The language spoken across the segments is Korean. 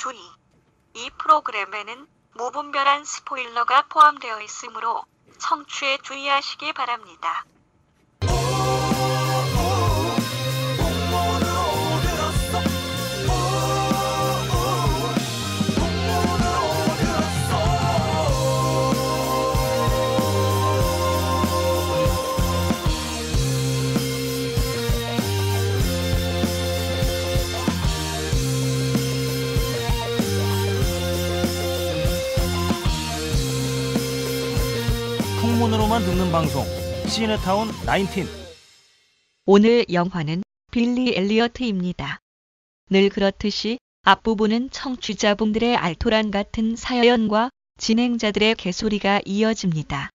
주의. 이 프로그램에는 무분별한 스포일러가 포함되어 있으므로 청취에 주의하시기 바랍니다. 라디오만 듣는 방송 시네타운 19 오늘 영화는 빌리 엘리어트입니다. 늘 그렇듯이 앞부분은 청취자분들의 알토란 같은 사연과 진행자들의 개소리가 이어집니다.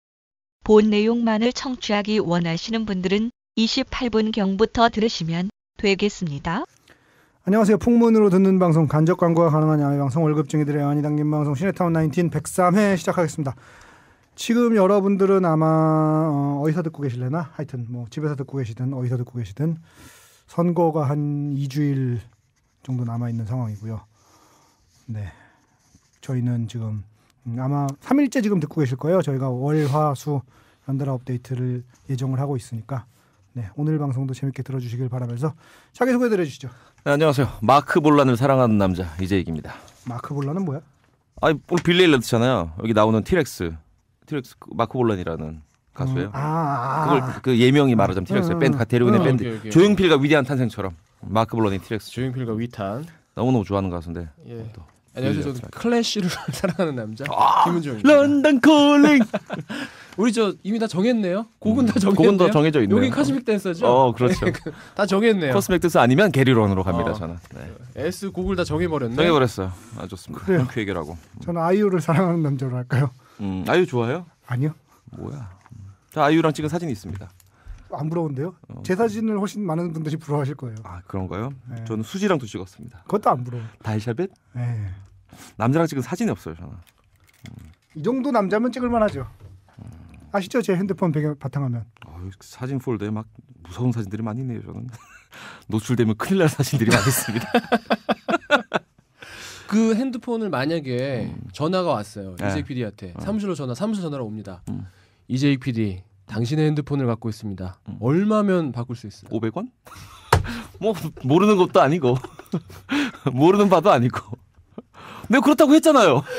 본 내용만을 청취하기 원하시는 분들은 28분경부터 들으시면 되겠습니다. 안녕하세요. 풍문으로 듣는 방송 간접 광고가 가능한 야외 방송 월급쟁이들의 애환이 담긴 방송 시네타운 19 103회 시작하겠습니다. 지금 여러분들은 아마 어, 어디서 듣고 계실래나 하여튼 뭐 집에서 듣고 계시든 어디서 듣고 계시든 선거가 한 2주일 정도 남아 있는 상황이고요. 네. 저희는 지금 음, 아마 3일째 지금 듣고 계실 거예요. 저희가 월, 화, 수 연달아 업데이트를 예정을 하고 있으니까 네, 오늘 방송도 재밌게 들어주시길 바라면서 자기 소개드려 주시죠. 네, 안녕하세요. 마크 볼란을 사랑하는 남자 이재익입니다. 마크 볼란은 뭐야? 아니 뭐 빌리 일러드잖아요. 여기 나오는 티렉스. 티렉스 마크 볼런이라는 가수예요. 음. 아, 아, 아, 그걸 그 예명이 말하자면 티렉스예 밴드 음, 가테리온의 음, 밴드. 음. 오케이, 오케이. 조용필과 위대한 탄생처럼 마크 볼란의 티렉스. 조용필과 위탄. 너무너무 좋아하는 가수인데. 예. 어, 또. 안녕하세요. 저는 클래쉬를 사랑하는 남자 아, 김은종입니다. 런던 콜링. 우리 저 이미 다 정했네요. 곡은 음, 다 정했네요. 곡은 다 정해져 있네요. 여기 카스믹 댄서죠. 어, 그렇죠. 그, 다 정했네요. 코스믹 댄서 아니면 게리론으로 갑니다. 어, 저는. 네. S 곡을 다 정해버렸네. 정해버렸어요. 아 좋습니다. 그렇게 얘기하고. 그 저는 아이유를 사랑하는 남자로 할까요? 음, 아유 좋아요? 아니요. 뭐야? 음. 자, 아이유랑 찍은 사진이 있습니다. 안 부러운데요? 어. 제 사진을 훨씬 많은 분들이 부러워하실 거예요. 아 그런가요? 네. 저는 수지랑도 찍었습니다. 그것도 안 부러워. 달샤벳? 네. 남자랑 찍은 사진이 없어요, 저는. 음. 이 정도 남자면 찍을만하죠. 아시죠? 제 핸드폰 배경 바탕화면. 어, 사진 폴더에 막 무서운 사진들이 많이 있네요. 저는 노출되면 큰일 날 사진들이 많습니다 그 핸드폰을 만약에 음. 전화가 왔어요. 네. 이재익 PD한테. 어. 사무실로 전화, 사무실 전화로 옵니다. 음. 이재익 PD, 당신의 핸드폰을 갖고 있습니다. 음. 얼마면 바꿀 수 있어요? 500원? 뭐 모르는 것도 아니고 모르는 바도 아니고. 내가 네, 그렇다고 했잖아요.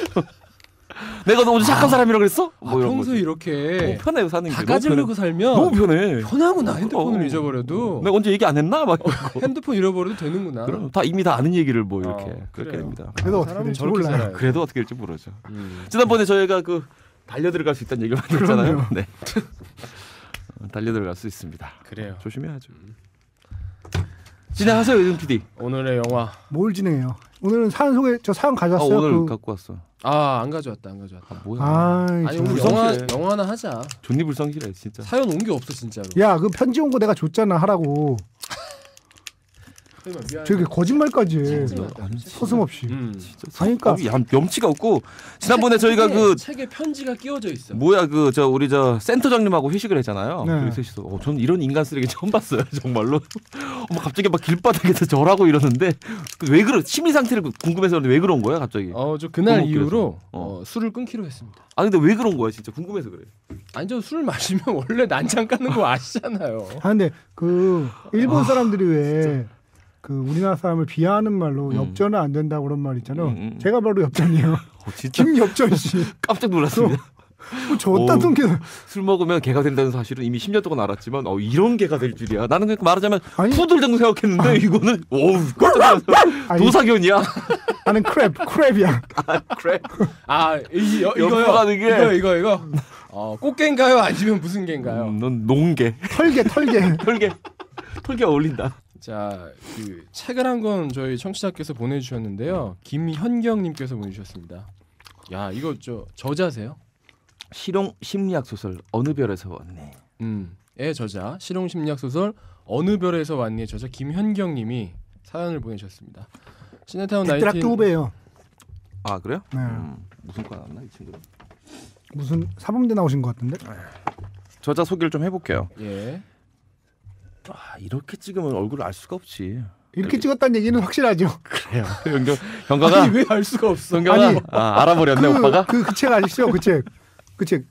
내가 너무 착한 아, 사람이라 그랬어? 뭐 아, 평소 이렇게 편해요 사는 게. 다 까지르고 살면 너무 편해. 편하구나 어. 핸드폰을 어, 잊어버려도. 내가 언제 얘기 안 했나 막. 어, 핸드폰 잃어버려도 되는구나. 그럼 다 이미 다 아는 얘기를 뭐 아, 이렇게 어, 그렇게 그래요. 됩니다. 그래도 아, 어떻게 될지 몰라요. 그래도 어떻게 될지 모르죠. 음. 지난번에 저희가 그 달려 들어갈 수 있다는 얘기를 많이 했잖아요. 네. 어, 달려 들어갈 수 있습니다. 그래요. 조심해야죠. 음. 진행하세요, 이준 PD. 오늘의 영화. 뭘 진행해요? 오늘은 사연 소개 저 사연 가져왔어요. 아, 오늘 그... 갖고 왔어. 아 안 가져왔다 안 가져왔다. 아, 뭐야? 아, 아니 우리 영화 영화나 하자. 존니 불성실해 진짜. 사연 온 게 없어 진짜로. 야 그 편지 온 거 내가 줬잖아 하라고. 저게 거짓말까지 서슴없이. 음. 아니, 그러니까 어, 염치가 없고 지난번에 저희가 그 책에 편지가 끼워져 있어. 뭐야 그 저 우리 저 센터장님하고 회식을 했잖아요. 네. 우리 셋이서 어, 이런 인간 쓰레기 처음 봤어요 정말로. 어 갑자기 막 길바닥에서 절하고 이러는데 그 왜 그런 심리 상태를 그 궁금해서 왜 그런 거야 갑자기? 어저 그날 이후로 어. 어, 술을 끊기로 했습니다. 아 근데 왜 그런 거야 진짜 궁금해서 그래. 아니 저술 마시면 원래 난장 까는 거 아시잖아요. 아 근데 그 일본 아, 사람들이 아, 왜 진짜. 그 우리나라 사람을 비하하는 말로 음. 엽전은 안 된다 그런 말 있잖아요. 음. 음. 제가 바로 엽전이에요. 어, 김엽전 씨. 깜짝 놀랐습니다. 저따 던게술 먹으면 개가 된다는 사실은 이미 10년 동안 알았지만 어 이런 개가 될 줄이야. 나는 그러니까 말하자면 아니, 푸들 정도 생각했는데 아 이거는 오우 도사견이야. 나는 크랩 크랩이야. 아 크랩. 아 이, 여, 이거요. 게 이거 이거 이거. 어 꽃게인가요? 아니면 무슨 게인가요? 음, 넌 농게. 털게 털게. 털게. 털게 어울린다. 자, 그 책을 한권 저희 청취자께서 보내주셨는데요. 김현경님께서 보내주셨습니다. 야, 이거 저 저자세요? 실용 심리학 소설 어느 별에서 왔네. 음, 의 저자 실용 심리학 소설 어느 별에서 왔네의 저자 김현경님이 사연을 보내주셨습니다. 시네타운 나이틴. 대학 후배요아 그래요? 네. 음, 무슨 과 나왔나 이 친구? 무슨 사범대 나오신 것 같은데? 저자 소개를 좀 해볼게요. 예. 아, 이렇게 찍으면 얼굴을 알 수가 없지. 이렇게 찍었다는 얘기는 확실하죠. 그래요. 영경, 그 영가가 아니 왜알 수가 없어? 아니 아, 알아버렸네 그, 오빠가. 그 그 책 아시죠? 그 책. 그 책.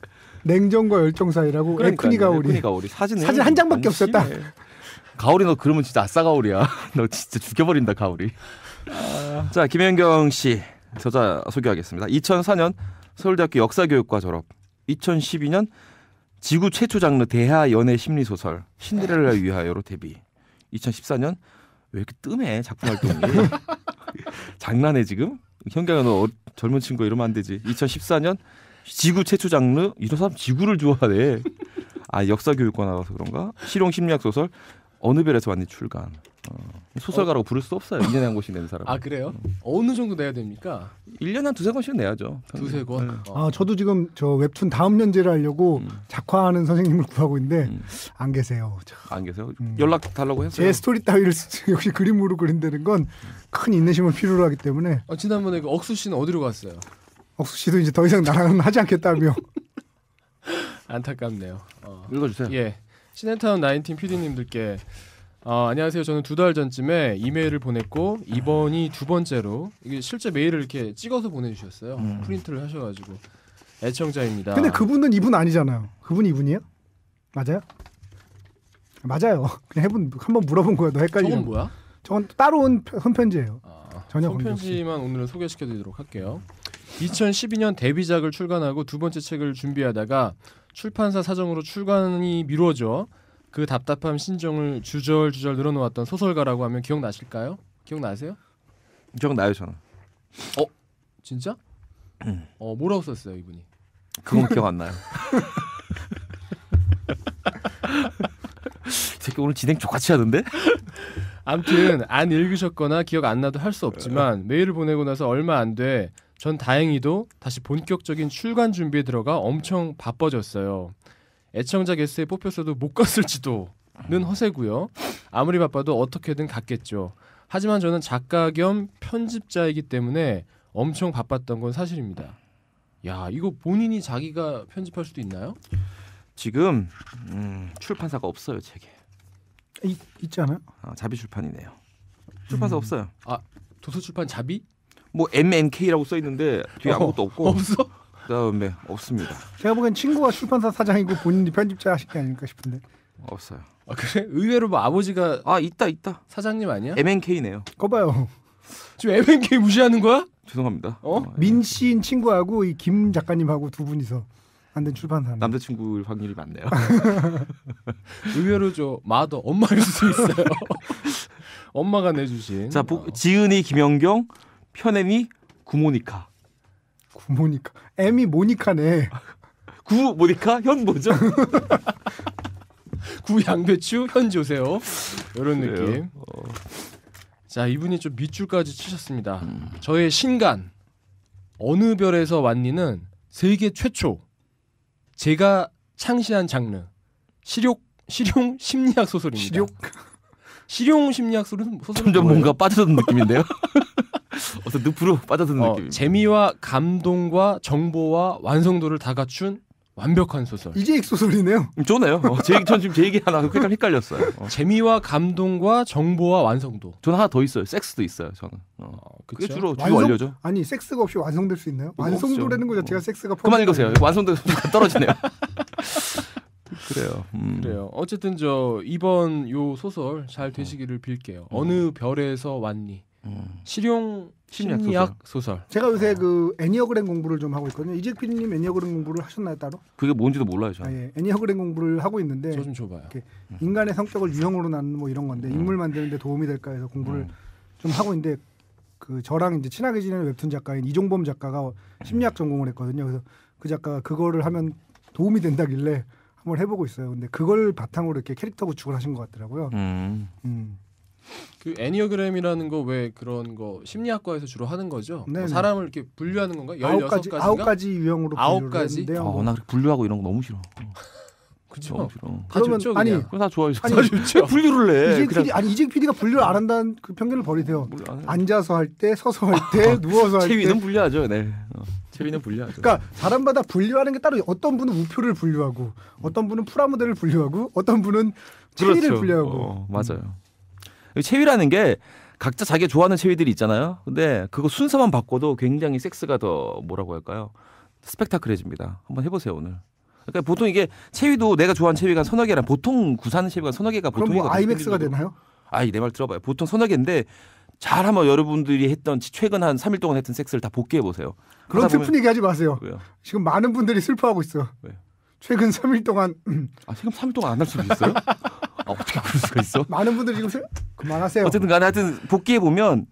냉정과 열정 사이라고 에쿠니 가오리. 에쿠니 가오리 사진 사진 한 장밖에 없었다. 가오리 너 그러면 진짜 아싸 가오리야. 너 진짜 죽여버린다 가오리. 아... 자 김현경 씨 저자 소개하겠습니다. 2004년 서울대학교 역사교육과 졸업. 2012년 지구 최초 장르 대하 연애 심리 소설 신데렐라 네. 위하여로 데뷔. 2014년 왜 이렇게 뜸해 작품 활동이? 장난해 지금? 현경아 너 어, 젊은 친구 이러면 안 되지. 2014년 지구 최초 장르 이런 사람 지구를 좋아하아 역사 교육과 나와서 그런가? 실용 심리학 소설 어느 별에서 왔니 출간. 어. 소설가라고 어. 부를 수 없어요. 1년에 한 권씩 내는 사람. 아 그래요? 음. 어느 정도 내야 됩니까? 1년에 한 두세 권씩 내야죠. 평 두세 권? 네. 아 저도 지금 저 웹툰 다음 연재를 하려고 음. 작화하는 선생님을 구하고 있는데 음. 안 계세요. 참. 안 계세요? 음. 연락 달라고 했어요? 제 스토리 따위를 역시 그림으로 그린다는 건 큰 인내심을 필요로 하기 때문에 어, 지난번에 그 억수 씨는 어디로 갔어요? 억수 씨도 이제 더 이상 나랑은 하지 않겠다며 안타깝네요. 어. 읽어주세요. 예, 시네타운 나인틴 PD님들께 어, 안녕하세요. 저는 두 달 전쯤에 이메일을 보냈고 이번이 두 번째로 이게 실제 메일을 이렇게 찍어서 보내주셨어요. 음. 프린트를 하셔가지고 애청자입니다. 근데 그분은 이분 아니잖아요. 그분 이분이에요? 맞아요? 맞아요. 그냥 해본 한번 물어본 거예요. 너 헷갈리면. 저건 뭐야? 저건 따로 온 손편지예요. 아, 전혀 손편지만 오늘은 소개시켜드리도록 할게요. 2012년 데뷔작을 출간하고 두 번째 책을 준비하다가 출판사 사정으로 출간이 미뤄져 그 답답함 신정을 주절주절 늘어놓았던 소설가라고 하면 기억나실까요? 기억나세요? 기억나요 저는. 어 진짜? 어 뭐라고 썼어요 이분이? 그건 기억 안 나요. 새끼 오늘 진행 족같이 하던데? 암튼 안 읽으셨거나 기억 안 나도 할 수 없지만 메일을 보내고 나서 얼마 안 돼 전 다행히도 다시 본격적인 출간 준비에 들어가 엄청 바빠졌어요. 애청자 게스트에 뽑혔어도 못 갔을지도는 음. 허세고요. 아무리 바빠도 어떻게든 갔겠죠. 하지만 저는 작가 겸 편집자이기 때문에 엄청 바빴던 건 사실입니다. 야, 이거 본인이 자기가 편집할 수도 있나요? 지금 음, 출판사가 없어요 책에. 있지 않아요? 아, 자비 출판이네요. 출판사 음. 없어요. 아 도서출판 자비? 뭐 MNK라고 써 있는데 뒤에 어, 아무것도 없고. 없어? 그다음에 없습니다. 제가 보기엔 친구가 출판사 사장이고 본인이 편집자 하신 게 아닐까 싶은데. 없어요. 아 그래? 의외로 뭐 아버지가 아 있다 있다. 사장님 아니야? MNK네요. 거봐요. 지금 MNK 무시하는 거야? 죄송합니다. 어? 어 예. 민 씨인 친구하고 이 김 작가님하고 두 분이서 만든 출판사. 남자친구일 확률이 많네요. 의외로 저 마더 엄마일 수도 있어요. 엄마가 내주신. 자 보, 어. 지은이 김연경, 편애니 구모니카. 구모니카. 애미 모니카네. 구 모니카? 현 뭐죠? 구 양배추, 현 조세요. 이런 느낌. 어. 자, 이분이 좀 밑줄까지 치셨습니다. 음. 저의 신간. 어느 별에서 왔니는 세계 최초. 제가 창시한 장르. 실용 실용 심리학 소설입니다. 실용? 실용 심리학 뭐 소설은 점점 뭔가 빠져드는 느낌인데요. 어떤 늪으로 빠져드는 어, 느낌. 재미와 감동과 정보와 완성도를 다 갖춘 완벽한 소설. 이제 익소설이네요. 음, 좋네요. 어, 제, 전 지금 제 얘기 하나 헷갈, 헷갈렸어요. 어. 재미와 감동과 정보와 완성도. 저 하나 더 있어요. 섹스도 있어요. 저는. 어, 아, 그게 주로 주로 완 알려줘. 아니 섹스가 없이 완성될 수 있나요? 뭐 완성도라는 거 자체가 어. 섹스가 그만 읽으세요. 완성도 떨어지네요. 그래요. 음. 그래요. 어쨌든 저 이번 요 소설 잘 되시기를 빌게요. 음. 어느 별에서 왔니? 음. 실용 심리학, 심리학 소설. 소설. 제가 요새 어. 그 애니어그램 공부를 좀 하고 있거든요. 이재 p 님 애니어그램 공부를 하셨나요 따로? 그게 뭔지도 몰라요 저는. 아, 예. 애니어그램 공부를 하고 있는데. 저좀 줘봐요. 음. 인간의 성격을 유형으로 나누는 뭐 이런 건데 음. 인물 만드는데 도움이 될까 해서 공부를 음. 좀 하고 있는데 그 저랑 이제 친하게 지내는 웹툰 작가인 이종범 작가가 심리학 전공을 했거든요. 그래서 그 작가가 그거를 하면 도움이 된다길래 한번 해보고 있어요. 근데 그걸 바탕으로 이렇게 캐릭터 구축을 하신 것 같더라고요. 음. 음. 그 애니어그램이라는 거 왜 그런 거 심리학과에서 주로 하는 거죠? 뭐 사람을 이렇게 분류하는 건가? 16가지 아홉 가지 유형으로 아홉 가지. 아, 뭐. 분류하고 이런 거 너무 싫어. 그렇죠. 그러면 줬죠, 아니 그다 좋아요. 아니 다 분류를 해. 이재 PD 아니 이재 PD가 분류를 안 한다는 그 편견을 버리세요. 앉아서 할 때, 서서 할 때, 어. 누워서 할 때. 체위는 분류하죠. 네. 어. TV는 분류하죠. 그러니까 사람마다 분류하는 게 따로 어떤 분은 우표를 분류하고 어떤 분은 프라모델을 분류하고 어떤 분은 체위를 그렇죠. 분류하고 어, 맞아요. 음. 체위라는 게 각자 자기가 좋아하는 체위들이 있잖아요. 근데 그거 순서만 바꿔도 굉장히 섹스가 더 뭐라고 할까요? 스펙타클해집니다. 한번 해보세요 오늘. 그러니까 보통 이게 체위도 내가 좋아하는 체위가 서너 개랑 보통 구사하는 체위가 서너 개가 보통이거든요. 그럼 뭐 아이맥스가 되나요? 아내말 들어봐요. 보통 서너 개인데 잘 한번 여러분들이 했던 최근 한 3일 동안 했던 섹스를 다 복귀해 보세요. 그런 슬픈 얘기 하지 마세요. 왜요? 지금 많은 분들이 슬퍼하고 있어. 왜요? 최근 3일 동안 음. 아 지금 3일 동안 안 할 수도 있어요? 아, 어떻게 그럴 수가 있어? 많은 분들이 지금 슬... 그만하세요. 어쨌든 간에 하여튼 복귀해 보면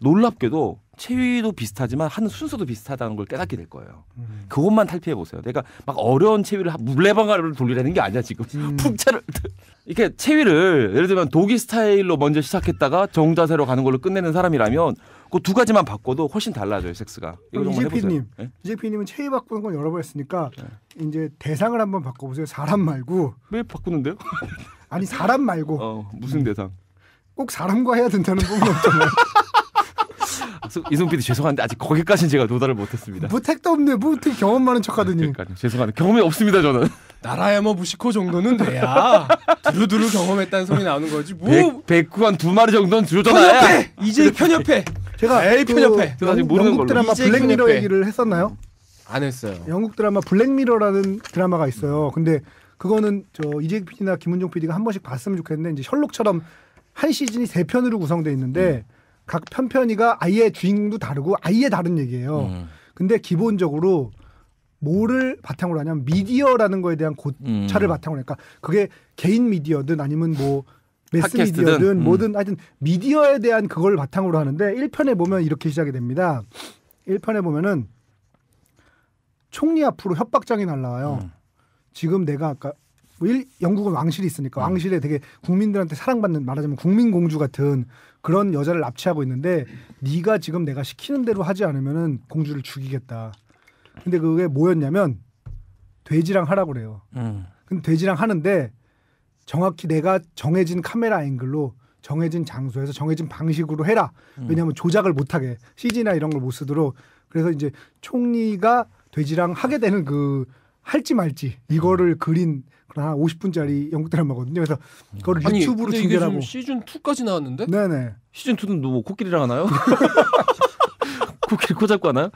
놀랍게도 체위도 비슷하지만 하는 순서도 비슷하다는 걸 깨닫게 될 거예요. 음. 그것만 탈피해 보세요. 내가 막 어려운 체위를 물레방아를 돌리라는 게 아니야 지금. 음. 풍차를 이렇게 체위를 예를 들면 독일 스타일로 먼저 시작했다가 정자세로 가는 걸로 끝내는 사람이라면 그 두 가지만 바꿔도 훨씬 달라져요 섹스가. 이재피님, 이재피님은 네? 체위 바꾸는 건 여러 번 했으니까 네. 이제 대상을 한번 바꿔보세요. 사람 말고. 왜 바꾸는데요? 아니 사람 말고. 어, 무슨 음. 대상? 꼭 사람과 해야 된다는 부분 없잖아요. 이승 피 d 죄송한데 아직 거기까지는 제가 도달을 못했습니다. 뭐 택도 없네. 뭐어 경험 많은 척하더니. 그러니까 죄송한데 경험이 없습니다 저는. 나라야 뭐 무시코 정도는 돼야 두루두루 경험했다는 소리 나오는 거지. 뭐 백, 구한두 마리 정도는 두루잖아야. 아, 이제 편협해. 제가 에이 그 편협해. 그, 아직 모르는 걸로. 드라마 블랙미러 얘기를 했었나요? 안 했어요. 영국 드라마 블랙미러라는 드라마가 있어요. 근데 그거는 저 이재익 PD나 김은종 PD가 한 번씩 봤으면 좋겠는데 이제 셜록처럼 한 시즌이 세 편으로 구성돼 있는데 음. 각 편편이가 아예 주인도 다르고 아예 다른 얘기예요. 음. 근데 기본적으로 뭐를 바탕으로 하냐면 미디어라는 거에 대한 고찰을 음. 바탕으로 하니까 그게 개인 미디어든 아니면 뭐 매스 미디어든 음. 뭐든 하여튼 미디어에 대한 그걸 바탕으로 하는데 1편에 보면 이렇게 시작이 됩니다. 1편에 보면은 총리 앞으로 협박장이 날라와요. 음. 지금 내가 아까 뭐 일, 영국은 왕실이 있으니까 음. 왕실에 되게 국민들한테 사랑받는 말하자면 국민공주 같은 그런 여자를 납치하고 있는데 네가 지금 내가 시키는 대로 하지 않으면은 공주를 죽이겠다. 근데 그게 뭐였냐면 돼지랑 하라고 그래요. 음. 근데 돼지랑 하는데 정확히 내가 정해진 카메라 앵글로 정해진 장소에서 정해진 방식으로 해라. 음. 왜냐하면 조작을 못하게 CG나 이런 걸 못 쓰도록 그래서 이제 총리가 돼지랑 하게 되는 그 할지 말지 이거를 음. 그린 한 아, 50분짜리 영국 드라마거든요. 그래서 그걸 아니, 유튜브로 중계하고 시즌 2까지 나왔는데? 네네. 시즌 2는 뭐 코끼리랑 하나요? 코끼리 코 잡고 하나요?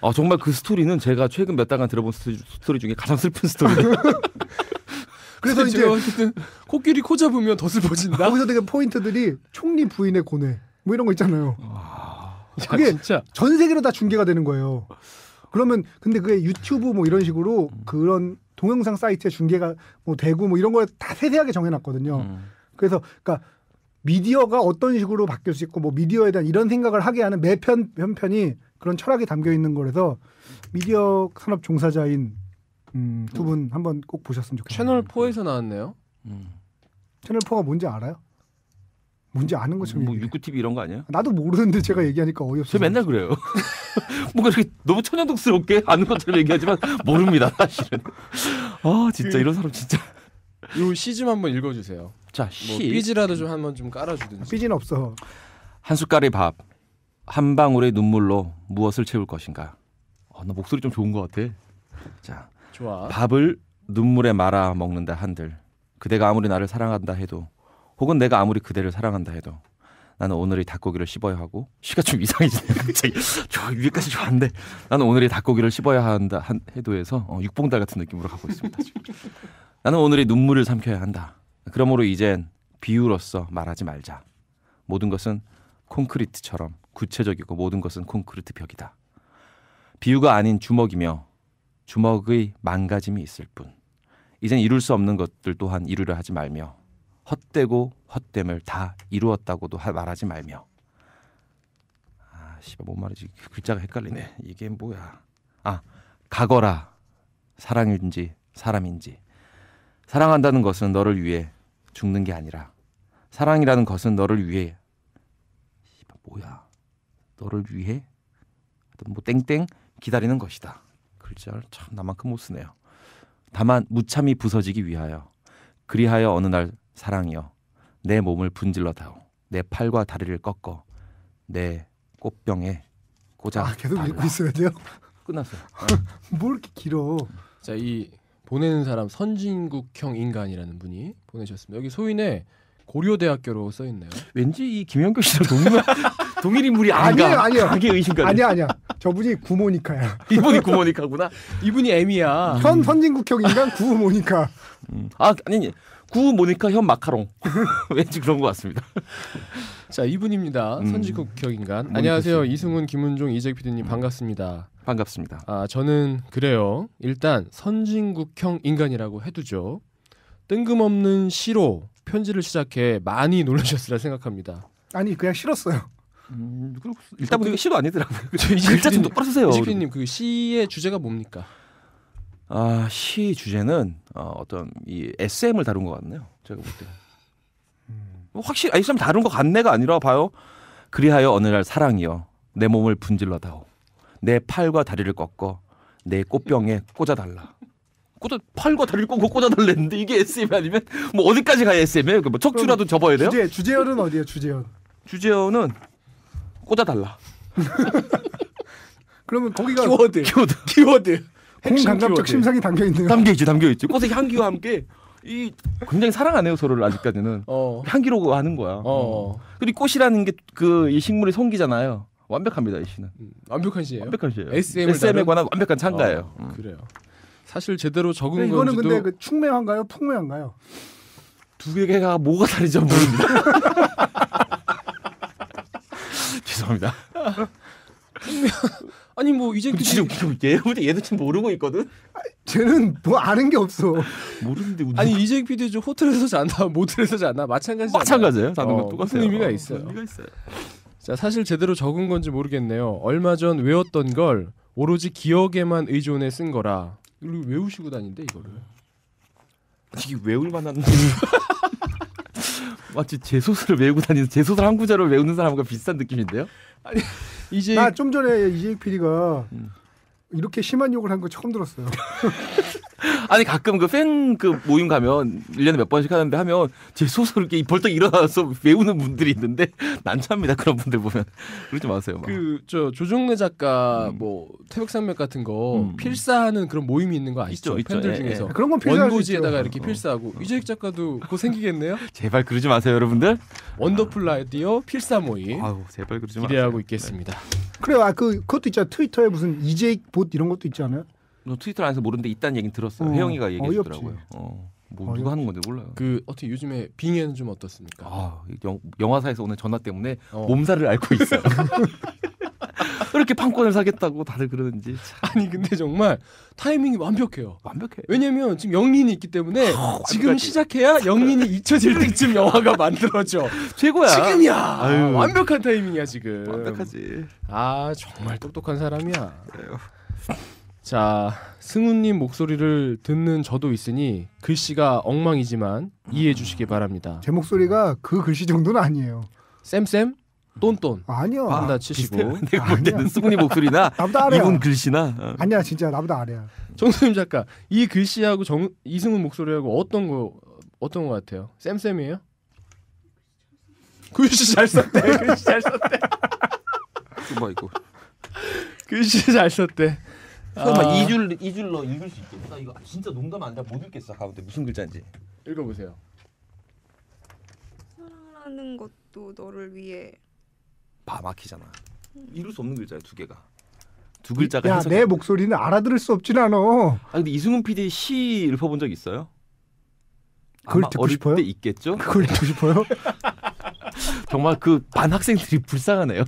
아 정말 그 스토리는 제가 최근 몇 달간 들어본 스토리, 스토리 중에 가장 슬픈 스토리예요. 그래서 이제 어쨌든 코끼리 코 잡으면 더 슬퍼진다. 아, 거기서 되게 포인트들이 총리 부인의 고뇌 뭐 이런 거 있잖아요. 와, 아, 그게 진짜. 전 세계로 다 중계가 되는 거예요. 그러면 근데 그게 유튜브 뭐 이런 식으로 그런 동영상 사이트에 중계가 뭐 되고 뭐 이런 걸다 세세하게 정해놨거든요. 음. 그래서 그러니까 미디어가 어떤 식으로 바뀔 수 있고 뭐 미디어에 대한 이런 생각을 하게 하는 매편 편편이 그런 철학이 담겨 있는 거라서 미디어 산업 종사자인 음, 두 분 한번 꼭 보셨으면 좋겠어요. 채널 4에서 나왔네요. 음. 채널 4가 뭔지 알아요? 뭔지 아는 것처럼 뭐 육구 TV 이런 거 아니야? 나도 모르는데 제가 얘기하니까 어이없어. 저 맨날 그래요. 뭔가 이렇게 너무 천연덕스럽게 아는 것처럼 얘기하지만 모릅니다 사실은. 아 진짜 그 이런 사람 진짜. 요시좀 한번 읽어주세요. 자 뭐 시. 뭐 삐지라도 좀 한번 좀 깔아주든지. 삐지는 없어. 한 숟갈의 밥, 한 방울의 눈물로 무엇을 채울 것인가. 아, 나 목소리 좀 좋은 것 같아. 자, 좋아. 밥을 눈물에 말아 먹는다 한들. 그대가 아무리 나를 사랑한다 해도 혹은 내가 아무리 그대를 사랑한다 해도 나는 오늘의 닭고기를 씹어야 하고 시가 좀 이상해지네 갑자기 저 위에까지 좋았는데 나는 오늘의 닭고기를 씹어야 한다 한, 해도 해서 어, 육봉달 같은 느낌으로 가고 있습니다 나는 오늘의 눈물을 삼켜야 한다 그러므로 이젠 비유로서 말하지 말자 모든 것은 콘크리트처럼 구체적이고 모든 것은 콘크리트 벽이다 비유가 아닌 주먹이며 주먹의 망가짐이 있을 뿐 이젠 이룰 수 없는 것들 또한 이루려 하지 말며 헛되고 헛됨을 다 이루었다고도 말하지 말며 아 씨발 뭔 말이지 글자가 헷갈리네 이게 뭐야 아 가거라 사랑인지 사람인지 사랑한다는 것은 너를 위해 죽는 게 아니라 사랑이라는 것은 너를 위해 씨발 뭐야 너를 위해 뭐 땡땡 기다리는 것이다 글자를 참 나만큼 못 쓰네요 다만 무참히 부서지기 위하여 그리하여 어느 날 사랑이여 내 몸을 분질러다오 내 팔과 다리를 꺾어 내 꽃병에 꽂아 아, 계속 달라. 읽고 있어야 돼요? 끝났어요. 뭐 이렇게 길어? 자, 이 보내는 사람 선진국형 인간이라는 분이 보내셨습니다. 여기 소인의 고려대학교로 써 있네요. 왠지 이 김영교 씨랑 동일 동일 인물이 아니에 아니에요. 강 의심가. 아니야, 아니야. 저분이 구모니카야. 이분이 구모니카구나. 이분이 M이야. 현 선진국형 인간 구모니카. 음. 아, 아니 구 모니카 현 마카롱 왠지 그런 것 같습니다. 자 이분입니다. 음. 선지국 격인간. 안녕하세요 이승훈 김은종 이재규 PD님 반갑습니다. 반갑습니다. 아 저는 그래요. 일단 선진국형 인간이라고 해두죠. 뜬금없는 시로 편지를 시작해 많이 놀라셨으라 생각합니다. 아니 그냥 싫었어요. 음, 그 일단 우리까 그 시도 아니더라고요. 글자 좀 똑바로 쓰세요. 이재규 PD님 그 시의 주제가 뭡니까? 아시 주제는 어, 어떤 이 SM을 다룬 것 같네요. 제가 볼 때. 음. 확실히 SM 아, 다룬 것 같네가 아니라 봐요. 그리하여 어느 날 사랑이여 내 몸을 분질러다오 내 팔과 다리를 꺾어 내 꽃병에 꽂아달라. 꽂아 팔과 다리를 꺾고 꽂아달랬는데 이게 SM 아니면 뭐 어디까지 가야 SM이에요? 그 뭐 척추라도 접어야 돼요? 주제 주제어는 어디예요? 주제어. 주제어는 꽂아달라. 그러면 거기가 키워드 키워드 키워드 공감적 심상이 담겨 있네요. 담겨 있지, 담겨 있지. 꽃의 향기와 함께 이 굉장히 사랑하네요 서로를 아직까지는 어. 향기로 하는 거야. 어. 음. 그리고 꽃이라는 게 그 이 식물의 성기잖아요. 완벽합니다 이 시는. 음, 완벽한 시예요. 완벽한 시예요. s m 에 다룬? 관한 완벽한 창가예요. 어, 음. 그래요. 사실 제대로 적은 네, 이거는 건지도... 근데 그충매화가요풍매화가요두 개가 뭐가 다른지 모릅니다. 죄송합니다. 아니 뭐 이제 근 진짜 웃기고 얘근 얘도 지금 모르고 있거든. 쟤는 뭐 아는 게 없어. 모르는데 웃는. 아니 이재 PD 좀 호텔에서 잔다, 모텔에서 잔다, 마찬가지. 마찬가지예요. 어, 다른 어, 똑같은 의미가 있어요. 의미가 있어요. 자 사실 제대로 적은 건지 모르겠네요. 얼마 전 외웠던 걸 오로지 기억에만 의존해 쓴 거라. 이걸 외우시고 다닌데 이거를. 이게 외울 만한. 마치 제 소설을 외우고 다니는 제 소설 한 구절을 외우는 사람과 비슷한 느낌인데요. 아니 이제 나 좀 전에 이재익 PD가 음. 이렇게 심한 욕을 한 거 처음 들었어요. 아니 가끔 그 팬그 그 모임 가면 1년에 몇 번씩 하는데 하면 제소설 이렇게 벌떡 일어나서 외우는 분들이 있는데 난처합니다. 그런 분들 보면. 그러지 마세요. 그저 조정래 작가 음. 뭐 태백산맥 같은 거 음. 필사하는 그런 모임이 있는 거 아시죠? 있죠, 팬들 있 중에서. 예, 예. 그런 건 원고지에다가 이렇게 어. 필사하고 어, 이재익 작가도 곧 생기겠네요. 제발 그러지 마세요, 여러분들. 원더풀 라디오 필사 모임. 아유, 제발 그러지 마세요. 기대하고 있겠습니다. 네. 그래 아, 그 그것도 있잖아. 트위터에 무슨 이재익 봇 이런 것도 있지 않아요? 뭐 트위터 안에서 모르는데 있다는 얘기는 들었어요. 어. 혜영이가 어, 얘기했더라고요. 어. 뭐 누가 하는 건지 몰라요. 그 어떻게 요즘에 빙의는 좀 어떻습니까? 아, 영, 영화사에서 오늘 전화 때문에 어. 몸살을 앓고 있어요. 이렇게 판권을 사겠다고 다들 그러는지. 아니 근데 정말 타이밍이 완벽해요. 완벽해. 왜냐면 지금 영린이 있기 때문에 어, 지금 시작해야 영린이 잊혀질 때쯤 영화가 만들어져. 최고야. 지금이야. 아유. 완벽한 타이밍이야 지금. 완벽하지. 아 정말 똑똑한 사람이야. 그래요. 자, 승훈님 목소리를 듣는 저도 있으니 글씨가 엉망이지만 이해해 주시기 바랍니다. 제 목소리가 그 글씨 정도는 아니에요. 쌤쌤 똔똔 아니요. 한다 아, 치시고 내가 볼 때는 승훈이 목소리나 나보다 아래야. 이분 글씨나 어. 아니야 진짜 나보다 아래야. 정수님 작가 이 글씨하고 정, 이승훈 목소리하고 어떤 거 어떤 거 같아요? 쌤쌤이에요? 글씨 잘 썼대. 글씨 잘 썼대. 뭐 이거. 글씨 잘 썼대. 설마 아. 이 줄, 이 줄로 읽을 수 있겠어? 이거 진짜 농담 아니라 못 읽겠어. 가운데 아, 무슨 글자인지. 읽어보세요. 사랑하는 것도 너를 위해. 봐 막히잖아. 읽을 음. 수 없는 글자야 두 개가. 두 글자가 해석이 내 목소리는 알아들을 수 없진 않아. 아 근데 이승훈 PD 시 읊어본 적 있어요? 그걸 듣고 어릴 싶어요? 때 있겠죠? 그걸 듣고 싶어요? 정말 그반 학생들이 불쌍하네요.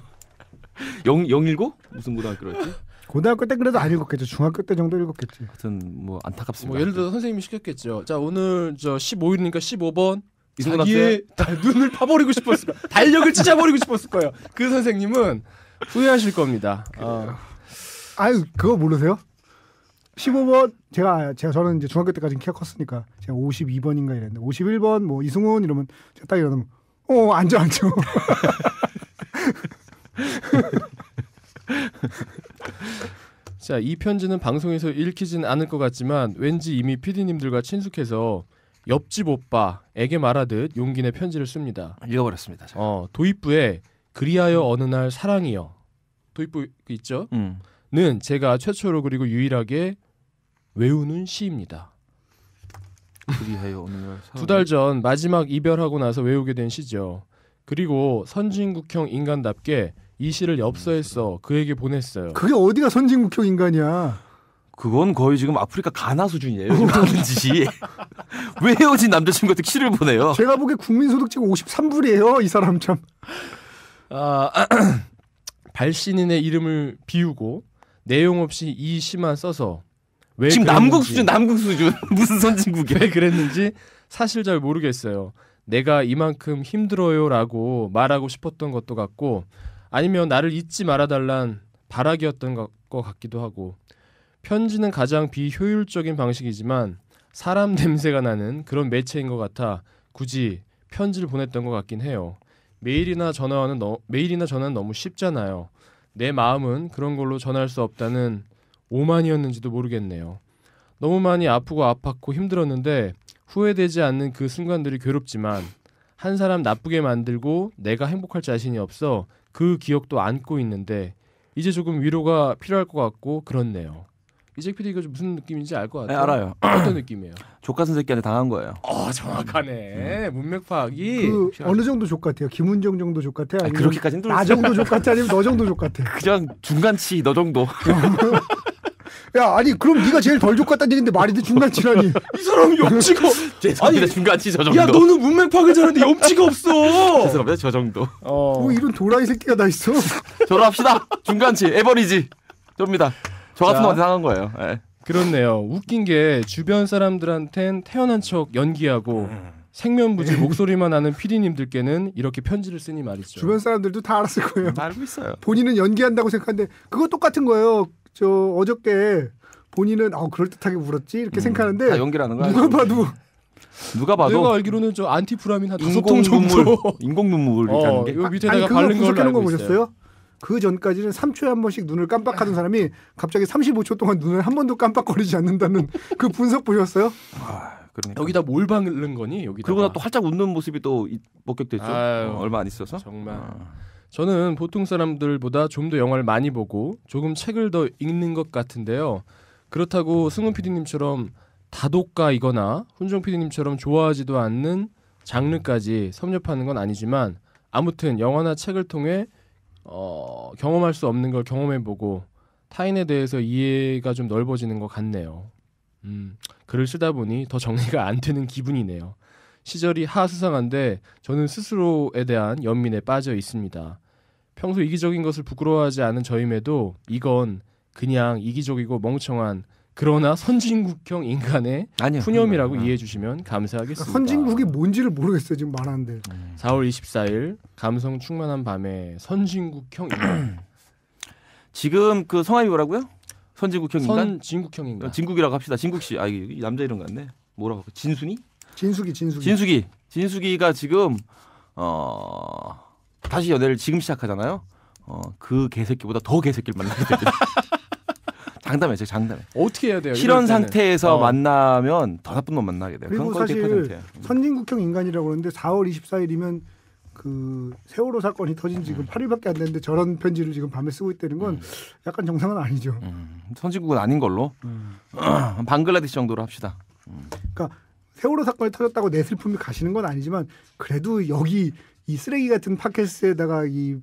영 영일고 무슨 고등학교였지? 고등학교 때 그래도 안 읽었겠죠. 중학교 때 정도 읽었겠지. 하여튼 뭐 안타깝습니다. 뭐 예를 들어 선생님이 시켰겠죠. 자 오늘 저 15일이니까 15번 이승훈 자기의 달, 눈을 파버리고 싶었을 거야. 달력을 찢어버리고 싶었을 거예요. 그 선생님은 후회하실 겁니다. 어. 아유 그거 모르세요? 15번 제가 제가 저는 이제 중학교 때까지 키가 컸으니까 제가 52번인가 이랬는데 51번 뭐 이승훈 이러면 제가 딱 이러면 어 앉아 앉아. 자, 이 편지는 방송에서 읽히진 않을 것 같지만 왠지 이미 피디님들과 친숙해서 옆집 오빠에게 말하듯 용기내 편지를 씁니다. 읽어버렸습니다. 제가. 어, 도입부에 그리하여 어느 날 사랑이여 도입부 그 있죠? 음. 는 제가 최초로 그리고 유일하게 외우는 시입니다. 그리하여 어느 날두달 전 마지막 이별하고 나서 외우게 된 시죠. 그리고 선진국형 인간답게 이 시를 엽서했어 그에게 보냈어요. 그게 어디가 선진국형 인간이야. 그건 거의 지금 아프리카 가나 수준이에요. 하는 짓이. 왜 헤어진 남자친구한테 시를 보내요? 제가 보기에 국민소득지가 53불이에요. 이 사람 참. 아, 발신인의 이름을 비우고 내용 없이 이 시만 써서 왜 지금 남국 수준 남국 수준 무슨 선진국이야? 왜 그랬는지 사실 잘 모르겠어요. 내가 이만큼 힘들어요라고 말하고 싶었던 것도 같고 아니면 나를 잊지 말아달란 바라기였던 것, 것 같기도 하고 편지는 가장 비효율적인 방식이지만 사람 냄새가 나는 그런 매체인 것 같아 굳이 편지를 보냈던 것 같긴 해요. 메일이나 전화는 너, 메일이나 전화는 너무 쉽잖아요. 내 마음은 그런 걸로 전할 수 없다는 오만이었는지도 모르겠네요. 너무 많이 아프고 아팠고 힘들었는데 후회되지 않는 그 순간들이 괴롭지만 한 사람 나쁘게 만들고 내가 행복할 자신이 없어 그 기억도 안고 있는데 이제 조금 위로가 필요할 것 같고 그렇네요. 이잭 PD가 무슨 느낌인지 알것 네, 같아요. 네, 알아요. 어떤 느낌이에요? 조카 선생님한테 당한 거예요. 어 정확하네. 음. 문맥 파악이 그 어느 정도 족 같아요? 김은정 정도 족 같아? 아니, 그렇게까지는 나 정도 족 같아? 아니면 너 정도 족 같아? 그냥 중간치 너 정도. 야 아니 그럼 네가 제일 덜 족같다는 얘긴데 말이든 중간치라니 이 사람 염치가 죄송합니다 중간치 저 정도 야 너는 문맥 파괴 잘하는데 염치가 없어 죄송합니다 저 정도 어. 뭐 이런 도라이 새끼가 다 있어 저로 합시다 중간치 에버리지 접니다 저 같은 놈한테 상한 거예요 네. 그렇네요 웃긴 게 주변 사람들한텐 태어난 척 연기하고 음. 생면부지 목소리만 아는 피디님들께는 이렇게 편지를 쓰니 말이죠. 주변 사람들도 다 알았을 거예요. 알고 있어요. 본인은 연기한다고 생각하는데 그거 똑같은 거예요. 저 어저께 본인은 아 그럴듯하게 울었지 이렇게 음, 생각하는데 다 연기라는 거야. 누가 봐도 누가 봐도 내가 알기로는 저 안티프라민 한 다섯 통 정도 인공 눈물 어, 게 아, 밑에다가 아니, 바른 걸로 알고 거 보셨어요? 그 전까지는 3초에 한 번씩 눈을 깜빡하는 사람이 갑자기 35초 동안 눈을 한 번도 깜빡거리지 않는다는 그 분석 보셨어요? 아, 그러니까. 여기다 뭘 바른 거니? 여기다. 그러고 나또 활짝 웃는 모습이 또 목격됐죠. 아유, 어, 얼마 안 있어서. 정말. 아. 저는 보통 사람들보다 좀 더 영화를 많이 보고 조금 책을 더 읽는 것 같은데요. 그렇다고 승훈 PD님처럼 다독가이거나 훈종 PD님처럼 좋아하지도 않는 장르까지 섭렵하는 건 아니지만 아무튼 영화나 책을 통해 어, 경험할 수 없는 걸 경험해보고 타인에 대해서 이해가 좀 넓어지는 것 같네요. 음, 글을 쓰다 보니 더 정리가 안 되는 기분이네요. 시절이 하수상한데 저는 스스로에 대한 연민에 빠져 있습니다. 평소 이기적인 것을 부끄러워하지 않은 저임에도 이건 그냥 이기적이고 멍청한 그러나 선진국형 인간의 아니요, 푸념이라고 아 이해해 주시면 감사하겠습니다. 그러니까 선진국이 뭔지를 모르겠어요 지금 말하는데. 4월 음. 24일 감성 충만한 밤에 선진국형 인간. 지금 그 성함이 뭐라고요? 선진국형 인간? 선진국형 인간. 어, 진국이라고 합시다. 진국 씨. 아 이게 남자 이름 같네. 뭐라고? 진순이? 진숙이 진숙이. 진숙이. 진숙이가 지금 어 다시 연애를 지금 시작하잖아요. 어, 그 개새끼보다 더 개새끼를 만나게 됩니 장담해, 제가 장담해. 어떻게 해야 돼요? 실현 상태에서 어. 만나면 더 나쁜 놈 만나게 돼요. 그리고 사실 선진국형 인간이라고 그러는데 4월 24일이면 그 세월호 사건이 터진 지금 음. 8일밖에 안 됐는데 저런 편지를 지금 밤에 쓰고 있다는 건 음. 약간 정상은 아니죠. 음. 선진국은 아닌 걸로 음. 방글라데시 정도로 합시다. 음. 그러니까 세월호 사건이 터졌다고 내 슬픔이 가시는 건 아니지만 그래도 여기 이 쓰레기 같은 팟캐스트에다가 이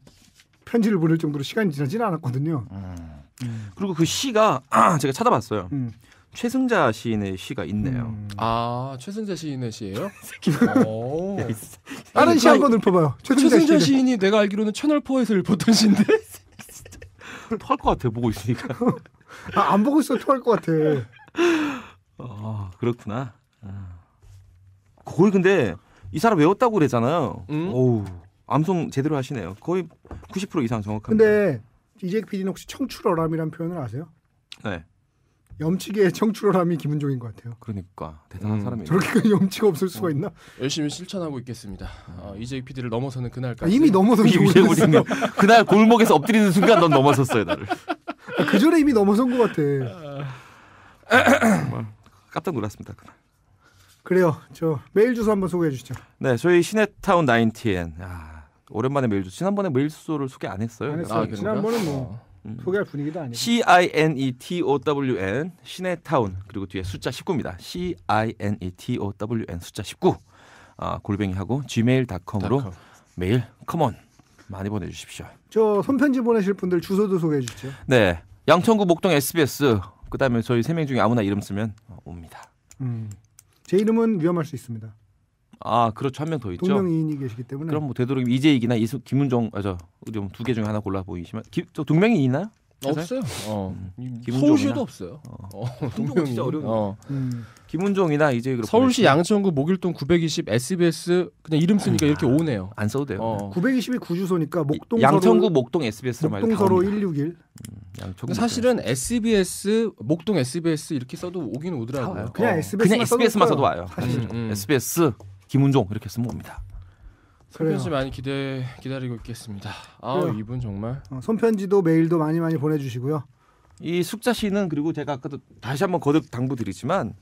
편지를 보낼 정도로 시간이 지나지는 않았거든요. 음. 그리고 그 시가 아, 제가 찾아봤어요. 음. 최승자 시인의 시가 있네요. 음. 아 최승자 시인의 시예요? 다른 시한번 그러니까 읊어봐요. 최승자, 최승자 시인이 내가 알기로는 채널포에서 읊었던 시인데 아, 토할 것 같아 보고 있으니까. 아, 안 보고 있어 토할 것 같아. 어, 그렇구나. 아. 그 근데 이 사람 외웠다고 그랬잖아요 음? 오우 암송 제대로 하시네요. 거의 90% 이상 정확합니다. 근데 이재 PD는 혹시 청출어람이란 표현을 아세요? 네. 염치계의 청출어람이 김은종인 것 같아요. 그러니까 대단한 음. 사람이에요. 저렇게 염치가 없을 수가 있나? 어, 열심히 실천하고 있겠습니다. 어, 이재 PD를 넘어서는 그날까지. 아, 이미 넘어선 이재익 그날 골목에서 엎드리는 순간 넌 넘어섰어요 나를. 아, 그 전에 이미 넘어선 것 같아. 깜짝 놀랐습니다 그날. 그래요. 저 메일 주소 한번 소개해 주시죠. 네, 저희 시네타운 9TN. 아, 오랜만에 메일 주소. 지난번에 메일 주소를 소개 안 했어요. 안 했어요. 아, 지난번은 뭐 어. 음. 소개할 분위기도 아니고. C I N E T O W N 시네타운 그리고 뒤에 숫자 19입니다. C I N E T O W N 숫자 19. 아, 골뱅이하고 gmail.com으로 메일 컴온 많이 보내 주십시오. 저 손편지 보내실 분들 주소도 소개해 주시죠. 네. 양천구 목동 SBS 그다음에 저희 세 명 중에 아무나 이름 쓰면 옵니다. 음. 제 이름은 위험할 수 있습니다. 아 그렇죠 한 명 더 있죠. 동명이인이 계시기 때문에 그럼 뭐 되도록 이재익이나 이수, 김은정 아저 우리 두개 중에 하나 골라 보이시면 기, 저 동명이인이나요? 없어요. 어. 음. 음. 서울시도 없어요. 어. 동종 어. 진짜 어려운. 어. 음. 김은종이나 이제 서울시 양천구 목일동 920 SBS 그냥 이름 쓰니까 아, 이렇게 오네요. 안 써도 돼요. 어. 920이 구주소니까 목동 양천구 목동 s b s 목동서로 161. 음, 사실은 SBS 목동 SBS 이렇게 써도 오긴 오더라고요. 아, 그냥, SBS만 어. 그냥 SBS만 써도 와요. 사실 음, 음. SBS 음. 김은종 이렇게 쓰면 옵니다. 손편지 많이 기대 기다리고 있겠습니다. 아 그래요. 이분 정말. 어, 손편지도 메일도 많이 많이 보내주시고요. 이 숙자 씨는 그리고 제가 아까도 다시 한번 거듭 당부드리지만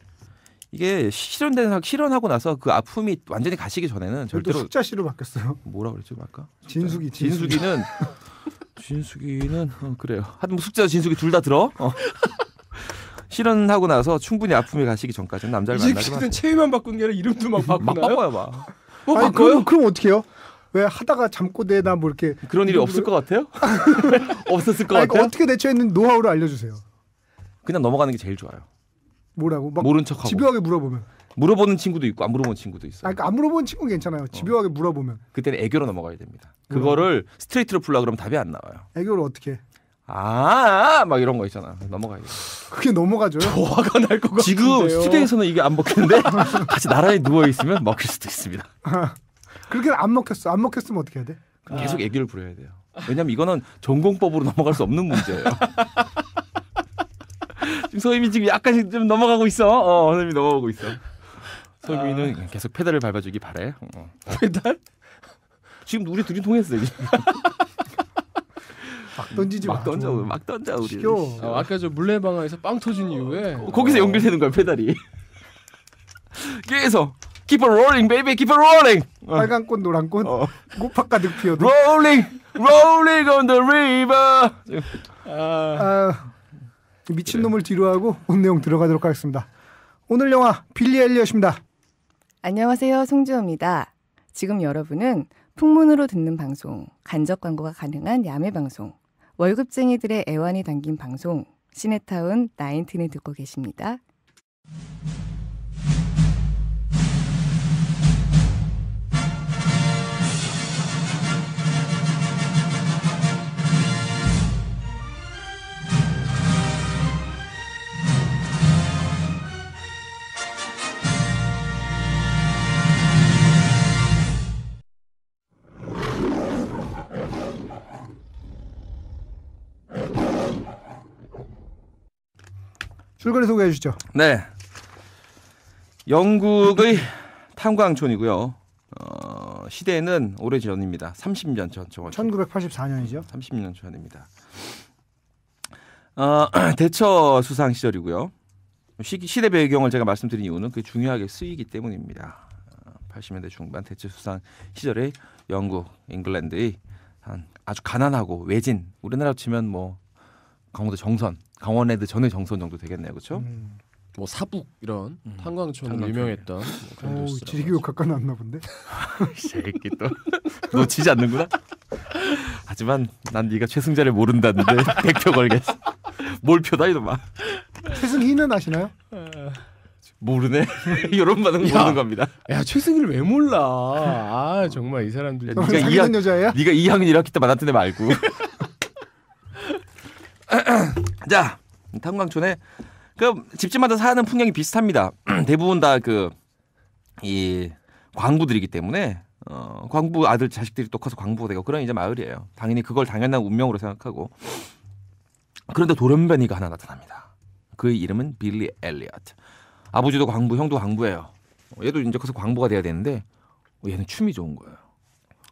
이게 실현된 실현하고 나서 그 아픔이 완전히 가시기 전에는 절대로 숙자 씨로 바뀌었어요. 뭐라 그랬죠, 아까? 진숙이 진숙이. 는 진숙이는 어, 그래요. 하여튼 뭐 숙자 진숙이 둘 다 들어. 어. 실현하고 나서 충분히 아픔이 가시기 전까지는 남자를 만나지 마세요. 이제 만 바꾼 게 아니라 이름도 막 바꾸나요? 막 바꿔요, 막. 또 어, 아니, 그럼, 그럼 어떻게 해요? 왜 하다가 잠꼬대나 뭐 이렇게 그런 일이 없을 것 같아요? 없었을 것 아니, 그러니까 같아요. 어떻게 대처했는 노하우를 알려주세요. 그냥 넘어가는 게 제일 좋아요. 뭐라고? 막 모른 척하고 집요하게 물어보면. 물어보는 친구도 있고 안 물어보는 친구도 있어요. 아, 그러니까 안 물어보는 친구 는 괜찮아요. 어. 집요하게 물어보면. 그때는 애교로 넘어가야 됩니다. 그거를 음. 스트레이트로 풀라 그러면 답이 안 나와요. 애교를 어떻게? 해? 아, 막 이런 거 있잖아. 넘어가야 그게 넘어가줘 조화가 날 것같은 지금 스튜디오에서는 이게 안 먹히는데 같이 나란히 누워 있으면 먹힐 수도 있습니다. 그렇게 안 먹혔어. 안 먹혔으면 어떻게 해야 돼? 아. 계속 애교를 부려야 돼요. 왜냐면 이거는 전공법으로 넘어갈 수 없는 문제예요. 지금 소임이 지금 약간씩 좀 넘어가고 있어. 어, 소임이 넘어가고 있어. 소임이는 아. 계속 페달을 밟아주기 바래. 어. 페달? 지금 우리 둘이 통했어 지금. 막 던지지 막 던져 막 던져 우리. 어. 아, 아까 저 물레방아에서 빵 터진 이후에 거기서 어. 연결되는 거야 페달이. 계속 keep rolling baby keep rolling. 어. 빨간 꽃 노란 꽃 꽃파가 득피어 rolling rolling on the river. 아, 아 미친놈을 뒤로 하고 온 내용 들어가도록 하겠습니다. 오늘 영화 빌리 엘리엇입니다. 안녕하세요. 송주호입니다. 지금 여러분은 풍문으로 듣는 방송, 간접 광고가 가능한 야매 방송, 월급쟁이들의 애환이 담긴 방송 시네타운 나인틴을 듣고 계십니다. 출근을 소개해 주시죠. 네. 영국의 탄광촌이고요. 어, 시대는 오래전입니다. 30년 전 정확히. 1984년이죠. 30년 전입니다. 어, 대처 수상 시절이고요. 시, 대 배경을 제가 말씀드린 이유는 그 중요하게 쓰이기 때문입니다. 80년대 어, 중반 대처 수상 시절의 영국, 잉글랜드의 한 아주 가난하고 외진 우리나라 치면 뭐 강원도 정선 강원 에드 전에 정선 정도 되겠네요, 그렇죠? 음. 뭐 사북 이런 음. 탄광촌 유명했던 네. 뭐 그런 오, 도시라고 지리교 하죠. 가까 났나 본데. 새끼 또 놓치지 않는구나. 하지만 난 네가 최승자를 모른다는데 백표 걸겠어. 몰표다 이놈아. 최승희는 아시나요? 모르네. 이런 반응 모르는 겁니다. 야 최승희를 왜 몰라? 아 정말 이 사람들. 야, 네가 어, 이학년 여자예요? 네가 2학년 1학기 때 만났던 애 말고. 자, 탄광촌에 그 집집마다 사는 풍경이 비슷합니다. 대부분 다 그 이 광부들이기 때문에 어, 광부 아들 자식들이 또 커서 광부가 되고 그런 이제 마을이에요. 당연히 그걸 당연한 운명으로 생각하고 그런데 돌연변이가 하나 나타납니다. 그의 이름은 빌리 엘리엇. 아버지도 광부, 형도 광부예요. 얘도 이제 커서 광부가 돼야 되는데 얘는 춤이 좋은 거예요.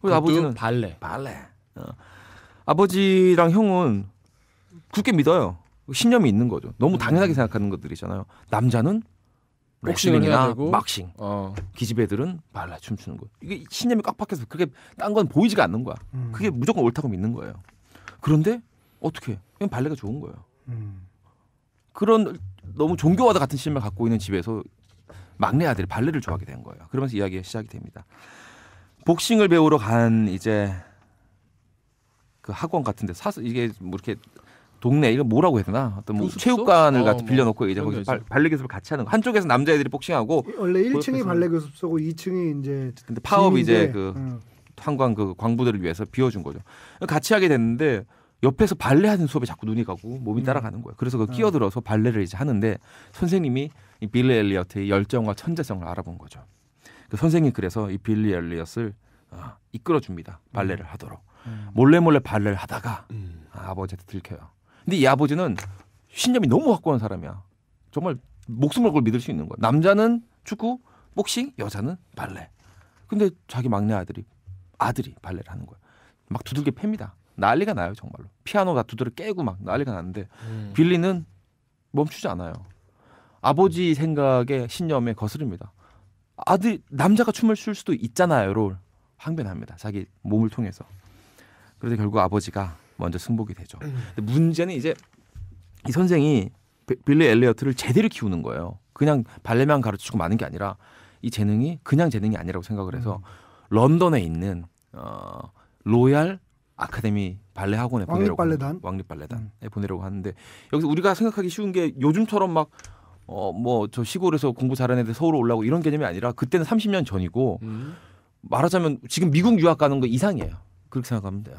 그래서 아버지는 발레. 발레. 어. 아버지랑 형은 굳게 믿어요. 신념이 있는 거죠. 너무 음. 당연하게 생각하는 것들이잖아요. 남자는 복싱이나 막싱, 어. 기집애들은 발라 춤추는 거. 이게 신념이 꽉 박혀서 그게 딴 건 보이지가 않는 거야. 음. 그게 무조건 옳다고 믿는 거예요. 그런데 어떻게? 그냥 발레가 좋은 거예요. 음. 그런 너무 종교와도 같은 신념을 갖고 있는 집에서 막내 아들이 발레를 좋아하게 된 거예요. 그러면서 이야기가 시작이 됩니다. 복싱을 배우러 간 이제 그 학원 같은데 사서 이게 뭐 이렇게 동네 이거 뭐라고 해야 되나 어떤 뭐 체육관을 어, 같이 뭐 빌려놓고 이제 거기서 발, 발레기습을 같이 하는 거 한쪽에서 남자애들이 복싱하고 원래 1층이 발레교습소고 2층이 이제 근데 파업이 제그 음. 한강 그 광부들을 위해서 비워준 거죠 같이 하게 됐는데 옆에서 발레하는 수업에 자꾸 눈이 가고 몸이 음. 따라가는 거예요 그래서 그 끼어들어서 발레를 이제 하는데 선생님이 이 빌리 엘리어트의 열정과 천재성을 알아본 거죠 그 선생님 그래서 이 빌리 엘리엇을 어, 아, 이끌어 줍니다 발레를 음. 하도록 음. 몰래 몰래 발레를 하다가 음. 아, 아버지한테 들켜요. 근데 이 아버지는 신념이 너무 확고한 사람이야. 정말 목숨 을걸 믿을 수 있는 거야. 남자는 축구, 복싱, 여자는 발레. 근데 자기 막내 아들이 아들이 발레를 하는 거야. 막 두들겨 팹니다. 난리가 나요 정말로. 피아노 가 두드려 깨고 막 난리가 나는데 음. 빌리는 멈추지 않아요. 아버지 생각에 신념에 거스릅니다. 아들 남자가 춤을 출 수도 있잖아요를 항변합니다. 자기 몸을 통해서. 그래서 결국 아버지가 먼저 승복이 되죠. 음. 근데 문제는 이제 이 선생이 빌리 엘리어트를 제대로 키우는 거예요. 그냥 발레만 가르치고 마는 게 아니라 이 재능이 그냥 재능이 아니라고 생각을 해서 음. 런던에 있는 어, 로얄 아카데미 발레 학원에 왕립 보내려고 발레단 왕립 발레단에 음. 보내려고 하는데 여기서 우리가 생각하기 쉬운 게 요즘처럼 막 어 뭐 저 시골에서 공부 잘하는 애들 서울 올라오고 이런 개념이 아니라 그때는 30년 전이고 음. 말하자면 지금 미국 유학 가는 거 이상이에요. 그렇게 생각하면 돼요.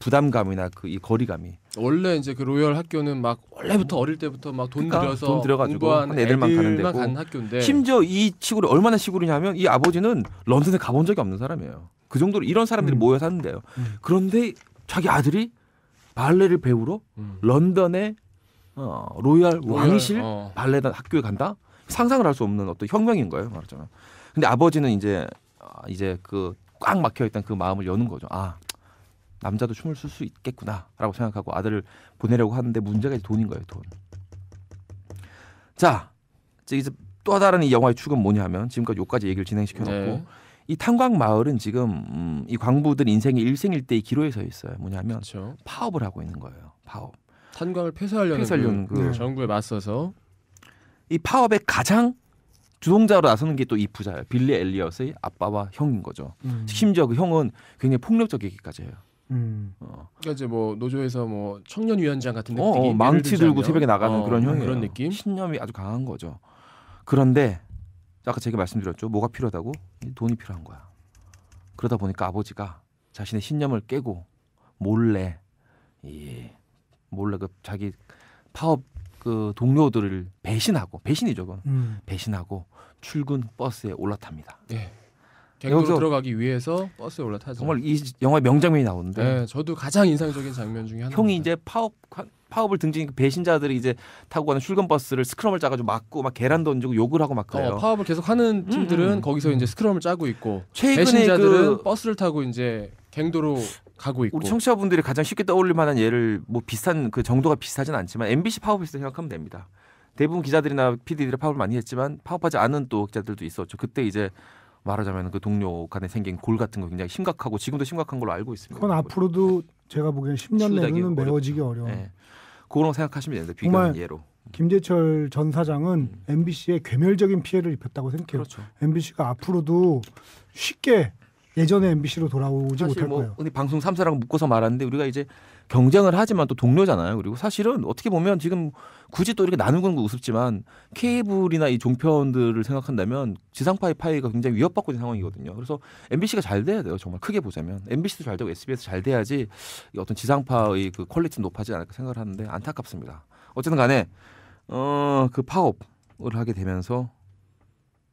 부담감이나 그 이 거리감이 원래 이제 그 로열 학교는 막 원래부터 어릴 때부터 막돈 그러니까 들여서 돈 들여가지고 한 애들만, 가는 데고 간 학교인데 심지어 이 시골이 얼마나 시골이냐면 이 아버지는 런던에 가본 적이 없는 사람이에요. 그 정도로 이런 사람들이 음. 모여 사는데요. 음. 그런데 자기 아들이 발레를 배우러 음. 런던의 어, 로열 왕실 어. 발레단 학교에 간다. 상상을 할 수 없는 어떤 혁명인 거예요, 말하자면. 근데 아버지는 이제 어, 이제 그 꽉 막혀 있던 그 마음을 여는 거죠. 아, 남자도 춤을 출 수 있겠구나라고 생각하고 아들을 보내려고 하는데 문제가 이제 돈인 거예요 돈. 자 이제 또 다른 이 영화의 축은 뭐냐면 지금까지 요까지 얘기를 진행시켜놓고 네. 이 탄광 마을은 지금 음, 이 광부들 인생의 일생일대의 기로에 서 있어요. 뭐냐면 그렇 파업을 하고 있는 거예요. 파업. 탄광을 폐쇄하려는, 폐쇄하려는 그, 그 정부에 맞서서 이 파업의 가장 주동자로 나서는 게 또 이 부자예요. 빌리 엘리엇의 아빠와 형인 거죠. 음. 심지어 그 형은 굉장히 폭력적이기까지 해요. 음. 어. 그러니까 이제 뭐 노조에서 뭐 청년위원장 같은 어, 느낌이 어, 어, 망치 들고 새벽에 나가는 어, 그런 형이에요. 그런 느낌? 신념이 아주 강한 거죠. 그런데 아까 제가 말씀드렸죠. 뭐가 필요하다고? 돈이 필요한 거야. 그러다 보니까 아버지가 자신의 신념을 깨고 몰래 예, 몰래 그 자기 파업 그 동료들을 배신하고 배신이죠, 그건 음. 배신하고 출근 버스에 올라탑니다. 예. 갱도로 들어가기 위해서 버스에 올라타죠. 정말 이 영화의 명장면이 나오는데. 네, 저도 가장 인상적인 장면 중에 하나. 형이 이제 파업 파업을 등진 그 배신자들이 이제 타고 가는 출근 버스를 스크럼을 짜가지고 막고 막 계란 던지고 욕을 하고 막 어, 그래요. 어, 파업을 계속 하는 음, 팀들은 음, 음. 거기서 이제 스크럼을 짜고 있고 배신자들은 그... 버스를 타고 이제 갱도로 가고 있고. 우리 청취자분들이 가장 쉽게 떠올릴 만한 예를 뭐 비슷한 그 정도가 비슷하진 않지만 MBC 파업에서 생각하면 됩니다. 대부분 기자들이나 PD들이 파업을 많이 했지만 파업하지 않은 또 기자들도 있었죠. 그때 이제 말하자면 그 동료 간에 생긴 골 같은 거 굉장히 심각하고 지금도 심각한 걸로 알고 있습니다. 그건 앞으로도 제가 보기엔 10년 내로는 메워지기 어려워. 네. 그런 생각하시면 됩니다. 비교한 예로. 김재철 전 사장은 음. MBC에 괴멸적인 피해를 입혔다고 생각해요. 그렇죠. MBC가 앞으로도 쉽게 예전의 MBC로 돌아오지 못할 뭐 거예요. 방송 3사랑 묶어서 말하는데 우리가 이제 경쟁을 하지만 또 동료잖아요. 그리고 사실은 어떻게 보면 지금 굳이 또 이렇게 나누는 건 우습지만 케이블이나 이 종편들을 생각한다면 지상파의 파이가 굉장히 위협받고 있는 상황이거든요. 그래서 MBC가 잘 돼야 돼요. 정말 크게 보자면 MBC도 잘 되고 SBS 잘 돼야지 어떤 지상파의 그 퀄리티는 높아지지 않을까 생각을 하는데 안타깝습니다. 어쨌든 간에 어, 그 파업을 하게 되면서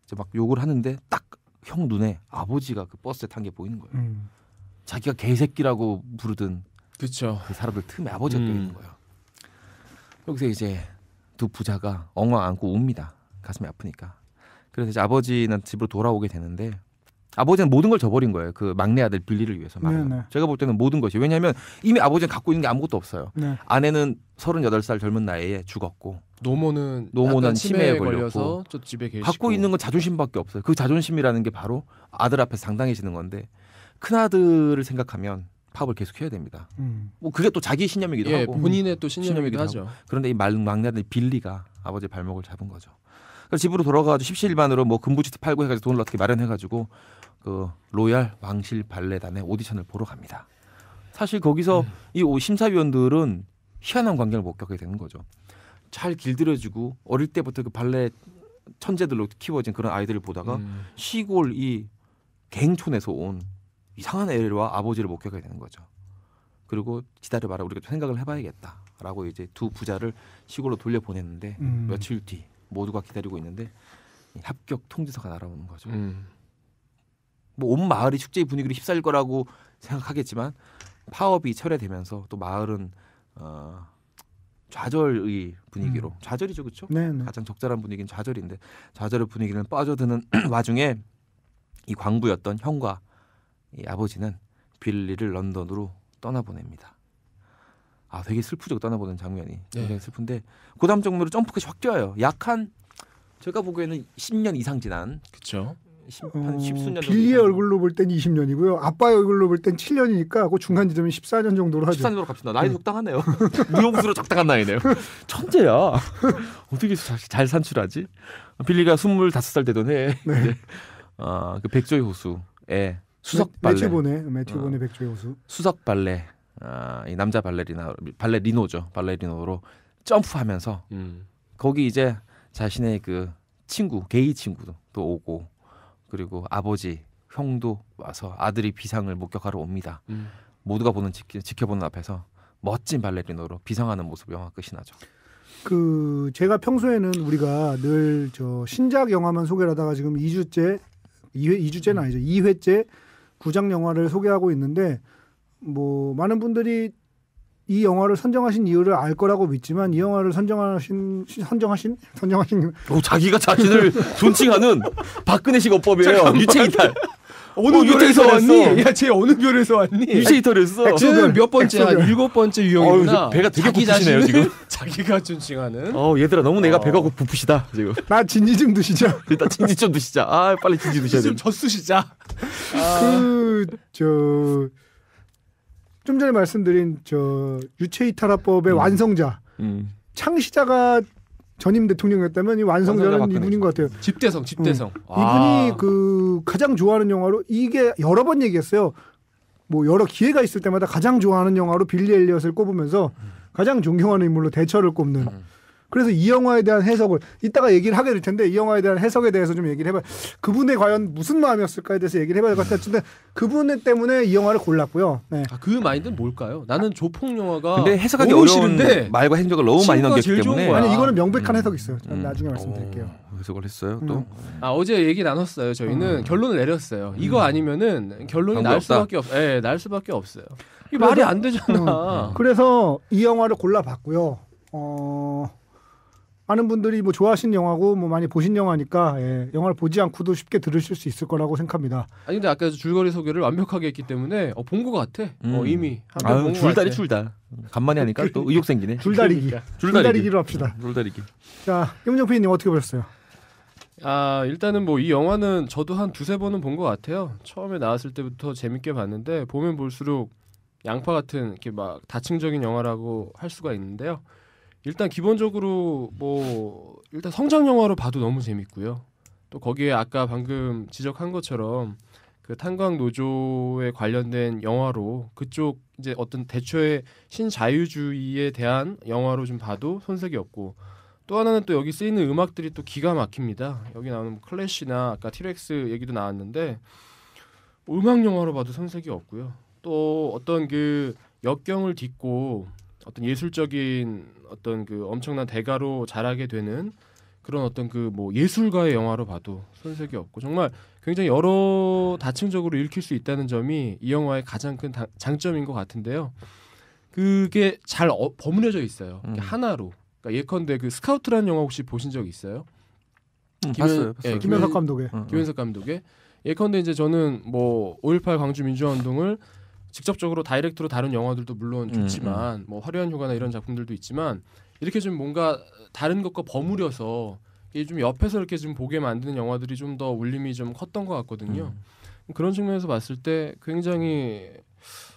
이제 막 욕을 하는데 딱 형 눈에 아버지가 그 버스에 탄 게 보이는 거예요. 음. 자기가 개새끼라고 부르든 그렇죠. 그 사람들 틈에 아버지가 음. 또 있는 거예요. 여기서 이제 두 부자가 엉엉 안고 웁니다. 가슴이 아프니까. 그래서 이제 아버지는 집으로 돌아오게 되는데 아버지는 모든 걸 저버린 거예요. 그 막내 아들 빌리를 위해서 네, 네. 제가 볼 때는 모든 것이 왜냐하면 이미 아버지는 갖고 있는 게 아무것도 없어요. 네. 아내는 서른여덟 살 젊은 나이에 죽었고 노모는 노모는 치매에 걸려서 집에 계시고 갖고 있는 건 자존심밖에 없어요. 그 자존심이라는 게 바로 아들 앞에서 당당해지는 건데 큰 아들을 생각하면 팝을 계속 해야 됩니다. 음. 뭐 그게 또 자기 신념이기도 예, 하고 본인의 또 신념이기도, 신념 하죠. 그런데 이 막내들 빌리가 아버지 발목을 잡은 거죠. 그래서 집으로 돌아가서 십시일반으로 뭐 금부지트 팔고 해가지고 돈을 어떻게 마련해가지고 그 로얄 왕실 발레단의 오디션을 보러 갑니다. 사실 거기서 네. 이 심사위원들은 희한한 광경을 목격하게 되는 거죠. 잘 길들여지고 어릴 때부터 그 발레 천재들로 키워진 그런 아이들을 보다가 음. 시골 이 갱촌에서 온 이상한 애와 아버지를 목격하게 되는 거죠. 그리고 기다려봐라 우리가 생각을 해봐야겠다라고 이제 두 부자를 시골로 돌려 보냈는데 음. 며칠 뒤 모두가 기다리고 있는데 합격 통지서가 날아오는 거죠. 음. 뭐온 마을이 축제의 분위기로 휩쓸 거라고 생각하겠지만 파업이 철회되면서 또 마을은 어, 좌절의 분위기로 음. 좌절이죠 그렇죠? 네네. 가장 적절한 분위기는 좌절인데 좌절의 분위기는 빠져드는 와중에 이 광부였던 형과 이 아버지는 빌리를 런던으로 떠나보냅니다. 아 되게 슬프죠 떠나보낸 장면이 네. 굉장히 네. 슬픈데 그 다음 장면으로 점프까지 확 뛰어요. 약한 제가 보기에는 10년 이상 지난 그렇죠. 어, 빌리의 정도. 얼굴로 볼 땐 20년이고요. 아빠의 얼굴로 볼 땐 7년이니까 그 중간 지점이 14년 정도로 하죠. 14년으로 갑시다. 나이 네. 적당하네요. 무용수로 적당한 나이네요. 천재야. 어떻게 잘, 산출하지? 빌리가 25살 되던 해에 네. 어, 그 백조의 호수에 수석 발레. 매튜보네, 그 매튜보네 어. 백조의 호수. 수석 발레. 아, 이 남자 발레리나 발레리노죠. 발레리노로 점프하면서 음. 거기 이제 자신의 그 친구, 게이 친구도 또 오고 그리고 아버지, 형도 와서 아들이 비상을 목격하러 옵니다. 음. 모두가 보는 지켜, 지켜보는 앞에서 멋진 발레리노로 비상하는 모습 영화 끝이 나죠. 그 제가 평소에는 우리가 늘 저 신작 영화만 소개를 하다가 지금 2주째 2회 2주째는 음. 아니죠. 2회째 구장 영화를 소개하고 있는데 뭐 많은 분들이 이 영화를 선정하신 이유를 알 거라고 믿지만 이 영화를 선정하신 선정하신 선정하신 오, 자기가 자신을 존칭하는 박근혜식 어법이에요. 유체 이탈. 어느 교에서 어, 왔니? 야, 쟤 어느 교에서 왔니? 유세이터랬어. 쟤는 몇 번째? 한 일곱 번째 유형이구나. 어, 배가 되게 고프시네요 지금. 자기가 존칭하는. 어, 얘들아 너무 내가 어. 배가 고프시다 지금. 나 진지 좀 드시자. 일단 진지 좀 드시자. 아, 빨리 진지 드셔야 돼. 좀젖 쓰시자. 아. 그저 좀 전에 말씀드린 저 유체이탈화법의 음. 완성자 음. 창시자가 전임 대통령이었다면 이 완성자는 이분인 것 같아요. 집대성, 집대성. 응. 음. 이분이 아. 그 가장 좋아하는 영화로 이게 여러 번 얘기했어요. 뭐 여러 기회가 있을 때마다 가장 좋아하는 영화로 빌리 엘리엇을 꼽으면서 가장 존경하는 인물로 대처를 꼽는. 음. 그래서 이 영화에 대한 해석을 이따가 얘기를 하게 될 텐데 이 영화에 대한 해석에 대해서 좀 얘기를 해봐. 그분의 과연 무슨 마음이었을까에 대해서 얘기를 해봐야 될 것 같은데 그분 때문에 이 영화를 골랐고요. 네. 아, 그 마인드는 뭘까요? 나는 조폭 영화가 근데 해석하기 너무 싫은데 말과 행적을 너무 많이 넘겼기 때문에 아니 이거는 명백한 음. 해석이 있어요. 음. 나중에 말씀드릴게요. 어, 어, 해석을 했어요. 또 음. 아, 어제 얘기 나눴어요. 저희는 음. 결론을 내렸어요. 이거 음. 아니면은 결론이 날 수밖에 없. 예, 날 수밖에 없어요. 이 말이 안 되잖아. 음. 그래서 이 영화를 골라봤고요. 어. 많은 분들이 뭐 좋아하신 영화고 뭐 많이 보신 영화니까 예, 영화를 보지 않고도 쉽게 들으실 수 있을 거라고 생각합니다. 아니 근데 아까 줄거리 소개를 완벽하게 했기 때문에 어, 본것 같아. 어, 음. 어, 이미 아 줄다리 줄다. 간만에 하니까 또 의욕 생기네. 줄다리기. 그러니까. 줄다리기. 줄다리기로 합시다. 음, 줄다리기. 자, 임정 PD님 어떻게 보셨어요? 아 일단은 뭐 이 영화는 저도 한 두세 번은 본 것 같아요. 처음에 나왔을 때부터 재밌게 봤는데 보면 볼수록 양파 같은 이렇게 막 다층적인 영화라고 할 수가 있는데요. 일단 기본적으로 뭐 일단 성장 영화로 봐도 너무 재밌고요. 또 거기에 아까 방금 지적한 것처럼 그 탄광 노조에 관련된 영화로 그쪽 이제 어떤 대처의 신자유주의에 대한 영화로 좀 봐도 손색이 없고 또 하나는 또 여기 쓰이는 음악들이 또 기가 막힙니다. 여기 나오는 클래시나 아까 티렉스 얘기도 나왔는데 뭐 음악 영화로 봐도 손색이 없고요. 또 어떤 그 역경을 딛고 어떤 예술적인 어떤 그 엄청난 대가로 자라게 되는 그런 어떤 그 뭐 예술가의 영화로 봐도 손색이 없고 정말 굉장히 여러 다층적으로 읽힐 수 있다는 점이 이 영화의 가장 큰 장점인 것 같은데요. 그게 잘 어, 버무려져 있어요. 음. 하나로. 그러니까 예컨대 그 스카우트라는 영화 혹시 보신 적 있어요? 음, 봤어요. 봤어요. 예, 김현석 네. 감독의. 음, 음. 김현석 감독의. 예컨대 이제 저는 뭐 5.18 광주 민주화 운동을 직접적으로 다이렉트로 다른 영화들도 물론 음, 좋지만 음, 음. 뭐 화려한 효과나 이런 작품들도 있지만 이렇게 좀 뭔가 다른 것과 버무려서 이좀 옆에서 이렇게 좀 보게 만드는 영화들이 좀 더 울림이 좀 컸던 것 같거든요. 음. 그런 측면에서 봤을 때 굉장히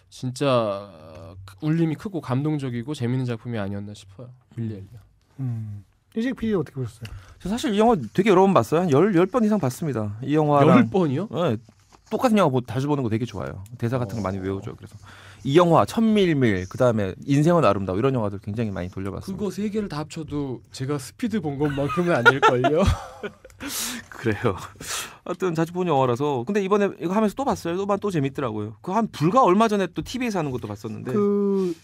진짜 울림이 크고 감동적이고 재밌는 작품이 아니었나 싶어요. 빌리엘리. 아 음. 이직 PD 어떻게 보셨어요? 저 사실 이 영화 되게 여러 번 봤어요. 한 열, 열 번 이상 봤습니다. 이 영화랑. 열 번이요? 네. 똑같은 영화 보, 다시 보는 거 되게 좋아요. 대사 같은 거 많이 어. 외우죠. 그래서 이 영화 천밀밀 그다음에 인생은 아름다워 이런 영화들 굉장히 많이 돌려봤습니다. 그거 세 개를 다 합쳐도 제가 스피드 본 것만큼은 아닐 걸요. 그래요. 하여튼 자주 본 영화라서 근데 이번에 이거 하면서 또 봤어요. 또만또 재밌더라고요. 그 한 불과 얼마 전에 또 TV에서 하는 것도 봤었는데 그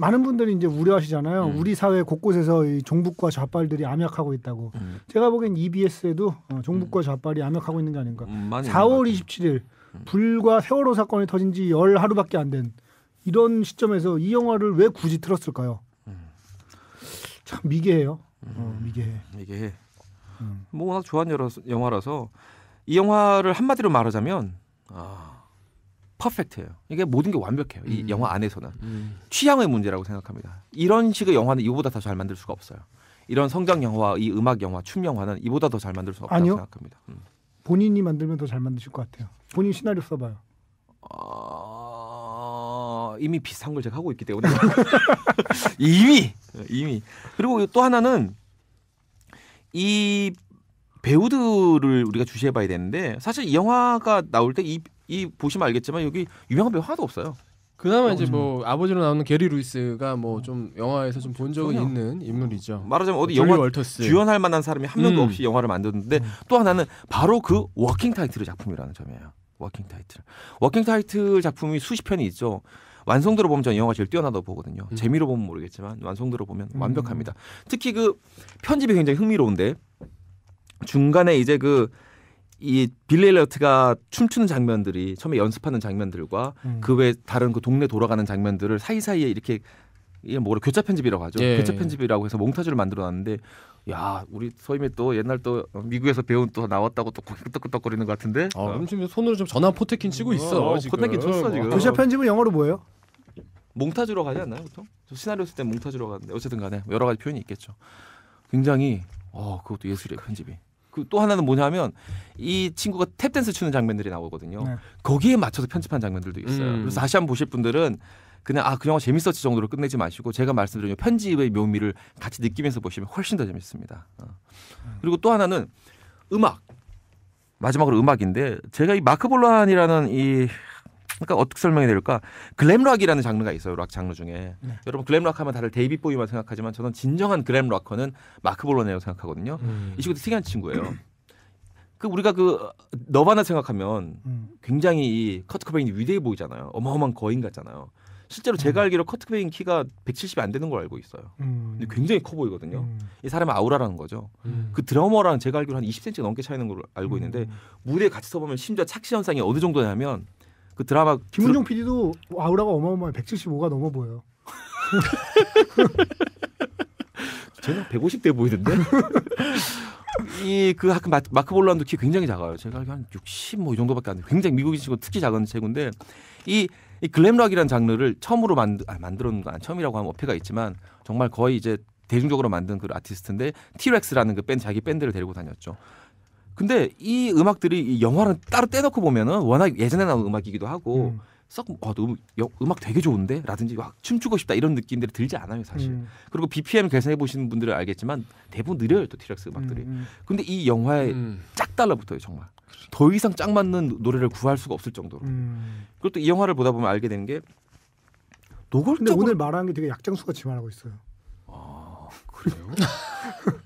많은 분들이 이제 우려하시잖아요. 음. 우리 사회 곳곳에서 이 종북과 좌빨들이 암약하고 있다고. 음. 제가 보기엔 EBS에도 어, 종북과 음. 좌빨이 암약하고 있는 게 아닌가. 4월 음, 27일 음. 불과 세월호 사건이 터진 지열 하루밖에 안 된 이런 시점에서 이 영화를 왜 굳이 틀었을까요? 참 미개해요. 어, 미개해. 미개해. 뭐 워낙 좋아하는 영화라서 이 영화를 한마디로 말하자면 아. 퍼펙트예요. 이게 모든 게 완벽해요. 이 음. 영화 안에서는 음. 취향의 문제라고 생각합니다. 이런 식의 영화는 이보다 더 잘 만들 수가 없어요. 이런 성장 영화, 이 음악 영화, 춤 영화는 이보다 더 잘 만들 수 없다고 아니요. 생각합니다. 음. 본인이 만들면 더 잘 만드실 것 같아요. 본인 시나리오 써봐요. 어... 이미 비슷한 걸 제가 하고 있기 때문에 이미 이미 그리고 또 하나는 이 배우들을 우리가 주시해봐야 되는데 사실 이 영화가 나올 때이 이 보시면 알겠지만 여기 유명한 배우 하나도 없어요. 그나마 이제 음. 뭐 아버지로 나오는 게리 루이스가 뭐 좀 영화에서 좀 본 적은 있는 인물이죠. 말하자면 어디 뭐 영화 월터스. 주연할 만한 사람이 한 명도 음. 없이 영화를 만드는데 음. 또 하나는 바로 그 워킹 타이틀의 작품이라는 점이에요. 워킹 타이틀. 워킹 타이틀 작품이 수십 편이 있죠. 완성도로 보면 저는 영화 제일 뛰어나다고 보거든요. 음. 재미로 보면 모르겠지만 완성도로 보면 음. 완벽합니다. 특히 그 편집이 굉장히 흥미로운데 중간에 이제 그 이빌레일리어트가 춤추는 장면들이 처음에 연습하는 장면들과 음. 그외 다른 그 동네 돌아가는 장면들을 사이사이에 이렇게 이게 뭐라 교차 편집이라고 하죠. 예. 교차 편집이라고 해서 몽타주를 만들어 놨는데 야 우리 서임이 또 옛날 또 미국에서 배운 또 나왔다고 또 끄떡끄떡거리는 것 같은데. 아, 어. 지금 손으로 좀 전화 포테킨 치고 어, 있어. 어, 포테킨 쳤어 지금. 어. 교차 편집은 영어로 뭐예요? 몽타주로 가지 않나요 보통? 시나리오 쓸 때 몽타주로 가는데 어쨌든 간에 여러 가지 표현이 있겠죠. 굉장히 어 그것도 예술이에요 편집이. 그또 하나는 뭐냐면 이 친구가 탭댄스 추는 장면들이 나오거든요. 네. 거기에 맞춰서 편집한 장면들도 있어요. 음. 그래서 다시 한번 보실 분들은 그냥 아그 영화 재밌었지 정도로 끝내지 마시고 제가 말씀드린 편집의 묘미를 같이 느끼면서 보시면 훨씬 더 재밌습니다. 어. 음. 그리고 또 하나는 음악 마지막으로 음악인데 제가 이 마크 볼란이라는 이 그러니까 어떻게 설명이 될까? 글램락이라는 장르가 있어요. 락 장르 중에. 네. 여러분 글램락 하면 다들 데이비 보이만 생각하지만 저는 진정한 글램락커는 마크 볼로네로 생각하거든요. 음. 이 친구도 특이한 친구예요. 그 우리가 그 너바나 생각하면 음. 굉장히 이 커트 코베인이 위대해 보이잖아요. 어마어마한 거인 같잖아요. 실제로 음. 제가 알기로 커트 코베인 키가 170이 안 되는 걸 알고 있어요. 음. 근데 굉장히 커 보이거든요. 음. 이 사람의 아우라라는 거죠. 음. 그 드러머랑 제가 알기로 한 20cm 넘게 차이는 걸 알고 음. 있는데 무대에 같이 서보면 심지어 착시 현상이 어느 정도냐면 그 드라마 김은종 들... PD도 아우라가 어마어마해 175가 넘어 보여요. 제가 150대 보이던데. 이그 아까 마크, 마크 볼란도 키 굉장히 작아요. 제가 알기로 한60 뭐이 정도밖에 안 돼. 굉장히 미국인 친구 특히 작은 체구인데 이, 이 글램락이라는 장르를 처음으로 만드, 아, 만들었는 건 처음이라고 하면 어폐가 있지만 정말 거의 이제 대중적으로 만든 그 아티스트인데 티렉스라는 그밴 자기 밴드를 데리고 다녔죠. 근데 이 음악들이 이 영화랑 따로 떼놓고 보면은 워낙 예전에 나온 음악이기도 하고 음. 썩 뭐, 아, 너무 여, 음악 되게 좋은데 라든지 막 춤추고 싶다 이런 느낌들이 들지 않아요 사실 음. 그리고 BPM 계산해 보시는 분들은 알겠지만 대부분 느려요 또티렉스 음, 음악들이 음. 근데 이 영화에 음. 짝 달라붙어요 정말 그렇죠. 더 이상 짝 맞는 노래를 구할 수가 없을 정도로 음. 그리고 또 이 영화를 보다 보면 알게 되는 게 노골적으로 근데 오늘 말하는 게 되게 약장수가지 말하고 있어요 아 그래요?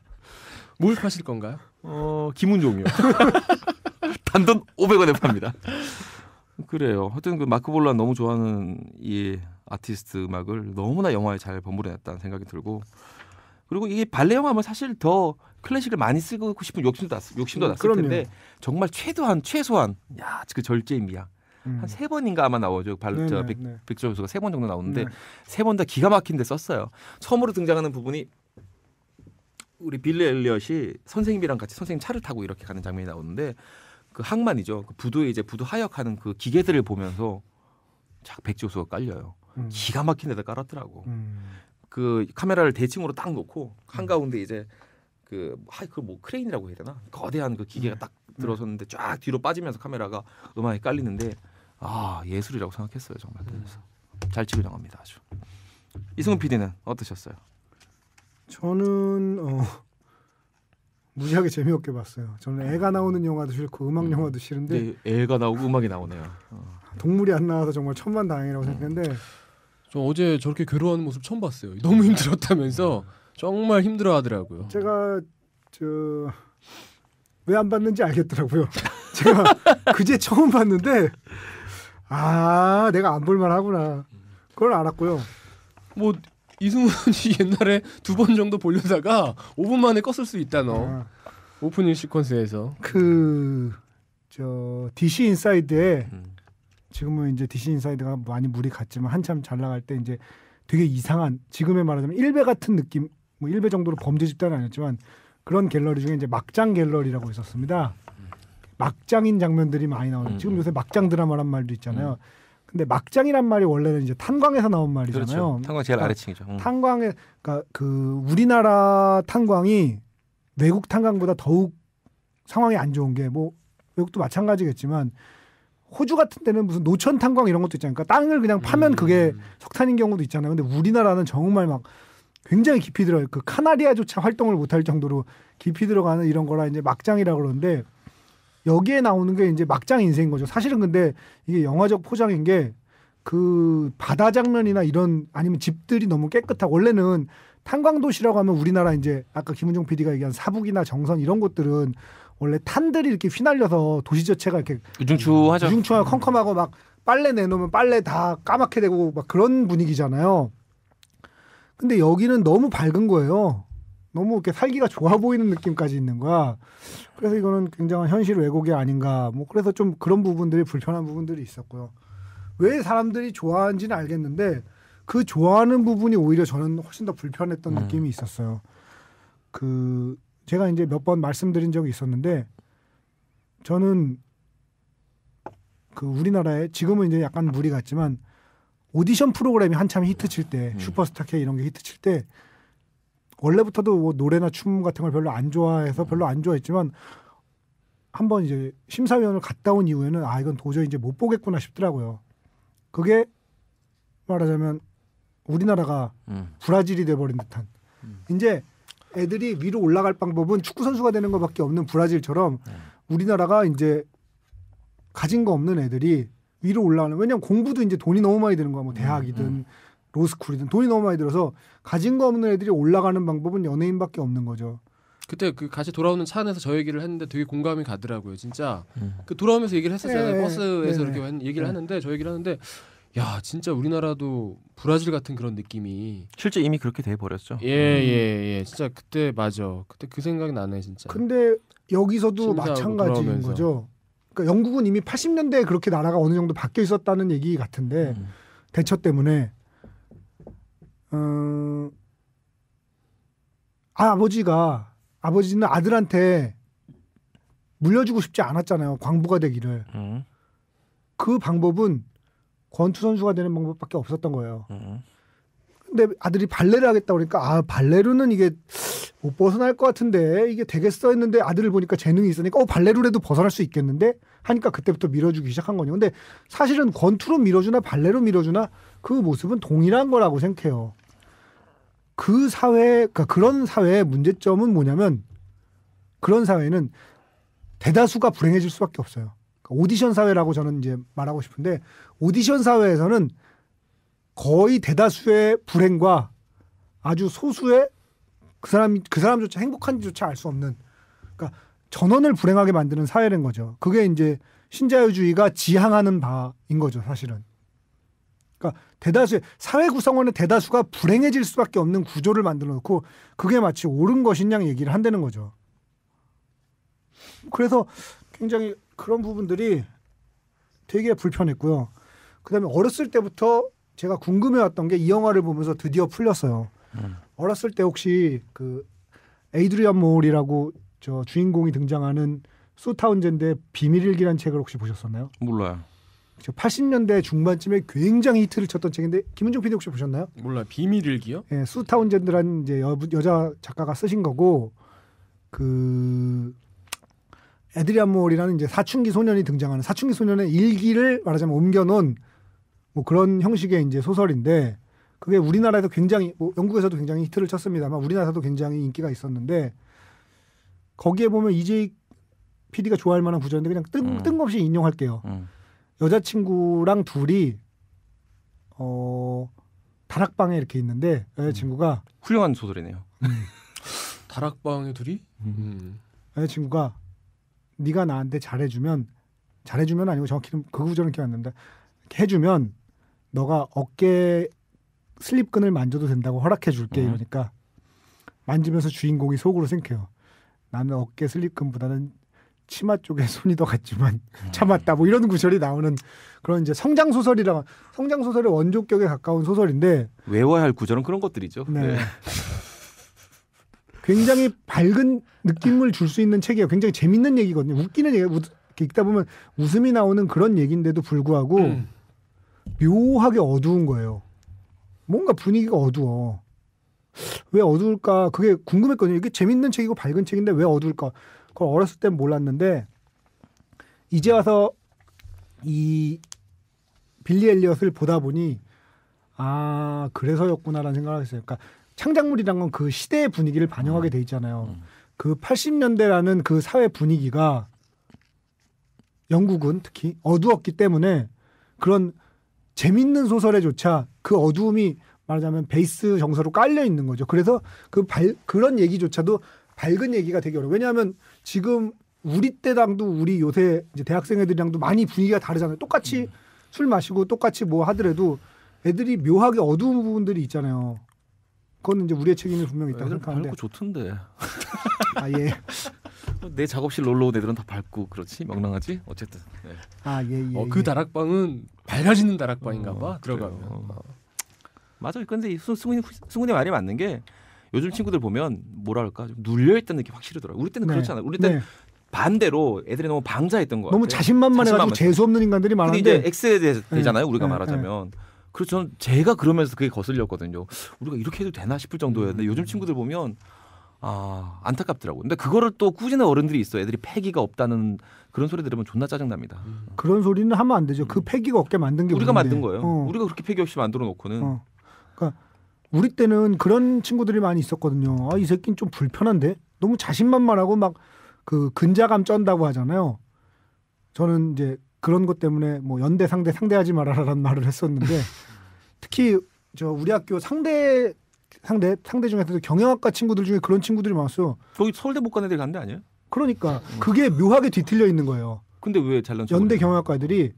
뭘 파실 건가요? 어, 김은종이요. 단돈 500원에 팝니다. 그래요. 하여튼 그 마크 볼란 너무 좋아하는 이 아티스트 음악을 너무나 영화에 잘 버무려냈다는 생각이 들고 그리고 이 발레 영화면 사실 더 클래식을 많이 쓰고 싶은 욕심도 났, 욕심도 났을 그럼요. 텐데 정말 최소한 최소한 야 그 절제 미야 음. 한세 번인가 아마 나오죠 그 발저 백조 교수가 세 번 정도 나오는데 네. 세번 다 기가 막힌데 썼어요 처음으로 등장하는 부분이 우리 빌리 엘리엇이 선생님이랑 같이 선생님 차를 타고 이렇게 가는 장면이 나오는데 그 항만이죠. 그부두에 이제 부두 하역하는 그 기계들을 보면서 자 백지호수가 깔려요. 음. 기가 막힌 데다 깔았더라고. 음. 그 카메라를 대칭으로 딱 놓고 음. 한 가운데 이제 그하그뭐 이 크레인이라고 해야 되나 거대한 그 기계가 음. 딱 들어섰는데 쫙 뒤로 빠지면서 카메라가 음악에 깔리는데 아 예술이라고 생각했어요 정말 음. 그래서 잘 찍은 영화입니다 아주 이승훈 PD는 어떠셨어요? 저는 어, 무지하게 재미없게 봤어요. 저는 애가 나오는 영화도 싫고 음악 음. 영화도 싫은데 네, 애가 나오고 음악이 나오네요. 어. 동물이 안 나와서 정말 천만다행이라고 음. 생각했는데 음. 저 어제 저렇게 괴로워하는 모습 처음 봤어요. 너무 음. 힘들었다면서 음. 정말 힘들어하더라고요. 제가 저 왜 안 봤는지 알겠더라고요. 제가 그제 처음 봤는데 아 내가 안 볼만하구나 그걸 알았고요. 뭐 이승훈이 옛날에 두 번 정도 보려다가 5분 만에 껐을 수 있다 너 아. 오프닝 시퀀스에서 그저 DC 인사이드에 음. 지금은 이제 DC 인사이드가 많이 물이 갔지만 한참 잘 나갈 때 이제 되게 이상한 지금에 말하자면 일베 같은 느낌 뭐 일베 정도로 범죄 집단은 아니었지만 그런 갤러리 중에 이제 막장 갤러리라고 있었습니다. 음. 막장인 장면들이 많이 나오는 지금 음. 요새 막장 드라마란 말도 있잖아요. 음. 근데 막장이란 말이 원래는 이제 탄광에서 나온 말이잖아요. 그렇죠. 탄광 제일 그러니까 아래층이죠. 음. 탄광에 그러니까 그 우리나라 탄광이 외국 탄광보다 더욱 상황이 안 좋은 게 뭐 외국도 마찬가지겠지만 호주 같은 데는 무슨 노천 탄광 이런 것도 있잖아요. 그러니까 땅을 그냥 파면 음. 그게 석탄인 경우도 있잖아요. 근데 우리나라는 정말 막 굉장히 깊이 들어 요그 카나리아조차 활동을 못할 정도로 깊이 들어가는 이런 거라 이제 막장이라 그러는데 여기에 나오는 게 이제 막장 인생인 거죠. 사실은 근데 이게 영화적 포장인 게 그 바다 장면이나 이런 아니면 집들이 너무 깨끗하고 원래는 탄광도시라고 하면 우리나라 이제 아까 김은종 PD가 얘기한 사북이나 정선 이런 곳들은 원래 탄들이 이렇게 휘날려서 도시 자체가 이렇게 우중충하죠. 우중충하고 음. 컴컴하고 막 빨래 내놓으면 빨래 다 까맣게 되고 막 그런 분위기잖아요. 근데 여기는 너무 밝은 거예요. 너무 이렇게 살기가 좋아 보이는 느낌까지 있는 거야. 그래서 이거는 굉장한 현실 왜곡이 아닌가. 뭐 그래서 좀 그런 부분들이 불편한 부분들이 있었고요. 왜 사람들이 좋아하는지는 알겠는데 그 좋아하는 부분이 오히려 저는 훨씬 더 불편했던 음. 느낌이 있었어요. 그 제가 이제 몇 번 말씀드린 적이 있었는데 저는 그 우리나라에 지금은 이제 약간 무리 같지만 오디션 프로그램이 한참 히트 칠때 음. 슈퍼스타 K 이런 게 히트 칠때 원래부터도 뭐 노래나 춤 같은 걸 별로 안 좋아해서 음. 별로 안 좋아했지만 한번 이제 심사위원을 갔다 온 이후에는 아 이건 도저히 이제 못 보겠구나 싶더라고요. 그게 말하자면 우리나라가 음. 브라질이 돼버린 듯한 음. 이제 애들이 위로 올라갈 방법은 축구 선수가 되는 것밖에 없는 브라질처럼 음. 우리나라가 이제 가진 거 없는 애들이 위로 올라가는 왜냐면 공부도 이제 돈이 너무 많이 드는 거야 뭐 음. 대학이든 음. 로스쿨이든 돈이 너무 많이 들어서 가진 거 없는 애들이 올라가는 방법은 연예인밖에 없는 거죠. 그때 그 같이 돌아오는 차 안에서 저 얘기를 했는데 되게 공감이 가더라고요. 진짜 음. 그 돌아오면서 얘기를 했었잖아요. 예, 버스에서 예, 이렇게 네. 얘기를 하는데 저 얘기를 하는데 야 진짜 우리나라도 브라질 같은 그런 느낌이 실제 이미 그렇게 돼 버렸죠. 예예예, 음. 예, 예. 진짜 그때 맞아. 그때 그 생각이 나네 진짜. 근데 여기서도 마찬가지인 돌아오면서. 거죠. 그러니까 영국은 이미 80년대에 그렇게 나라가 어느 정도 바뀌어 있었다는 얘기 같은데 음. 대처 때문에 어, 아, 아버지가 아버지는 아들한테 물려주고 싶지 않았잖아요. 광부가 되기를. 음. 그 방법은 권투 선수가 되는 방법밖에 없었던 거예요. 음. 근데 아들이 발레를 하겠다 그러니까 아 발레로는 이게 못 벗어날 것 같은데 이게 되겠어 했는데 아들을 보니까 재능이 있으니까 어 발레로라도 벗어날 수 있겠는데 하니까 그때부터 밀어주기 시작한 거죠. 근데 사실은 권투로 밀어주나 발레로 밀어주나 그 모습은 동일한 거라고 생각해요. 그 사회, 그러니까 그런 사회의 문제점은 뭐냐면 그런 사회는 대다수가 불행해질 수밖에 없어요. 그러니까 오디션 사회라고 저는 이제 말하고 싶은데 오디션 사회에서는 거의 대다수의 불행과 아주 소수의 그 사람 그 사람조차 행복한지조차 알 수 없는 그러니까 전원을 불행하게 만드는 사회인 거죠. 그게 이제 신자유주의가 지향하는 바인 거죠, 사실은. 그러니까 대다수의 사회 구성원의 대다수가 불행해질 수밖에 없는 구조를 만들어 놓고 그게 마치 옳은 것인양 얘기를 한다는 거죠. 그래서 굉장히 그런 부분들이 되게 불편했고요. 그다음에 어렸을 때부터 제가 궁금해왔던 게 이 영화를 보면서 드디어 풀렸어요. 음. 어렸을 때 혹시 그 에이드리안 몰이라고 저 주인공이 등장하는 수타운젠드의 비밀일기란 책을 혹시 보셨었나요? 몰라요. 80년대 중반쯤에 굉장히 히트를 쳤던 책인데 김은중 PD 혹시 보셨나요? 몰라 비밀일기요? 예, 수타운젠드란 이제 여, 여자 작가가 쓰신 거고 그 에드리안 몰이라는 이제 사춘기 소년이 등장하는 사춘기 소년의 일기를 말하자면 옮겨놓은 뭐 그런 형식의 이제 소설인데 그게 우리나라에서 굉장히 뭐 영국에서도 굉장히 히트를 쳤습니다만 우리나라에서도 굉장히 인기가 있었는데 거기에 보면 이제 PD가 좋아할 만한 구절인데 그냥 뜬, 음. 뜬금없이 인용할게요. 음. 여자친구랑 둘이 어 다락방에 이렇게 있는데 여자친구가 음. 훌륭한 소설이네요. 음. 다락방에 둘이 음. 음. 여자친구가 네가 나한테 잘해주면 잘해주면 아니고 정확히는 그 구절은 기억 안 난다. 해주면 너가 어깨 슬립끈을 만져도 된다고 허락해줄게 이러니까 만지면서 주인공이 속으로 생겨요. 나는 어깨 슬립근보다는 치마 쪽에 손이 더 갔지만 참았다 뭐 이런 구절이 나오는 그런 이제 성장 소설이라 성장 소설의 원조격에 가까운 소설인데 외워야 할 구절은 그런 것들이죠. 네. 네. 굉장히 밝은 느낌을 줄 수 있는 책이에요. 굉장히 재밌는 얘기거든요. 웃기는 얘기 읽다 보면 웃음이 나오는 그런 얘기인데도 불구하고 음. 묘하게 어두운 거예요. 뭔가 분위기가 어두워. 왜 어두울까 그게 궁금했거든요. 이게 재밌는 책이고 밝은 책인데 왜 어두울까 그걸 어렸을 땐 몰랐는데 이제 와서 이 빌리 엘리엇을 보다 보니 아 그래서였구나라는 생각을 했어요. 그러니까 창작물이란 건 그 시대의 분위기를 반영하게 돼 있잖아요. 음, 음. 그 80년대라는 그 사회 분위기가 영국은 특히 어두웠기 때문에 그런 재밌는 소설에조차 그 어두움이 말하자면 베이스 정서로 깔려 있는 거죠. 그래서 그 발, 그런 얘기조차도 밝은 얘기가 되게 어려워. 왜냐하면 지금 우리 때랑도 우리 요새 이제 대학생 애들이랑도 많이 분위기가 다르잖아요. 똑같이 음. 술 마시고 똑같이 뭐 하더라도 애들이 묘하게 어두운 부분들이 있잖아요. 그건 이제 우리의 책임이 분명히 있다고 생각하는데. 밝고 좋던데. 아 예. 뭐 내 작업실 놀러 온 애들은 다 밝고 그렇지 명랑하지 어쨌든. 네. 아예 예. 예. 어, 그 예. 다락방은 밝아지는 다락방인가봐 음, 어, 들어가면. 그래요. 맞아요. 근데 승훈이 승훈이 말이 맞는 게 요즘 친구들 보면 뭐랄까 좀 눌려 있다는 느낌 확실히 더라고 우리 때는 네. 그렇지 않아요. 우리 때는 네. 반대로 애들이 너무 방자했던 거야. 너무 자신만만해가지고 재수 없는 인간들이 많은데 X에 대 네. 되잖아요. 우리가 네. 말하자면. 그렇죠 제가 그러면서 그게 거슬렸거든요. 우리가 이렇게 해도 되나 싶을 정도였는데 음. 요즘 친구들 보면 아 안타깝더라고. 근데 그거를 또꾸준한 어른들이 있어. 애들이 패기가 없다는 그런 소리 들으면 존나 짜증납니다. 그런 소리는 하면 안 되죠. 그 음. 패기가 없게 만든 게 우리가 우리인데. 만든 거예요. 어. 우리가 그렇게 패기 없이 만들어 놓고는 어. 그러니까 우리 때는 그런 친구들이 많이 있었거든요. 아, 이 새끼는 좀 불편한데? 너무 자신만만하고 막 그 근자감 쩐다고 하잖아요. 저는 이제 그런 것 때문에 뭐 연대 상대 상대하지 말아라라는 말을 했었는데 특히 저 우리 학교 상대 상대 상대 중에서도 경영학과 친구들 중에 그런 친구들이 많았어요. 거기 서울대 못 간 애들 간데 아니에요? 그러니까 음. 그게 묘하게 뒤틀려 있는 거예요. 근데 왜 잘난 연대 경영학과들이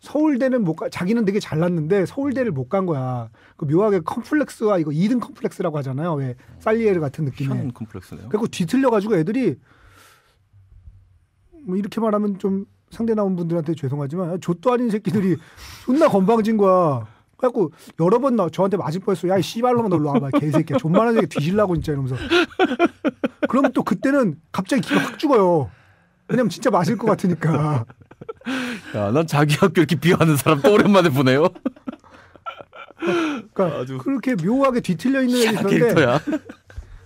서울대는 못 가, 자기는 되게 잘났는데 서울대를 못 간 거야. 그 묘하게 컴플렉스와 이거 이등 컴플렉스라고 하잖아요. 왜 살리에르 같은 느낌의. 현 컴플렉스네요. 그리고 뒤틀려가지고 애들이 뭐 이렇게 말하면 좀 상대 나온 분들한테 죄송하지만 조또 아, 아닌 새끼들이 존나 건방진 거야. 그래갖고 여러 번 나, 저한테 맞을 뻔했어. 야, 이 씨발놈아, 놀러 와봐. 개새끼야. 존만한 새끼 뒤질라고 진짜 이러면서. 그럼 또 그때는 갑자기 기가 확 죽어요. 왜냐면 진짜 맞을 것 같으니까. 야, 난 자기 학교 이렇게 비하는 하 사람 또 오랜만에 보네요. 그러니까 아주... 그렇게 묘하게 뒤틀려 있는 애들 있었데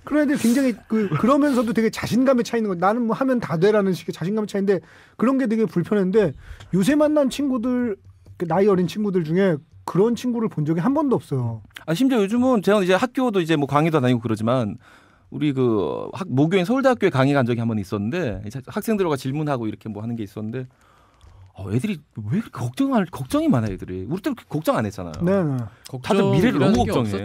그런데 굉장히 그 그러면서도 되게 자신감에 차 있는 거 나는 뭐 하면 다 돼라는 식의 자신감 차인데 그런 게 되게 불편했데 요새 만난 친구들 그 나이 어린 친구들 중에 그런 친구를 본 적이 한 번도 없어요. 아 심지어 요즘은 제가 이제 학교도 이제 뭐 강의도 다니고 그러지만 우리 그 학, 모교인 서울대학교에 강의 간 적이 한 번 있었는데 학생들과 질문하고 이렇게 뭐 하는 게 있었는데 어, 애들이 왜 이렇게 걱정할 걱정이 많아 애들이 우리 때는 걱정 안 했잖아요. 네. 네. 다들 미래를 너무 걱정해.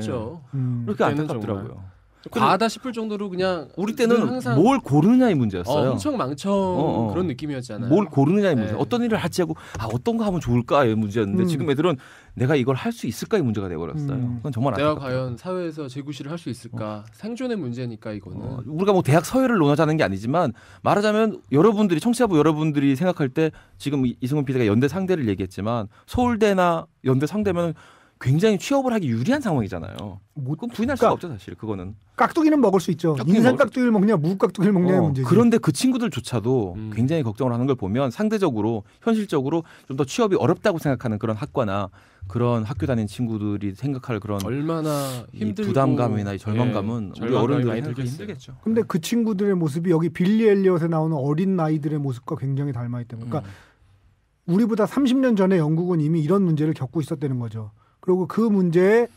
음, 그렇게 안타깝더라고요. 과하다 싶을 정도로 그냥 우리 때는 뭘 고르느냐의 문제였어요. 어, 엄청 망청 어, 어. 그런 느낌이었잖아요. 뭘 고르느냐의 문제. 네. 어떤 일을 하지 하고 아 어떤 거 하면 좋을까의 문제였는데 음. 지금 애들은 내가 이걸 할 수 있을까의 문제가 돼버렸어요. 음. 그건 정말 내가 안타깝다. 과연 사회에서 재구실을 할 수 있을까? 어. 생존의 문제니까 이거는. 어, 우리가 뭐 대학 서열을 논하자는 게 아니지만 말하자면 여러분들이 청취자분 여러분들이 생각할 때 지금 이승훈 PD가 연대 상대를 얘기했지만 서울대나 연대 상대면 굉장히 취업을 하기 유리한 상황이잖아요. 뭐 그건 부인할 그러니까, 없죠 사실 그거는. 깍두기는 먹을 수 있죠. 깍두기 인생 깍두기를 먹냐 무 깍두기를 먹냐의 어, 문제 그런데 그 친구들조차도 음. 굉장히 걱정을 하는 걸 보면 상대적으로 현실적으로 좀 더 취업이 어렵다고 생각하는 그런 학과나 그런 학교 다닌 친구들이 생각할 그런 얼마나 힘들 부담감이나 절망감은 예, 우리 어른들이 생각 힘들겠죠. 근데 네. 그 친구들의 모습이 여기 빌리 엘리엇에 나오는 어린 나이들의 모습과 굉장히 닮아 있다. 그러니까 음. 우리보다 30년 전에 영국은 이미 이런 문제를 겪고 있었다는 거죠. 그리고 그 문제의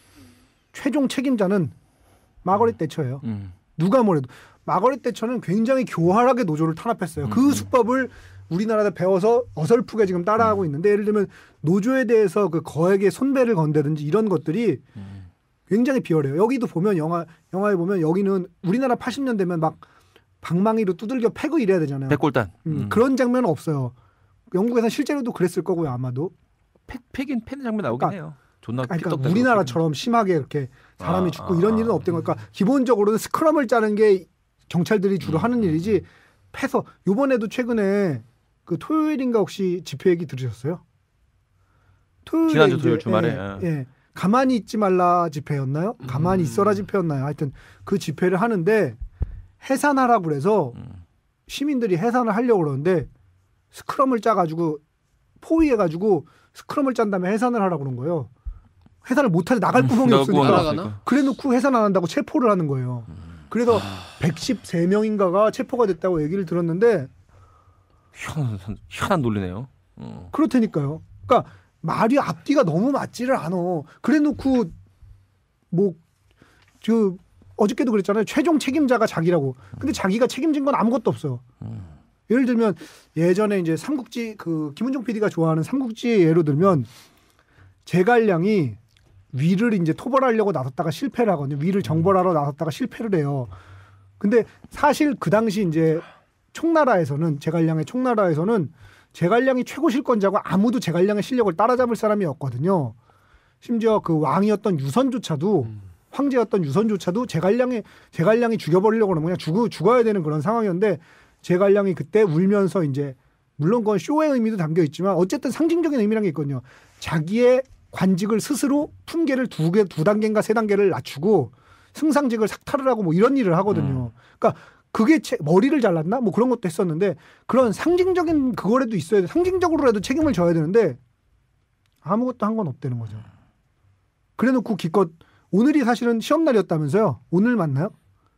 최종 책임자는 마거릿 음. 대처예요. 음. 누가 뭐래도 마거릿 대처는 굉장히 교활하게 노조를 탄압했어요. 그 음. 그 수법을 우리나라도 배워서 어설프게 지금 따라하고 음. 있는데 예를 들면 노조에 대해서 그 거액의 손배를 건다든지 이런 것들이 음. 굉장히 비열해요. 여기도 보면 영화 영화에 보면 여기는 우리나라 80년대면 막 방망이로 두들겨 패고 이래야 되잖아요. 백골단. 음, 음. 그런 장면은 없어요. 영국에서 실제로도 그랬을 거고요, 아마도. 패, 긴 패는 장면 나오긴 그러니까, 해요. 존나 그러니까 우리나라처럼 심하게 이렇게 사람이 아, 죽고 아, 이런 아. 일은 없던 거니까 그 기본적으로는 스크럼을 짜는 게 경찰들이 주로 음, 하는 음, 일이지 패서 요번에도 최근에 그 토요일인가 혹시 집회 얘기 들으셨어요? 토요일에 지난주 토요일 주말에 예, 예, 예, 가만히 있지 말라 집회였나요? 음. 가만히 있어라 집회였나요? 하여튼 그 집회를 하는데 해산하라 그래서 음. 시민들이 해산을 하려고 그러는데 스크럼을 짜가지고 포위해가지고 스크럼을 짠 다음에 해산을 하라 그런 거예요. 해산을 못하게 음. 나갈 구멍이 없으니까 그래놓고 해산 안 한다고 체포를 하는 거예요. 그래서 113명인가가 아. 체포가 됐다고 얘기를 들었는데 희한한, 희한한 논리네요. 어. 그렇다니까요. 그러니까 말이 앞뒤가 너무 맞지를 않어 그래놓고 뭐 저 어저께도 그랬잖아요. 최종 책임자가 자기라고. 근데 자기가 책임진 건 아무것도 없어요. 음. 예를 들면 예전에 이제 삼국지 그 김은종 PD가 좋아하는 삼국지 예로 들면 제갈량이 위를 이제 토벌하려고 나섰다가 실패를 하거든요. 위를 정벌하러 나섰다가 실패를 해요. 근데 사실 그 당시 이제 총나라에서는 제갈량의 총나라에서는 제갈량이 최고 실권자고 아무도 제갈량의 실력을 따라잡을 사람이 없거든요. 심지어 그 왕이었던 유선조차도 음. 황제였던 유선조차도 제갈량의 제갈량이 죽여버리려고 그러면 그냥 죽어 죽어야 되는 그런 상황이었는데 제갈량이 그때 울면서 이제 물론 그건 쇼의 의미도 담겨 있지만 어쨌든 상징적인 의미라는 게 있거든요. 자기의 관직을 스스로 품계를 두 개 두 단계인가 세 단계를 낮추고 승상직을 삭탈을 하고 뭐 이런 일을 하거든요. 음. 그러니까 그게 채, 머리를 잘랐나? 뭐 그런 것도 했었는데 그런 상징적인 그거라도 있어야 돼. 상징적으로라도 책임을 져야 되는데 아무것도 한 건 없다는 거죠. 그래놓고 기껏 오늘이 사실은 시험 날이었다면서요? 오늘 맞나요?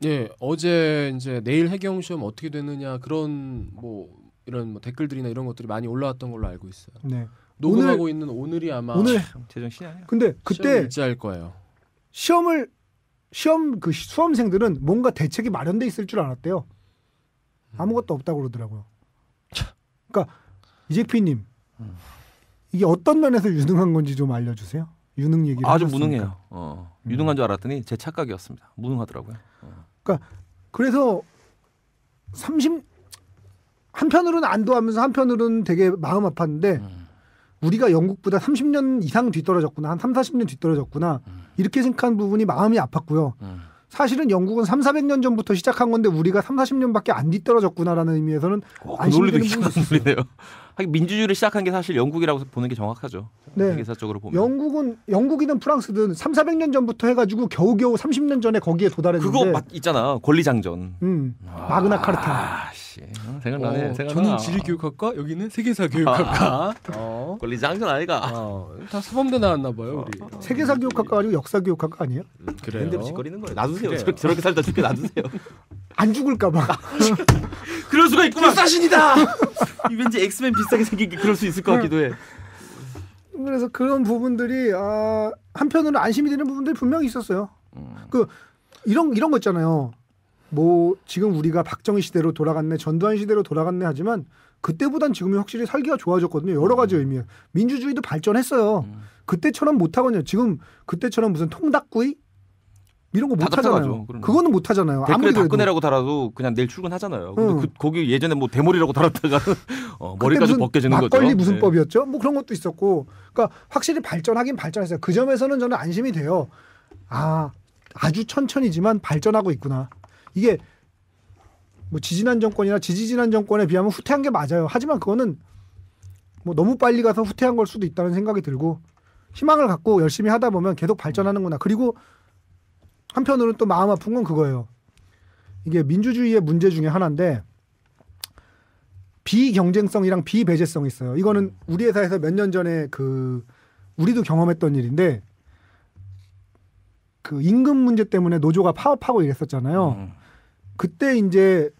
예, 어제 이제 내일 해경 시험 어떻게 되느냐 그런 뭐 이런 뭐 댓글들이나 이런 것들이 많이 올라왔던 걸로 알고 있어요. 네. 녹음하고 오늘, 있는 오늘이 아마 오늘 재정 시간이요. 근데 그때 시험 일할 거예요. 시험을 시험 그 수험생들은 뭔가 대책이 마련돼 있을 줄 알았대요. 아무것도 없다고 그러더라고요. 그러니까 이재피님 이게 어떤 면에서 유능한 건지 좀 알려주세요. 유능 얘기를 아주 하셨으니까. 무능해요. 어. 음. 유능한 줄 알았더니 제 착각이었습니다. 무능하더라고요. 어. 그러니까 그래서 30 한편으로는 안도하면서 한편으로는 되게 마음 아팠는데 음. 우리가 영국보다 30년 이상 뒤떨어졌구나 한 3, 40년 뒤떨어졌구나 음. 이렇게 생각한 부분이 마음이 아팠고요. 음. 사실은 영국은 3, 400년 전부터 시작한 건데 우리가 3, 40년밖에 안 뒤떨어졌구나라는 의미에서는 어, 그 논리도 이상한 논리네요. 하긴 민주주의를 시작한 게 사실 영국이라고 보는 게 정확하죠. 네. 기사적으로 보면. 영국은 영국이든 프랑스든 3, 400년 전부터 해 가지고 겨우겨우 30년 전에 거기에 도달했는데 그거 맞, 있잖아. 권리장전. 음. 아~ 마그나 카르타. 아, 역시 어, 생각나네. 어, 생각나. 저는 지리교육학과, 여기는 세계사 교육학과. 아, 어. 권리 장전 아이가. 어, 다 수범대 나왔나 봐요 우리. 세계사 교육학과 아니고 역사 교육학과 아니에요? 음, 그래요. 드로 짓거리는 거예요. 놔두세요. 저, 저렇게 살다 죽게 놔두세요. 안 죽을까 봐. 그럴 수가 있구만. 사신이다 왠지 엑스맨 비슷하게 생긴 게 그럴 수 있을 것 같기도 해. 그래서 그런 부분들이 아, 한편으로 안심이 되는 부분들이 분명히 있었어요. 음. 그 이런 이런 거 있잖아요. 뭐 지금 우리가 박정희 시대로 돌아갔네 전두환 시대로 돌아갔네 하지만 그때보단 지금이 확실히 살기가 좋아졌거든요 여러 가지 의미에 민주주의도 발전했어요 음. 그때처럼 못하거든요 지금 그때처럼 무슨 통닭구이 이런 거못 하잖아요. 그거는 못 하잖아요. 댓글에 박근해라고 달아도 그냥 내일 출근하잖아요. 근데 그, 거기 예전에 뭐 대머리라고 달았다가 어, 머리까지 벗겨지는 거죠. 막걸리 무슨 네. 법이었죠? 뭐 그런 것도 있었고, 그러니까 확실히 발전하긴 발전했어요. 그 점에서는 저는 안심이 돼요. 아 아주 천천히지만 발전하고 있구나. 이게 뭐 지지난 정권이나 지지지난 정권에 비하면 후퇴한 게 맞아요. 하지만 그거는 뭐 너무 빨리 가서 후퇴한 걸 수도 있다는 생각이 들고 희망을 갖고 열심히 하다 보면 계속 발전하는구나. 그리고 한편으로는 또 마음 아픈 건 그거예요. 이게 민주주의의 문제 중에 하나인데 비경쟁성이랑 비배제성이 있어요. 이거는 우리 회사에서 몇 년 전에 그 우리도 경험했던 일인데 그 임금 문제 때문에 노조가 파업하고 이랬었잖아요. 음. 그때 이제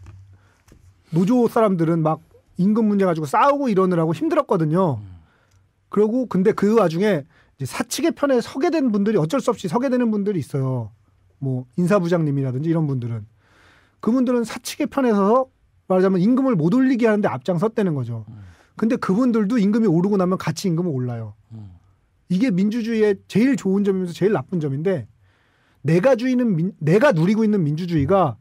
노조 사람들은 막 임금 문제 가지고 싸우고 이러느라고 힘들었거든요. 그리고 근데 그 와중에 사측의 편에 서게 된 분들이 어쩔 수 없이 서게 되는 분들이 있어요. 뭐 인사부장님이라든지 이런 분들은 그분들은 사측의 편에서 말하자면 임금을 못 올리게 하는데 앞장섰다는 거죠. 근데 그분들도 임금이 오르고 나면 같이 임금은 올라요. 이게 민주주의의 제일 좋은 점이면서 제일 나쁜 점인데 내가 주인은 민, 내가 누리고 있는 민주주의가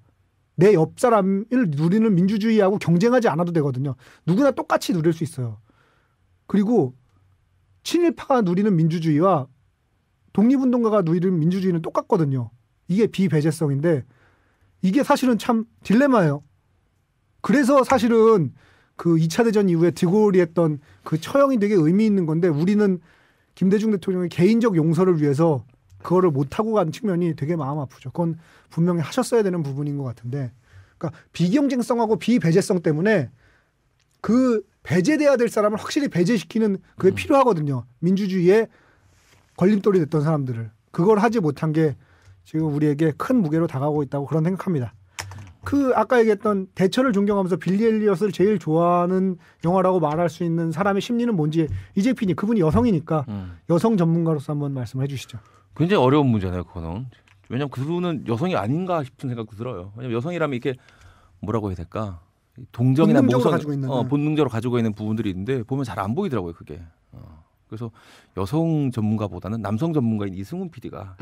내옆 사람을 누리는 민주주의하고 경쟁하지 않아도 되거든요. 누구나 똑같이 누릴 수 있어요. 그리고 친일파가 누리는 민주주의와 독립운동가가 누리는 민주주의는 똑같거든요. 이게 비배제성인데 이게 사실은 참 딜레마예요. 그래서 사실은 그 2차 대전 이후에 드골이 했던 그 처형이 되게 의미 있는 건데 우리는 김대중 대통령의 개인적 용서를 위해서 그거를 못 하고 간 측면이 되게 마음 아프죠. 그건 분명히 하셨어야 되는 부분인 것 같은데, 그러니까 비경쟁성하고 비배제성 때문에 그 배제돼야 될 사람을 확실히 배제시키는 그게 음. 필요하거든요. 민주주의에 걸림돌이 됐던 사람들을 그걸 하지 못한 게 지금 우리에게 큰 무게로 다가오고 있다고 그런 생각합니다. 그 아까 얘기했던 대처를 존경하면서 빌리 엘리엇을 제일 좋아하는 영화라고 말할 수 있는 사람의 심리는 뭔지 이재피니 그분이 여성이니까 음. 여성 전문가로서 한번 말씀해 주시죠. 굉장히 어려운 문제네요, 그거는. 왜냐면 그분은 여성이 아닌가 싶은 생각도 들어요. 왜냐면 여성이라면 이렇게 뭐라고 해야 될까? 동정이나 모성 가지고 있는, 어, 본능적으로 가지고 있는 부분들이 있는데 보면 잘 안 보이더라고요, 그게. 어. 그래서 여성 전문가보다는 남성 전문가인 이승훈 PD가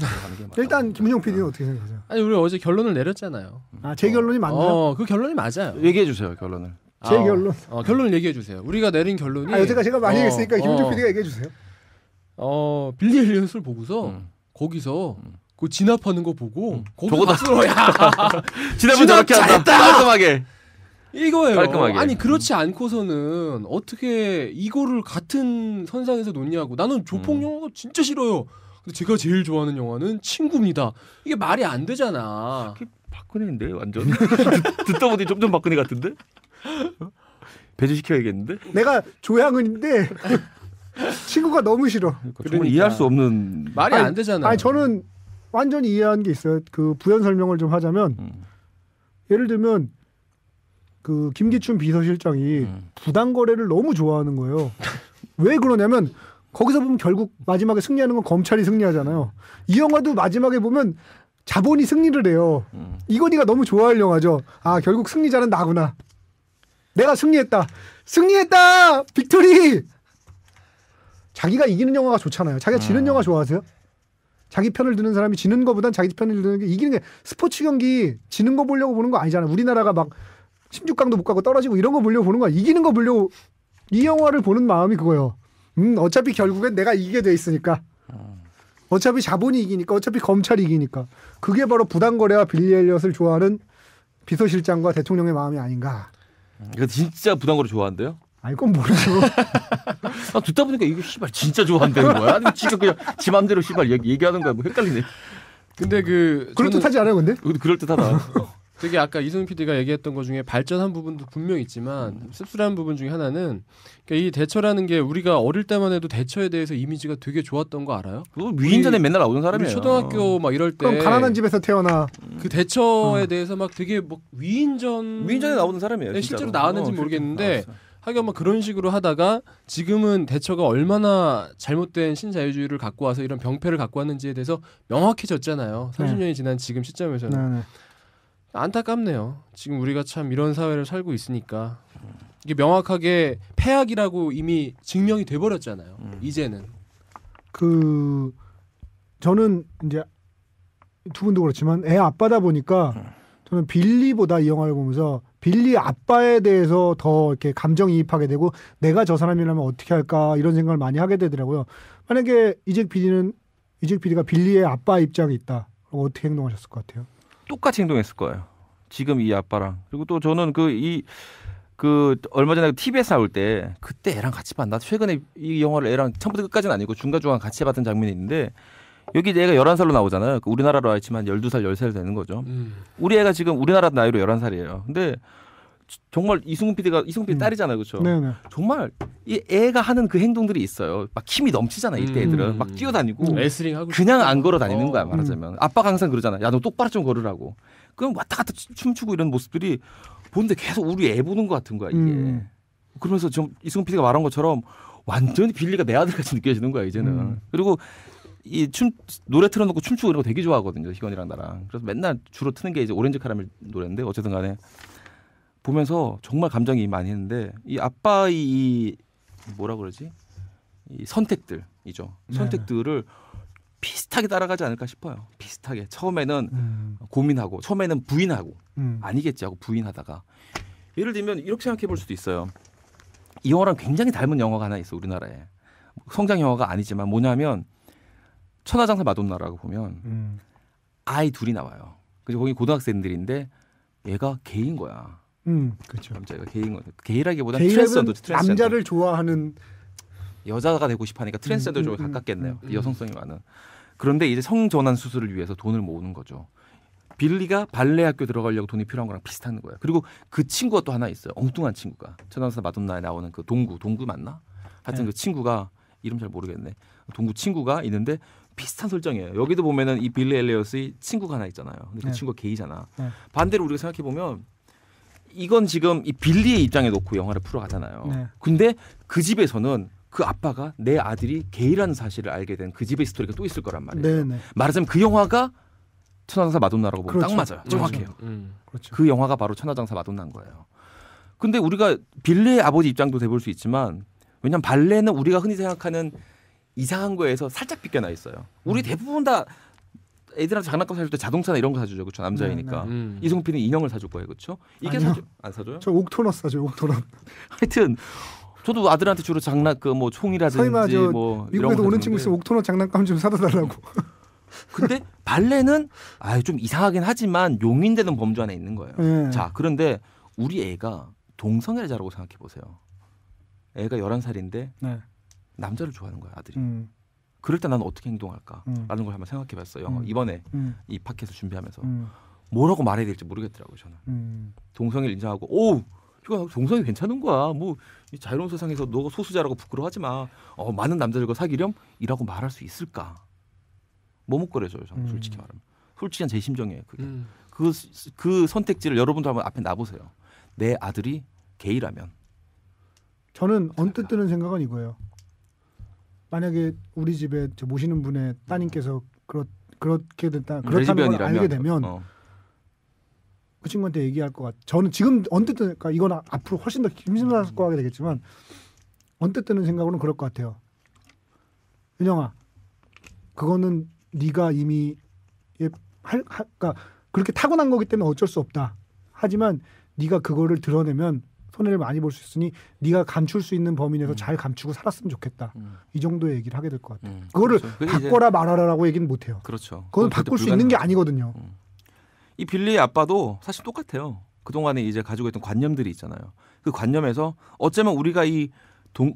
일단 김은영 PD는 어떻게 생각하세요? 아니 우리 어제 결론을 내렸잖아요. 아제 어. 결론이 맞나요? 어, 그 결론이 맞아요. 얘기해 주세요 결론을. 제 아, 결론. 어, 결론을 얘기해 주세요. 우리가 내린 결론이. 아, 여태까지 제가 많이 어, 했으니까 김은영 PD가 어. 얘기해 주세요. 어 빌리 힐리엇을 보고서 음. 거기서 그 진압하는 거 보고 음. 저거 다 쓰러야 진압을 저렇게 한다 깔끔하게 이거예요. 깔끔하게. 아니 그렇지 않고서는 어떻게 이거를 같은 선상에서 놓냐고. 나는 조폭 음. 영화가 진짜 싫어요. 근데 제가 제일 좋아하는 영화는 친구입니다. 이게 말이 안 되잖아. 그 박근혜인데 완전 듣다 보니 점점 박근혜 같은데 어? 배제시켜야겠는데. 내가 조양은인데 친구가 너무 싫어. 그러니까 정말 그러니까. 이해할 수 없는 말이 아니, 안 되잖아요. 아니 저는 완전히 이해한 게 있어요. 그 부연 설명을 좀 하자면 음. 예를 들면 그 김기춘 비서실장이 음. 부당 거래를 너무 좋아하는 거예요. 왜 그러냐면 거기서 보면 결국 마지막에 승리하는 건 검찰이 승리하잖아요. 이 영화도 마지막에 보면 자본이 승리를 해요. 음. 이거 니가 너무 좋아할 영화죠. 아 결국 승리자는 나구나. 내가 승리했다. 승리했다. 빅토리. 자기가 이기는 영화가 좋잖아요. 자기가 지는 음. 영화 좋아하세요? 자기 편을 드는 사람이 지는 거보단 자기 편을 드는 게 이기는 게 스포츠 경기 지는 거 보려고 보는 거 아니잖아요. 우리나라가 막 16강도 못 가고 떨어지고 이런 거 보려고 보는 거야. 이기는 거 보려고 이 영화를 보는 마음이 그거예요. 음, 어차피 결국엔 내가 이기게 돼 있으니까. 음. 어차피 자본이 이기니까 어차피 검찰이 이기니까 그게 바로 부당거래와 빌리 엘리엇을 좋아하는 비서실장과 대통령의 마음이 아닌가. 그러니까 진짜 부당거래 좋아한대요? 아니 그건 모르죠. 아, 듣다 보니까 이거 씨발 진짜 좋아한다는 거야. 아니 지금 그냥 지 맘대로 씨발 얘기, 얘기하는 거야. 뭐 헷갈리네. 근데 그 그럴 듯하지 않아요, 근데? 그, 그럴 듯하다. 되게 아까 이승윤 PD가 얘기했던 것 중에 발전한 부분도 분명 있지만 씁쓸한 부분 중에 하나는 그러니까 이 대처라는 게 우리가 어릴 때만 해도 대처에 대해서 이미지가 되게 좋았던 거 알아요? 위인전에 맨날 나오는 사람이에요. 초등학교 어. 막 이럴 때 그럼 가난한 집에서 태어나 그 대처에 어. 대해서 막 되게 막 뭐 위인전 위인전에 나오는 사람이에요. 네, 실제로 나왔는지 어, 모르겠는데. 알았어. 하여간 뭐 그런 식으로 하다가 지금은 대처가 얼마나 잘못된 신자유주의를 갖고 와서 이런 병폐를 갖고 왔는지에 대해서 명확해졌잖아요. 30년이 지난 지금 시점에서는. 네, 네. 안타깝네요. 지금 우리가 참 이런 사회를 살고 있으니까 이게 명확하게 폐악이라고 이미 증명이 돼버렸잖아요. 음. 이제는 그 저는 이제 두 분도 그렇지만 애 아빠다 보니까 음. 저는 빌리보다 이 영화를 보면서 빌리 아빠에 대해서 더 이렇게 감정이입하게 되고 내가 저 사람이라면 어떻게 할까 이런 생각을 많이 하게 되더라고요. 만약에 이직 PD는 이직 PD가 빌리의 아빠 입장에 있다. 그럼 어떻게 행동하셨을 것 같아요? 똑같이 행동했을 거예요. 지금 이 아빠랑 그리고 또 저는 그 이그 그 얼마 전에 t v 에 싸울 때 그때 애랑 같이 봤나 최근에 이 영화를 애랑 처음부터 끝까지는 아니고 중간중간 같이 봤던 장면이 있는데 여기 내가 열한 살로 나오잖아요. 그 우리나라로 하지만 열두 살 열살 되는 거죠. 음. 우리 애가 지금 우리나라 나이로 열한 살이에요 근데 정말 이승훈 PD가 이승훈 PD 음. 딸이잖아요, 그렇죠? 네네. 정말 이 애가 하는 그 행동들이 있어요. 막 힘이 넘치잖아요, 이때 음. 애들은 음. 막 뛰어다니고 레슬링 하고 그냥 안 걸어 다니는 어. 거야 말하자면. 음. 아빠가 항상 그러잖아, 야너 똑바로 좀 걸으라고. 그럼 왔다 갔다 춤추고 이런 모습들이 보는데 계속 우리 애 보는 것 같은 거야 이게. 음. 그러면서 지금 이승훈 PD가 말한 것처럼 완전히 빌리가 내 아들 같이 느껴지는 거야 이제는. 음. 그리고 이춤 노래 틀어놓고 춤추고 이런 거 되게 좋아하거든요 희건이랑 나랑 그래서 맨날 주로 트는 게 이제 오렌지 카라멜 노래인데 어쨌든 간에 보면서 정말 감정이 많이 했는데 이 아빠의 이 뭐라 그러지 이 선택들이죠 네. 선택들을 비슷하게 따라가지 않을까 싶어요 비슷하게 처음에는 음. 고민하고 처음에는 부인하고 음. 아니겠지 하고 부인하다가 예를 들면 이렇게 생각해 볼 수도 있어요 이 영화랑 굉장히 닮은 영화가 하나 있어 우리나라에 성장 영화가 아니지만 뭐냐면 천하장사 마돈나라고 보면 음. 아이 둘이 나와요. 그래서 거기 고등학생들인데 얘가 개인 거야. 음, 그렇죠. 남자가 개인 거. 개이라기보다 트랜스젠더 트랜스젠더. 남자를 좋아하는 여자가 되고 싶어하니까 트랜스젠더 음, 음, 음, 쪽에 가깝겠네요. 음, 음. 여성성이 많은. 그런데 이제 성전환 수술을 위해서 돈을 모으는 거죠. 빌리가 발레 학교 들어가려고 돈이 필요한 거랑 비슷한 거야 그리고 그 친구가 또 하나 있어요. 엉뚱한 친구가 천하장사 마돈나에 나오는 그 동구 동구 맞나? 하여튼 네. 그 친구가 이름 잘 모르겠네. 동구 친구가 있는데 비슷한 설정이에요. 여기도 보면은 이 빌리 엘리엇의 친구가 하나 있잖아요. 근데 그 네. 친구가 게이잖아. 네. 반대로 우리가 생각해 보면 이건 지금 이 빌리의 입장에 놓고 영화를 풀어가잖아요. 네. 근데 그 집에서는 그 아빠가 내 아들이 게이라는 사실을 알게 된 그 집의 스토리가 또 있을 거란 말이에요. 네, 네. 말하자면 그 영화가 천하장사 마돈나라고 보면 그렇죠. 딱 맞아요. 그렇죠. 정확해요. 음. 음. 그렇죠. 음. 그 영화가 바로 천하장사 마돈나인 거예요. 근데 우리가 빌리의 아버지 입장도 돼볼 수 있지만 왜냐면 발레는 우리가 흔히 생각하는 이상한 거에서 살짝 빗겨나 있어요. 음. 우리 대부분 다 애들한테 장난감 사줄 때 자동차나 이런 거 사주죠. 그렇죠. 남자이니까. 네, 네. 음. 이승필은 인형을 사줄 거예요. 그렇죠? 이게 아니요. 사주 안 아, 사줘요? 저 옥토넛 사줘요. 옥토넛. 하여튼 저도 아들한테 주로 장난 그 뭐 총이라든지 뭐 미국에도 오는 친구 있어 옥토넛 장난감 좀 사다 달라고. 근데 발레는 아 좀 이상하긴 하지만 용인되는 범주 안에 있는 거예요. 네. 자, 그런데 우리 애가 동성애자라고 생각해 보세요. 애가 열한 살인데 네. 남자를 좋아하는 거야 아들이. 음. 그럴 때 나는 어떻게 행동할까라는 음. 걸 한번 생각해봤어요. 영 음. 이번에 음. 이 팟캐스트 준비하면서 뭐라고 말해야 될지 모르겠더라고요 저는. 동성애를 인정하고 오 이거 동성애 괜찮은 거야. 뭐 자유로운 세상에서 너가 소수자라고 부끄러워하지 마. 어, 많은 남자들과 사귀렴이라고 말할 수 있을까? 머뭇거려져요 저는 솔직히 말하면. 솔직한 제 심정이에요. 그게 음. 그, 그 선택지를 여러분도 한번 앞에 놔보세요. 내 아들이 게이라면 저는 언뜻 드는 생각은 이거예요. 만약에 우리 집에 저 모시는 분의 따님께서 그렇 그렇게 됐다 그렇다는 걸 알게 되면 어. 그 친구한테 얘기할 것같 저는 지금 언뜻 그러니까 이건 앞으로 훨씬 더 힘들어서 음. 하게 되겠지만 언뜻 드는 생각으로는 그럴 것 같아요. 윤영아, 그거는 네가 이미 예, 할, 할, 그러니까 그렇게 타고난 거기 때문에 어쩔 수 없다. 하지만 네가 그거를 드러내면 손해를 많이 볼 수 있으니 네가 감출 수 있는 범위 내에서 음. 잘 감추고 살았으면 좋겠다. 음. 이 정도의 얘기를 하게 될 것 같아요. 음. 그거를 그렇죠. 바꿔라 말아라라고 얘기는 못 해요. 그렇죠. 그건 바꿀 수 있는 게 아니거든요. 음. 이 빌리의 아빠도 사실 똑같아요. 그동안에 이제 가지고 있던 관념들이 있잖아요. 그 관념에서 어쩌면 우리가 이 동,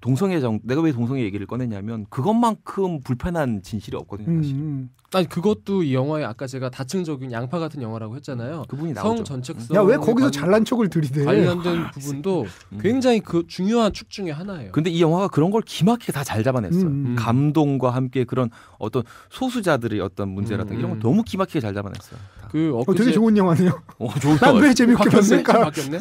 동성애 정 내가 왜 동성애 얘기를 꺼냈냐면 그것만큼 불편한 진실이 없거든요 음, 사실. 음. 아니 그것도 이영화에 아까 제가 다층적인 양파 같은 영화라고 했잖아요. 음, 그분이 나오죠. 성 전책성. 야왜 거기서 잘난 척을 들이대? 관련된 아, 부분도 음. 굉장히 그 중요한 축 중에 하나예요. 근데 이 영화가 그런 걸 기막히게 다 잘 잡아냈어요. 음. 감동과 함께 그런 어떤 소수자들의 어떤 문제라든가 음. 이런 걸 너무 기막히게 잘 잡아냈어요. 다. 그 어, 되게 좋은 영화네요. 어, 난왜 재밌게 봤을까? 바뀌었네.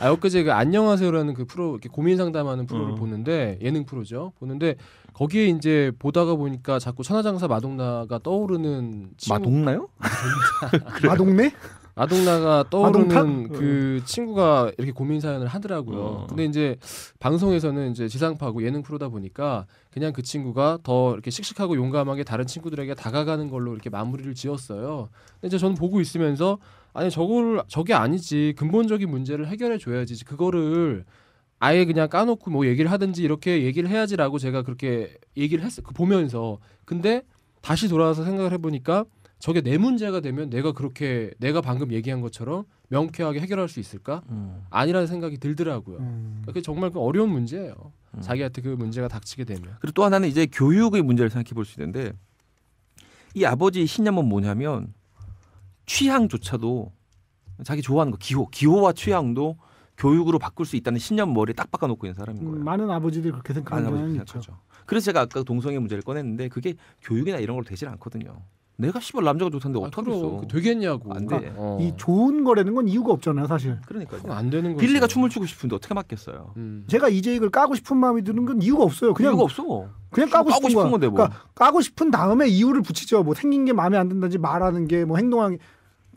아 엊그제 그 안녕하세요라는 그 프로 고민 상담하는 프로를 어. 보는데. 예능 프로죠. 보는데 거기에 이제 보다가 보니까 자꾸 천하장사 마동나가 떠오르는 친구... 마동나요? 마동네? 마동나가 떠오르는 마동탕? 그 친구가 이렇게 고민 사연을 하더라고요. 어. 근데 이제 방송에서는 이제 지상파고 예능 프로다 보니까 그냥 그 친구가 더 이렇게 씩씩하고 용감하게 다른 친구들에게 다가가는 걸로 이렇게 마무리를 지었어요. 근데 이제 저는 보고 있으면서 아니 저걸 저게 아니지 근본적인 문제를 해결해 줘야지 그거를 아예 그냥 까놓고 뭐 얘기를 하든지 이렇게 얘기를 해야지라고 제가 그렇게 얘기를 했어 그 보면서 근데 다시 돌아와서 생각을 해보니까 저게 내 문제가 되면 내가 그렇게 내가 방금 얘기한 것처럼 명쾌하게 해결할 수 있을까 음. 아니라는 생각이 들더라고요 음. 그러니까 그게 정말 그 어려운 문제예요 음. 자기한테 그 문제가 닥치게 되면 그리고 또 하나는 이제 교육의 문제를 생각해 볼 수 있는데 이 아버지의 신념은 뭐냐면 취향조차도 자기 좋아하는 거 기호 기호와 취향도 교육으로 바꿀 수 있다는 신념 머리에 딱 박아놓고 있는 사람인 거예요. 많은 아버지들이 그렇게 생각하는 경향이 있죠. 그래서 제가 아까 동성애 문제를 꺼냈는데 그게 교육이나 이런 걸로 되질 않거든요. 내가 씨발 남자가 좋다는데 아, 어떡하겠 되겠냐고. 안 돼. 그러니까 어. 이 좋은 거라는 건 이유가 없잖아요, 사실. 그러니까안 되는 거 빌리가 춤을 추고 싶은데 어떻게 맡겠어요. 음. 제가 이재익을 까고 싶은 마음이 드는 건 이유가 없어요. 그냥 이유가 없어. 그냥 까고, 까고 싶은, 거야. 건데 뭐. 그러니까 까고 싶은 다음에 이유를 붙이죠. 뭐 생긴 게 마음에 안 든다든지 말하는 게 뭐 행동하는 게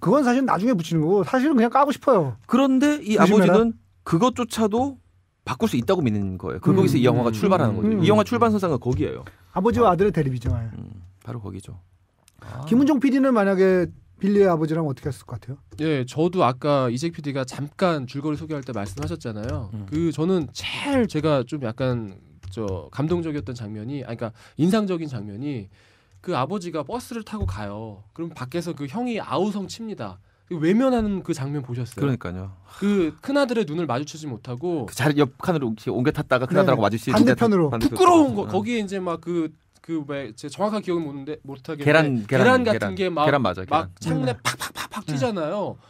그건 사실 나중에 붙이는 거고 사실은 그냥 까고 싶어요. 그런데 이 아버지는 해라. 그것조차도 바꿀 수 있다고 믿는 거예요. 그 음, 거기서 이 영화가 출발하는 거죠. 음. 이 영화 출발 선상은 거기예요. 아버지와 아들의 대립이잖아요. 음, 바로 거기죠. 아. 김은종 PD는 만약에 빌리의 아버지랑 어떻게 했을 것 같아요? 예, 저도 아까 이재익 PD가 잠깐 줄거리 소개할 때 말씀하셨잖아요. 음. 그 저는 제일 제가 좀 약간 저 감동적이었던 장면이, 아, 그러니까 인상적인 장면이 그 아버지가 버스를 타고 가요. 그럼 밖에서 그 형이 아우성 칩니다. 그 외면하는 그 장면 보셨어요? 그러니까요. 그 큰아들의 눈을 마주치지 못하고 그 자리 옆 칸으로 옮겨 탔다가 네. 큰아들하고 네. 마주치 반대편으로 그 부끄러운 거 거기에 이제 막 그 그제 정확한 기억은 못는데 못하게 계란, 계란, 계란 같은 게막 막 창문에 음. 팍팍팍팍 음. 튀잖아요. 네.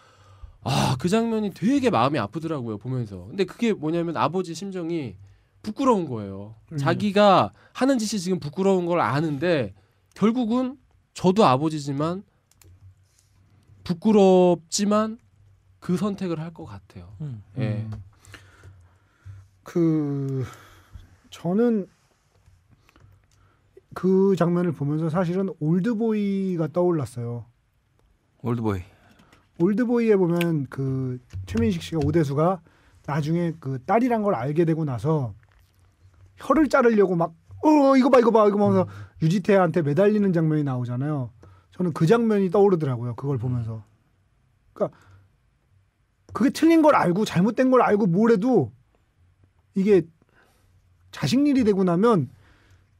아, 아그 장면이 되게 마음이 아프더라고요 보면서. 근데 그게 뭐냐면 아버지 심정이 부끄러운 거예요. 음. 자기가 하는 짓이 지금 부끄러운 걸 아는데 결국은 저도 아버지지만 부끄럽지만 그 선택을 할 것 같아요. 음. 예. 음. 그 저는 그 장면을 보면서 사실은 올드보이가 떠올랐어요. 올드보이. 올드보이에 보면 그 최민식 씨가 오대수가 나중에 그 딸이란 걸 알게 되고 나서 혀를 자르려고 막 어 이거 봐 이거 봐 이거 보서 음. 유지태한테 매달리는 장면이 나오잖아요. 저는 그 장면이 떠오르더라고요. 그걸 보면서. 그러니까 그게 틀린 걸 알고 잘못된 걸 알고 뭘 해도 이게 자식 일이 되고 나면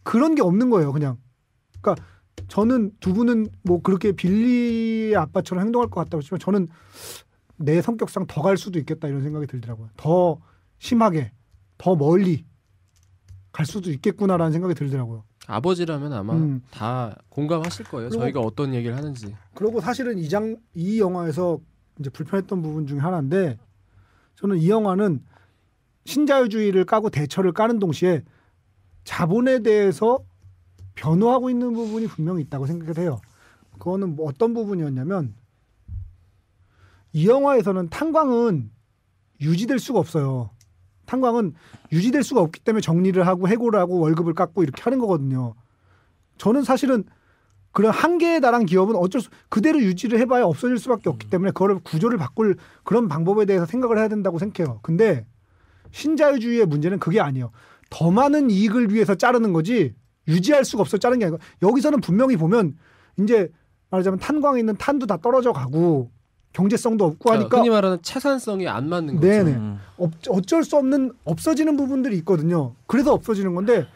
그런 게 없는 거예요. 그냥. 그러니까 저는 두 분은 뭐 그렇게 빌리의 아빠처럼 행동할 것 같다고 했지만 저는 내 성격상 더 갈 수도 있겠다 이런 생각이 들더라고요. 더 심하게, 더 멀리 갈 수도 있겠구나라는 생각이 들더라고요. 아버지라면 아마 음. 다 공감하실 거예요. 그리고, 저희가 어떤 얘기를 하는지. 그리고 사실은 이장이 영화에서 이제 불편했던 부분 중에 하나인데 저는 이 영화는 신자유주의를 까고 대처를 까는 동시에 자본에 대해서 변호하고 있는 부분이 분명히 있다고 생각 해요. 그거는 뭐 어떤 부분이었냐면 이 영화에서는 탄광은 유지될 수가 없어요. 탄광은 유지될 수가 없기 때문에 정리를 하고 해고를 하고 월급을 깎고 이렇게 하는 거거든요. 저는 사실은 그런 한계에 달한 기업은 어쩔 수 그대로 유지를 해봐야 없어질 수밖에 없기 때문에 그걸 구조를 바꿀 그런 방법에 대해서 생각을 해야 된다고 생각해요. 근데 신자유주의의 문제는 그게 아니에요. 더 많은 이익을 위해서 자르는 거지 유지할 수가 없어 자르는 게 아니고 여기서는 분명히 보면 이제 말하자면 탄광에 있는 탄도 다 떨어져 가고 경제성도 없고 하니까 그 흔히 말하는 채산성이 안 맞는 거죠. 네네. 음. 어쩔 수 없는 없어지는 부분들이 있거든요. 그래서 없어지는 건데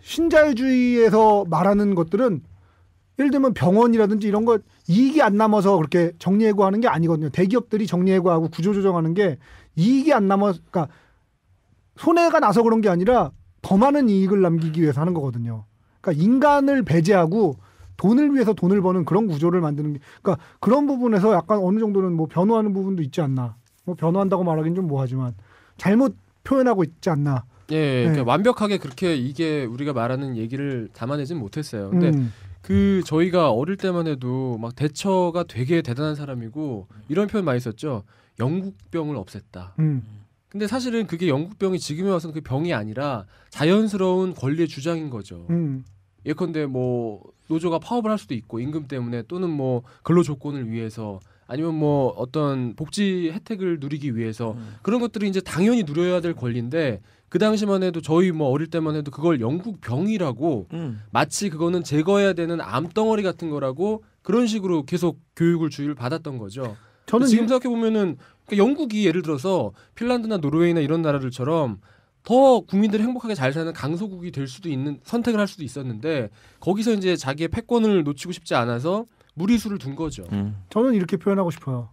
신자유주의에서 말하는 것들은 예를 들면 병원이라든지 이런 거 이익이 안 남아서 그렇게 정리해고 하는 게 아니거든요. 대기업들이 정리해고 하고 구조조정하는 게 이익이 안 남아 그러니까 손해가 나서 그런 게 아니라 더 많은 이익을 남기기 위해서 하는 거거든요. 그러니까 인간을 배제하고 돈을 위해서 돈을 버는 그런 구조를 만드는 게 그러니까 그런 부분에서 약간 어느 정도는 뭐 변호하는 부분도 있지 않나. 뭐 변호한다고 말하긴 좀 뭐하지만 잘못 표현하고 있지 않나. 예, 네. 그러니까 완벽하게 그렇게 이게 우리가 말하는 얘기를 담아내진 못했어요. 근데 음. 그 저희가 어릴 때만 해도 막 대처가 되게 대단한 사람이고 이런 표현 많이 썼죠. 영국병을 없앴다. 음. 근데 사실은 그게 영국병이 지금에 와서는 그 병이 아니라 자연스러운 권리의 주장인 거죠. 음. 예컨대 뭐 노조가 파업을 할 수도 있고 임금 때문에 또는 뭐 근로 조건을 위해서 아니면 뭐 어떤 복지 혜택을 누리기 위해서 음. 그런 것들이 이제 당연히 누려야 될 권리인데 그 당시만 해도 저희 뭐 어릴 때만 해도 그걸 영국 병이라고 음. 마치 그거는 제거해야 되는 암덩어리 같은 거라고 그런 식으로 계속 교육을 주의를 받았던 거죠. 저는 지금 생각해 보면은 그러니까 영국이 예를 들어서 핀란드나 노르웨이나 이런 나라들처럼 더 국민들이 행복하게 잘 사는 강소국이 될 수도 있는 선택을 할 수도 있었는데 거기서 이제 자기의 패권을 놓치고 싶지 않아서 무리수를 둔 거죠. 음. 저는 이렇게 표현하고 싶어요.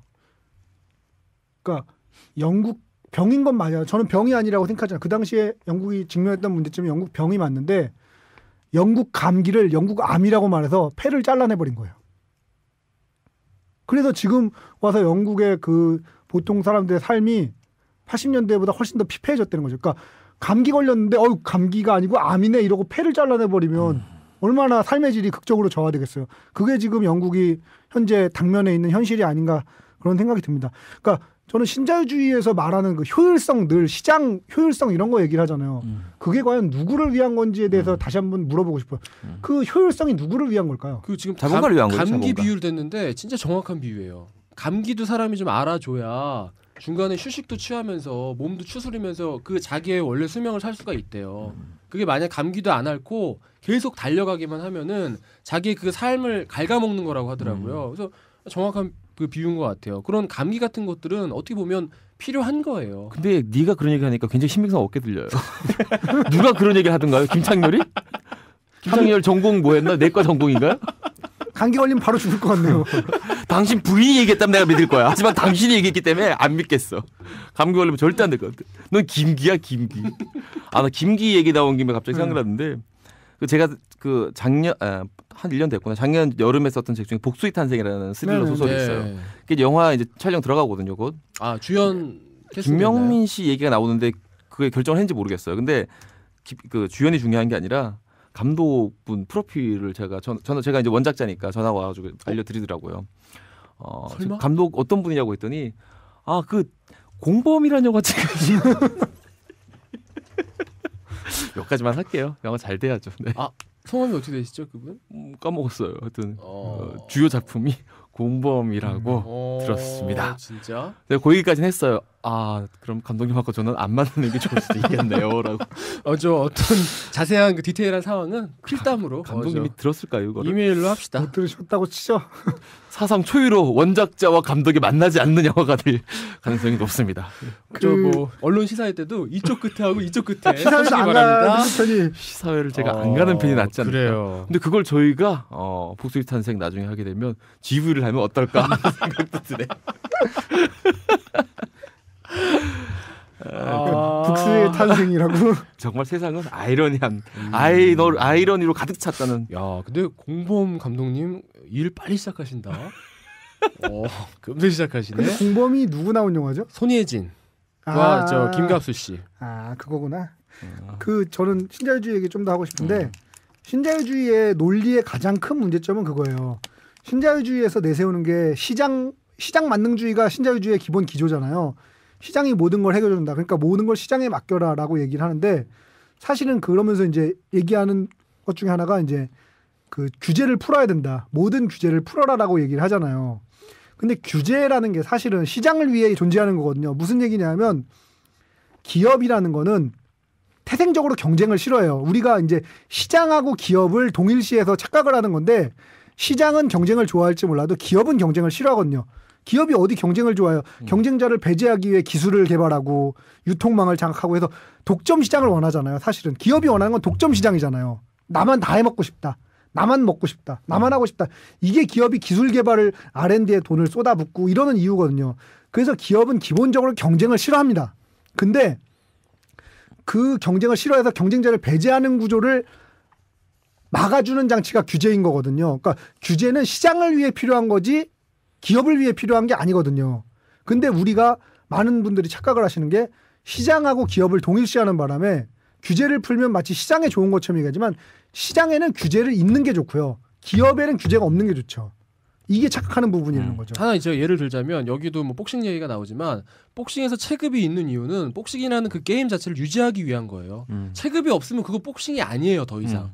그러니까 영국 병인 건 맞아요. 저는 병이 아니라고 생각하잖아요. 그 당시에 영국이 직면했던 문제점이 영국 병이 맞는데 영국 감기를 영국 암이라고 말해서 폐를 잘라내버린 거예요. 그래서 지금 와서 영국의 그 보통 사람들의 삶이 80년대보다 훨씬 더 피폐해졌다는 거죠. 그러니까 감기 걸렸는데 어유 감기가 아니고 암이네 이러고 폐를 잘라내 버리면 음. 얼마나 삶의 질이 극적으로 저하되겠어요. 그게 지금 영국이 현재 당면에 있는 현실이 아닌가 그런 생각이 듭니다. 그러니까 저는 신자유주의에서 말하는 그 효율성 늘 시장 효율성 이런 거 얘기를 하잖아요. 음. 그게 과연 누구를 위한 건지에 대해서 음. 다시 한번 물어보고 싶어요. 음. 그 효율성이 누구를 위한 걸까요? 그 지금 자본가를 감, 위한 거죠. 감기 비율 됐는데 진짜 정확한 비유예요. 감기도 사람이 좀 알아줘야 중간에 휴식도 취하면서 몸도 추스리면서 그 자기의 원래 수명을 살 수가 있대요. 음. 그게 만약 감기도 안 앓고 계속 달려가기만 하면은 자기의 그 삶을 갉아먹는 거라고 하더라고요. 음. 그래서 정확한 그 비유인 것 같아요. 그런 감기 같은 것들은 어떻게 보면 필요한 거예요. 근데 네가 그런 얘기 하니까 굉장히 신빙성 없게 들려요. 누가 그런 얘기 하던가요? 김창렬이? 김창렬 전공 뭐였나? 내과 전공인가요? 감기 걸리면 바로 죽을 것 같네요. 당신 부인이 얘기했다면 내가 믿을 거야. 하지만 당신이 얘기했기 때문에 안 믿겠어. 감기 걸리면 절대 안 될 것 같아. 넌 김기야, 김기. 아, 나 김기 얘기 나온 김에 갑자기 생각났는데 음. 그 제가 그 작년 아, 한 1년 됐구나. 작년 여름에 썼던 책 중에 복수의 탄생이라는 스릴러 네, 네, 소설이 네. 있어요. 그게 영화 이제 촬영 들어가거든요, 곧. 아, 주연 김명민 씨 얘기가 나오는데 그게 결정을 했는지 모르겠어요. 근데 기, 그 주연이 중요한 게 아니라 감독분 프로필을 제가 전, 저 제가 이제 원작자니까 전화 와가지고 알려드리더라고요. 어, 설마? 감독 어떤 분이냐고 했더니 아 그공범이라는 영화 찍으신 여기까지만 할게요. 영화 잘 돼야죠. 네. 아 성함이 어떻게 되시죠 그분? 음, 까먹었어요. 하여튼 어... 어, 주요 작품이 공범이라고 음... 어, 들었습니다. 진짜? 네, 거기까지는 그 했어요. 아 그럼 감독님하고 저는 안 맞는 게 좋을 수도 있겠네요라고 어 저 어떤 자세한 그 디테일한 상황은 필담으로 아, 감독님이 어, 들었을까요 이거 이메일로 합시다 못 들으셨다고 치죠 사상 초유로 원작자와 감독이 만나지 않는 영화가 될 가능성이 높습니다 그뭐 언론 시사회 때도 이쪽 끝에 하고 이쪽 끝에 시사회를 안 가는 시사회를 제가 어... 안 가는 편이 낫지 않나 그래요 근데 그걸 저희가 어, 복수의 탄생 나중에 하게 되면 지휘를 하면 어떨까 생각도 드네 그 아... 북스의 탄생이라고. 정말 세상은 아이러니한 음... 아이너 아이러니로 가득 찼다는. 야, 근데 공범 감독님 일 빨리 시작하신다. 어, 금세 시작하시네. 공범이 누구 나온 영화죠? 손예진. 와, 아... 저 김갑수 씨. 아, 그거구나. 아... 그 저는 신자유주의 얘기 좀 더 하고 싶은데 음. 신자유주의의 논리의 가장 큰 문제점은 그거예요. 신자유주의에서 내세우는 게 시장 시장 만능주의가 신자유주의의 기본 기조잖아요. 시장이 모든 걸 해결해 준다. 그러니까 모든 걸 시장에 맡겨라라고 얘기를 하는데 사실은 그러면서 이제 얘기하는 것 중에 하나가 이제 그 규제를 풀어야 된다. 모든 규제를 풀어라라고 얘기를 하잖아요. 근데 규제라는 게 사실은 시장을 위해 존재하는 거거든요. 무슨 얘기냐면 기업이라는 거는 태생적으로 경쟁을 싫어해요. 우리가 이제 시장하고 기업을 동일시해서 착각을 하는 건데 시장은 경쟁을 좋아할지 몰라도 기업은 경쟁을 싫어하거든요. 기업이 어디 경쟁을 좋아해요? 음. 경쟁자를 배제하기 위해 기술을 개발하고 유통망을 장악하고 해서 독점 시장을 원하잖아요. 사실은 기업이 원하는 건 독점 시장이잖아요. 나만 다 해먹고 싶다. 나만 먹고 싶다. 나만 음. 하고 싶다. 이게 기업이 기술 개발을 R&D에 돈을 쏟아붓고 이러는 이유거든요. 그래서 기업은 기본적으로 경쟁을 싫어합니다. 근데 그 경쟁을 싫어해서 경쟁자를 배제하는 구조를 막아주는 장치가 규제인 거거든요. 그러니까 규제는 시장을 위해 필요한 거지 기업을 위해 필요한 게 아니거든요. 근데 우리가 많은 분들이 착각을 하시는 게 시장하고 기업을 동일시하는 바람에 규제를 풀면 마치 시장에 좋은 것처럼 얘기하지만 시장에는 규제를 있는 게 좋고요. 기업에는 규제가 없는 게 좋죠. 이게 착각하는 부분이 음. 있는 거죠. 하나 이제 예를 들자면 여기도 뭐 복싱 얘기가 나오지만 복싱에서 체급이 있는 이유는 복싱이라는 그 게임 자체를 유지하기 위한 거예요. 음. 체급이 없으면 그거 복싱이 아니에요 더 이상. 음.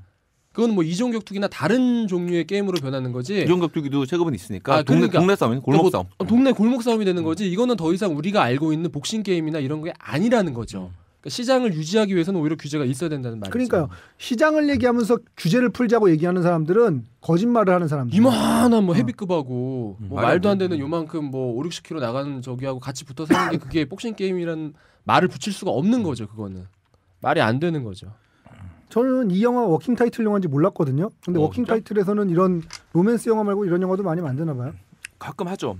그건 뭐 이종 격투기나 다른 종류의 게임으로 변하는 거지. 이종 격투기도 체급은 있으니까 아, 그러니까, 동네 그러니까 뭐 싸움 골목 싸움. 그 동네 골목 음. 싸움이 되는 거지. 이거는 더 이상 우리가 알고 있는 복싱 게임이나 이런 게 아니라는 거죠. 음. 그러니까 시장을 유지하기 위해서는 오히려 규제가 있어야 된다는 말이죠. 그러니까요. 시장을 얘기하면서 규제를 풀자고 얘기하는 사람들은 거짓말을 하는 사람들. 이만한 뭐 어. 헤비급하고 어. 뭐 말도 안 되는 요만큼 뭐 5, 60kg 나가는 저기하고 같이 붙어서 는게 그게 복싱 게임이라는 말을 붙일 수가 없는 거죠. 그거는 말이 안 되는 거죠. 저는 이 영화 워킹 타이틀 영화인지 몰랐거든요. 근데 어, 워킹 진짜? 타이틀에서는 이런 로맨스 영화 말고 이런 영화도 많이 만드나 봐요. 가끔 하죠.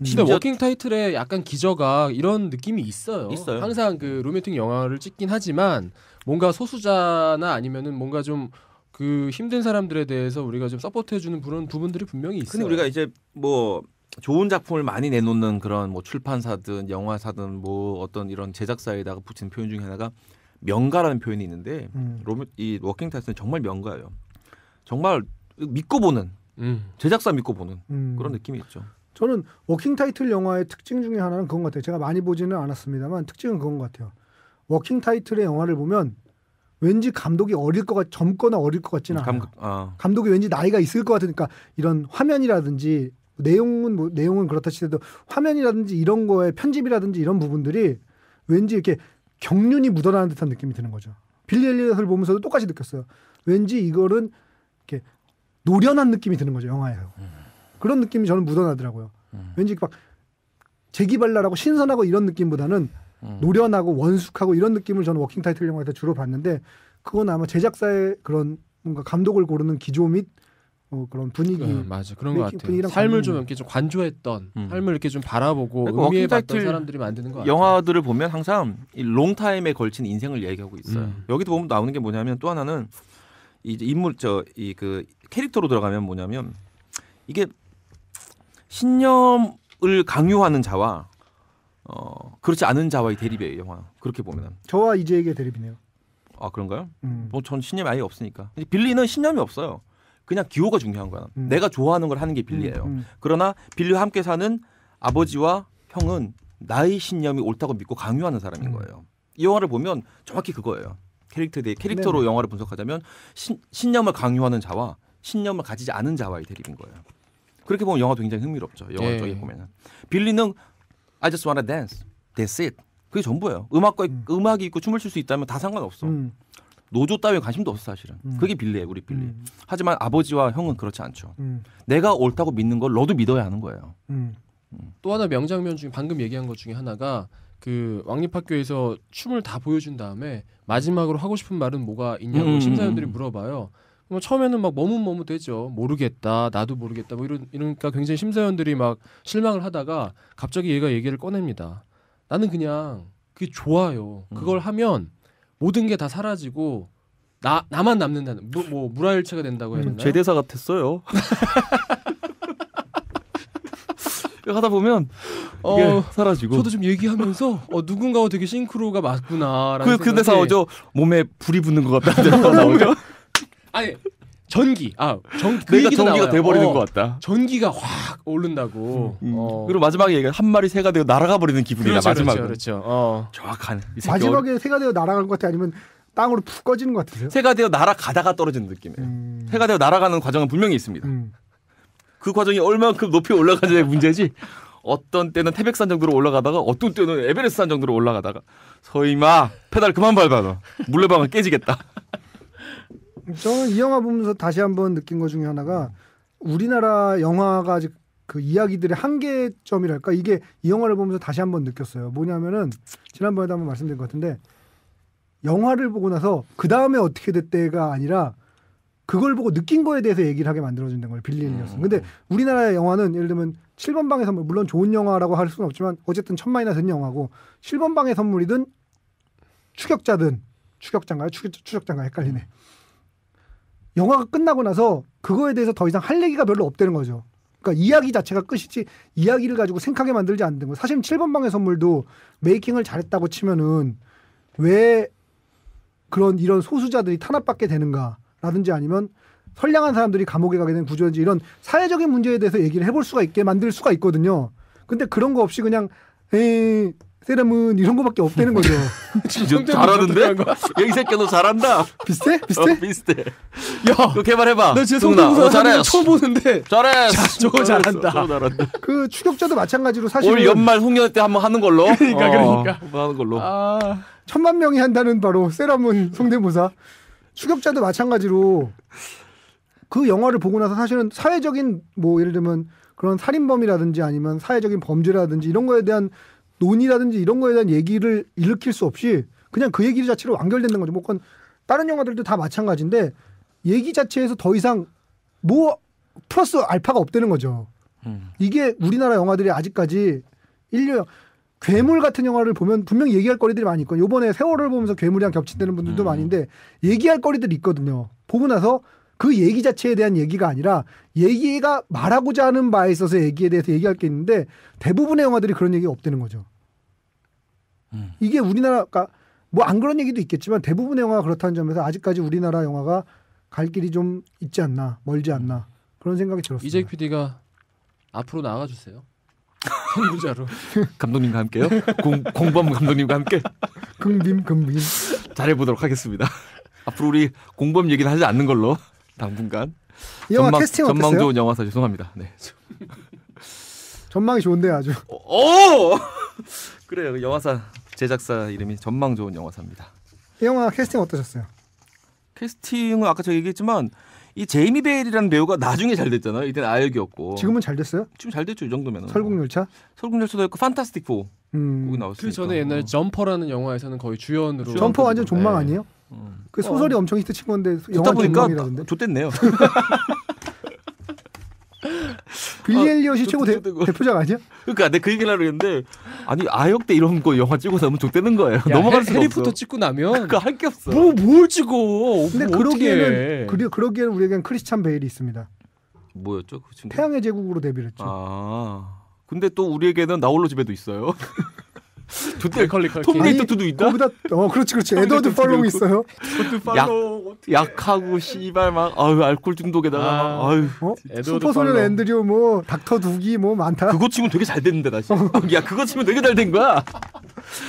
음. 진짜 워킹 타이틀에 약간 기저가 이런 느낌이 있어요. 있어요. 항상 그 로맨틱 영화를 찍긴 하지만 뭔가 소수자나 아니면은 뭔가 좀 그 힘든 사람들에 대해서 우리가 좀 서포트해주는 그런 부분들이 분명히 있어요. 근데 우리가 이제 뭐 좋은 작품을 많이 내놓는 그런 뭐 출판사든 영화사든 뭐 어떤 이런 제작사에다가 붙인 표현 중에 하나가 명가라는 표현이 있는데 음. 로미, 이 워킹 타이슨은 정말 명가예요. 정말 믿고 보는 음. 제작사 믿고 보는 음. 그런 느낌이 있죠. 저는 워킹 타이틀 영화의 특징 중에 하나는 그건것 같아요. 제가 많이 보지는 않았습니다만 특징은 그건것 같아요. 워킹 타이틀의 영화를 보면 왠지 감독이 어릴 것 같, 젊거나 어릴 것 같지는 음, 않아요. 어. 감독이 왠지 나이가 있을 것 같으니까 이런 화면이라든지 내용은 뭐, 내용은 그렇다 치더라도 화면이라든지 이런 거에 편집이라든지 이런 부분들이 왠지 이렇게 경륜이 묻어나는 듯한 느낌이 드는 거죠. 빌리 엘리엇을 보면서도 똑같이 느꼈어요. 왠지 이거는 이렇게 노련한 느낌이 드는 거죠 영화에서 음. 그런 느낌이 저는 묻어나더라고요. 음. 왠지 막 재기발랄하고 신선하고 이런 느낌보다는 음. 노련하고 원숙하고 이런 느낌을 저는 워킹 타이틀 영화에서 주로 봤는데 그건 아마 제작사의 그런 뭔가 감독을 고르는 기조 및 어, 그런 분위기 네, 맞아 그런 것 같아요. 삶을 좀 이렇게 좀 관조했던 음. 삶을 이렇게 좀 바라보고 그러니까 의미해봤던 사람들이 만드는 거 영화들을 보면 항상 이 롱타임에 걸친 인생을 얘기하고 있어요. 음. 여기도 보면 나오는 게 뭐냐면 또 하나는 이 인물 저 이 그 캐릭터로 들어가면 뭐냐면 이게 신념을 강요하는 자와 어 그렇지 않은 자와의 대립이에요 영화 그렇게 보면 저와 이재에게 대립이네요. 아 그런가요? 음. 뭐전 신념이 아예 없으니까 빌리는 신념이 없어요. 그냥 기호가 중요한 거야. 음. 내가 좋아하는 걸 하는 게 빌리예요. 음, 음. 그러나 빌리와 함께 사는 아버지와 형은 나의 신념이 옳다고 믿고 강요하는 사람인 음. 거예요. 이 영화를 보면 정확히 그거예요. 캐릭터 대해 캐릭터로 네 영화를 분석하자면 신, 신념을 강요하는 자와 신념을 가지지 않은 자와의 대립인 거예요. 그렇게 보면 영화 굉장히 흥미롭죠. 영화를 네. 저 보면은 빌리는 I just wanna dance, that's it. 그게 전부예요. 음악과 음. 악이 있고 춤을 출 수 있다면 다 상관없어. 음. 노조 따위 관심도 없어 사실은. 음. 그게 빌리예요, 우리 빌리. 음. 하지만 아버지와 형은 그렇지 않죠. 음. 내가 옳다고 믿는 걸 너도 믿어야 하는 거예요. 음. 음. 또 하나 명장면 중에 방금 얘기한 것 중에 하나가 그 왕립학교에서 춤을 다 보여준 다음에 마지막으로 하고 싶은 말은 뭐가 있냐고 음, 심사위원들이 물어봐요. 뭐 처음에는 막머뭇머뭇되죠 모르겠다, 나도 모르겠다. 뭐 이런 이러니까 굉장히 심사위원들이 막 실망을 하다가 갑자기 얘가 얘기를 꺼냅니다. 나는 그냥 그게 좋아요. 그걸 하면 모든 게 다 사라지고 나 나만 남는다는 무, 뭐 물화일체가 된다고 해야 되나? 음, 제 대사 같았어요. 하다 보면 어, 사라지고 저도 좀 얘기하면서 어, 누군가와 되게 싱크로가 맞구나라는 그, 그 근데 사오죠 몸에 불이 붙는 것 같다 나오죠 아니 전기. 아, 전, 그 내가 전기가 돼버리는 어, 것 같다. 전기가 확 오른다고. 음. 음. 어. 그리고 마지막에 얘가 한 마리 새가 되어 날아가 버리는 기분이다. 그렇죠, 마지막. 그렇죠. 그렇죠. 어. 정확한. 마지막에 어리... 새가 되어 날아간 것 같아 아니면 땅으로 푹 꺼지는 것 같으세요? 새가 되어 날아가다가 떨어지는 느낌이에요. 음... 새가 되어 날아가는 과정은 분명히 있습니다. 음... 그 과정이 얼만큼 높이 올라가느냐의 문제지. 어떤 때는 태백산 정도로 올라가다가 어떤 때는 에베레스트 산 정도로 올라가다가 서이마 페달 그만 밟아라 물레방아 깨지겠다. 저는 이 영화 보면서 다시 한번 느낀 것 중에 하나가 우리나라 영화가 아직 그 이야기들의 한계점이랄까 이게 이 영화를 보면서 다시 한번 느꼈어요. 뭐냐면은 지난번에도 한번 말씀드린 것 같은데 영화를 보고 나서 그 다음에 어떻게 됐대가 아니라 그걸 보고 느낀 거에 대해서 얘기를 하게 만들어준다는 걸 빌리 일리어슨. 음. 근데 음. 우리나라의 영화는 예를 들면 7번 방의 선물 물론 좋은 영화라고 할 수는 없지만 어쨌든 천만이나 된 영화고 7번 방의 선물이든 추격자든 추격장가요? 추격, 추격장가 헷갈리네. 영화가 끝나고 나서 그거에 대해서 더 이상 할 얘기가 별로 없다는 거죠. 그러니까 이야기 자체가 끝이지 이야기를 가지고 생각하게 만들지 않는 거. 사실 7번 방의 선물도 메이킹을 잘했다고 치면은 왜 그런 이런 소수자들이 탄압받게 되는가라든지 아니면 선량한 사람들이 감옥에 가게 된 구조인지 이런 사회적인 문제에 대해서 얘기를 해볼 수가 있게 만들 수가 있거든요. 근데 그런 거 없이 그냥 에이 세럼은 이런 거밖에 없다는 거죠. 진짜 잘하는데? 여기 새끼 너 잘한다. 비슷해? 비슷해? 어, 비슷해. 야, 너 그 개발해봐. 나 진짜 성대모사 어, 잘해. 처음 보는데. 잘해. 저거 잘한다. 잘한다. 그 추격자도 마찬가지로 사실 올 연말 송년 때 한 번 하는 걸로. 그러니까 어, 그러니까. 어, 하는 걸로. 아... 천만 명이 한다는 바로 세럼은 성대모사. 추격자도 마찬가지로 그 영화를 보고 나서 사실은 사회적인 뭐 예를 들면 그런 살인범이라든지 아니면 사회적인 범죄라든지 이런 거에 대한 논의라든지 이런 거에 대한 얘기를 일으킬 수 없이 그냥 그 얘기 자체로 완결된다는 거죠. 뭐 그건 다른 영화들도 다 마찬가지인데 얘기 자체에서 더 이상 뭐 플러스 알파가 없다는 거죠. 음. 이게 우리나라 영화들이 아직까지 인류 괴물 같은 영화를 보면 분명히 얘기할 거리들이 많이 있고 요번에 세월을 보면서 괴물이랑 겹친다는 분들도 음. 많은데 얘기할 거리들이 있거든요. 보고 나서 그 얘기 자체에 대한 얘기가 아니라 얘기가 말하고자 하는 바에 있어서 얘기에 대해서 얘기할 게 있는데 대부분의 영화들이 그런 얘기가 없다는 거죠. 음. 이게 우리나라가 그러니까 뭐안 그런 얘기도 있겠지만 대부분의 영화가 그렇다는 점에서 아직까지 우리나라 영화가 갈 길이 좀 있지 않나 멀지 않나 음. 그런 생각이 들었습니이재 PD가 앞으로 나가 주세요. 선구자로 감독님과 함께요. 공, 공범 감독님과 함께 금빔 금빔 잘해보도록 하겠습니다. 앞으로 우리 공범 얘기는 하지 않는 걸로. 당분간 영화 전망, 캐스팅 어땠어요? 전망 좋은 영화사 죄송합니다. 네. 전망이 좋은데 아주. 오! 그래요. 그 영화사 제작사 이름이 전망 좋은 영화사입니다. 영화 캐스팅 어떠셨어요? 캐스팅은 아까 제가 얘기했지만 이 제이미 베일이라는 배우가 나중에 잘 됐잖아요. 이때는 아역고 지금은 잘 됐어요? 지금 잘 됐죠, 이 정도면. 설국열차? 설국열차도 있고 판타스틱 4. 음. 거기 나왔어요. 그 전에 옛날 점퍼라는 영화에서는 거의 주연으로 점퍼 완전 존망 네. 아니에요? 그 어. 소설이 어. 엄청 히트 친 건데 듣다 보니까 좋댔네요. 빌리 아, 엘리엇이 아, 최고 대, 표작 아니야? 그러니까 내그 얘기를 하려 했는데 아니 아역대 이런 거 영화 찍고 나면 족되는 거예요. 야, 넘어갈 수 해리포터 찍고 나면 그 할게 없어. 뭐뭘 찍어? 근데 뭐 그러기에는 그리, 그러기에는 우리에겐 크리스찬 베일이 있습니다. 뭐였죠? 그 친구? 태양의 제국으로 데뷔 했죠. 아 근데 또 우리에게는 나홀로 집에도 있어요. 두들 컬리컬. 톰레이터 투도 있다. 거기다 어 그렇지 그렇지. 에드워드 팔롱 있어요. 약 약하고 씨발 막 아유 알코올 중독에다가 아, 아유 어? 슈퍼소년 앤드류 뭐 닥터 두기 뭐 많다. 그거 치면 되게 잘 됐는데 다시. 야 그거 치면 되게 잘 된 거야.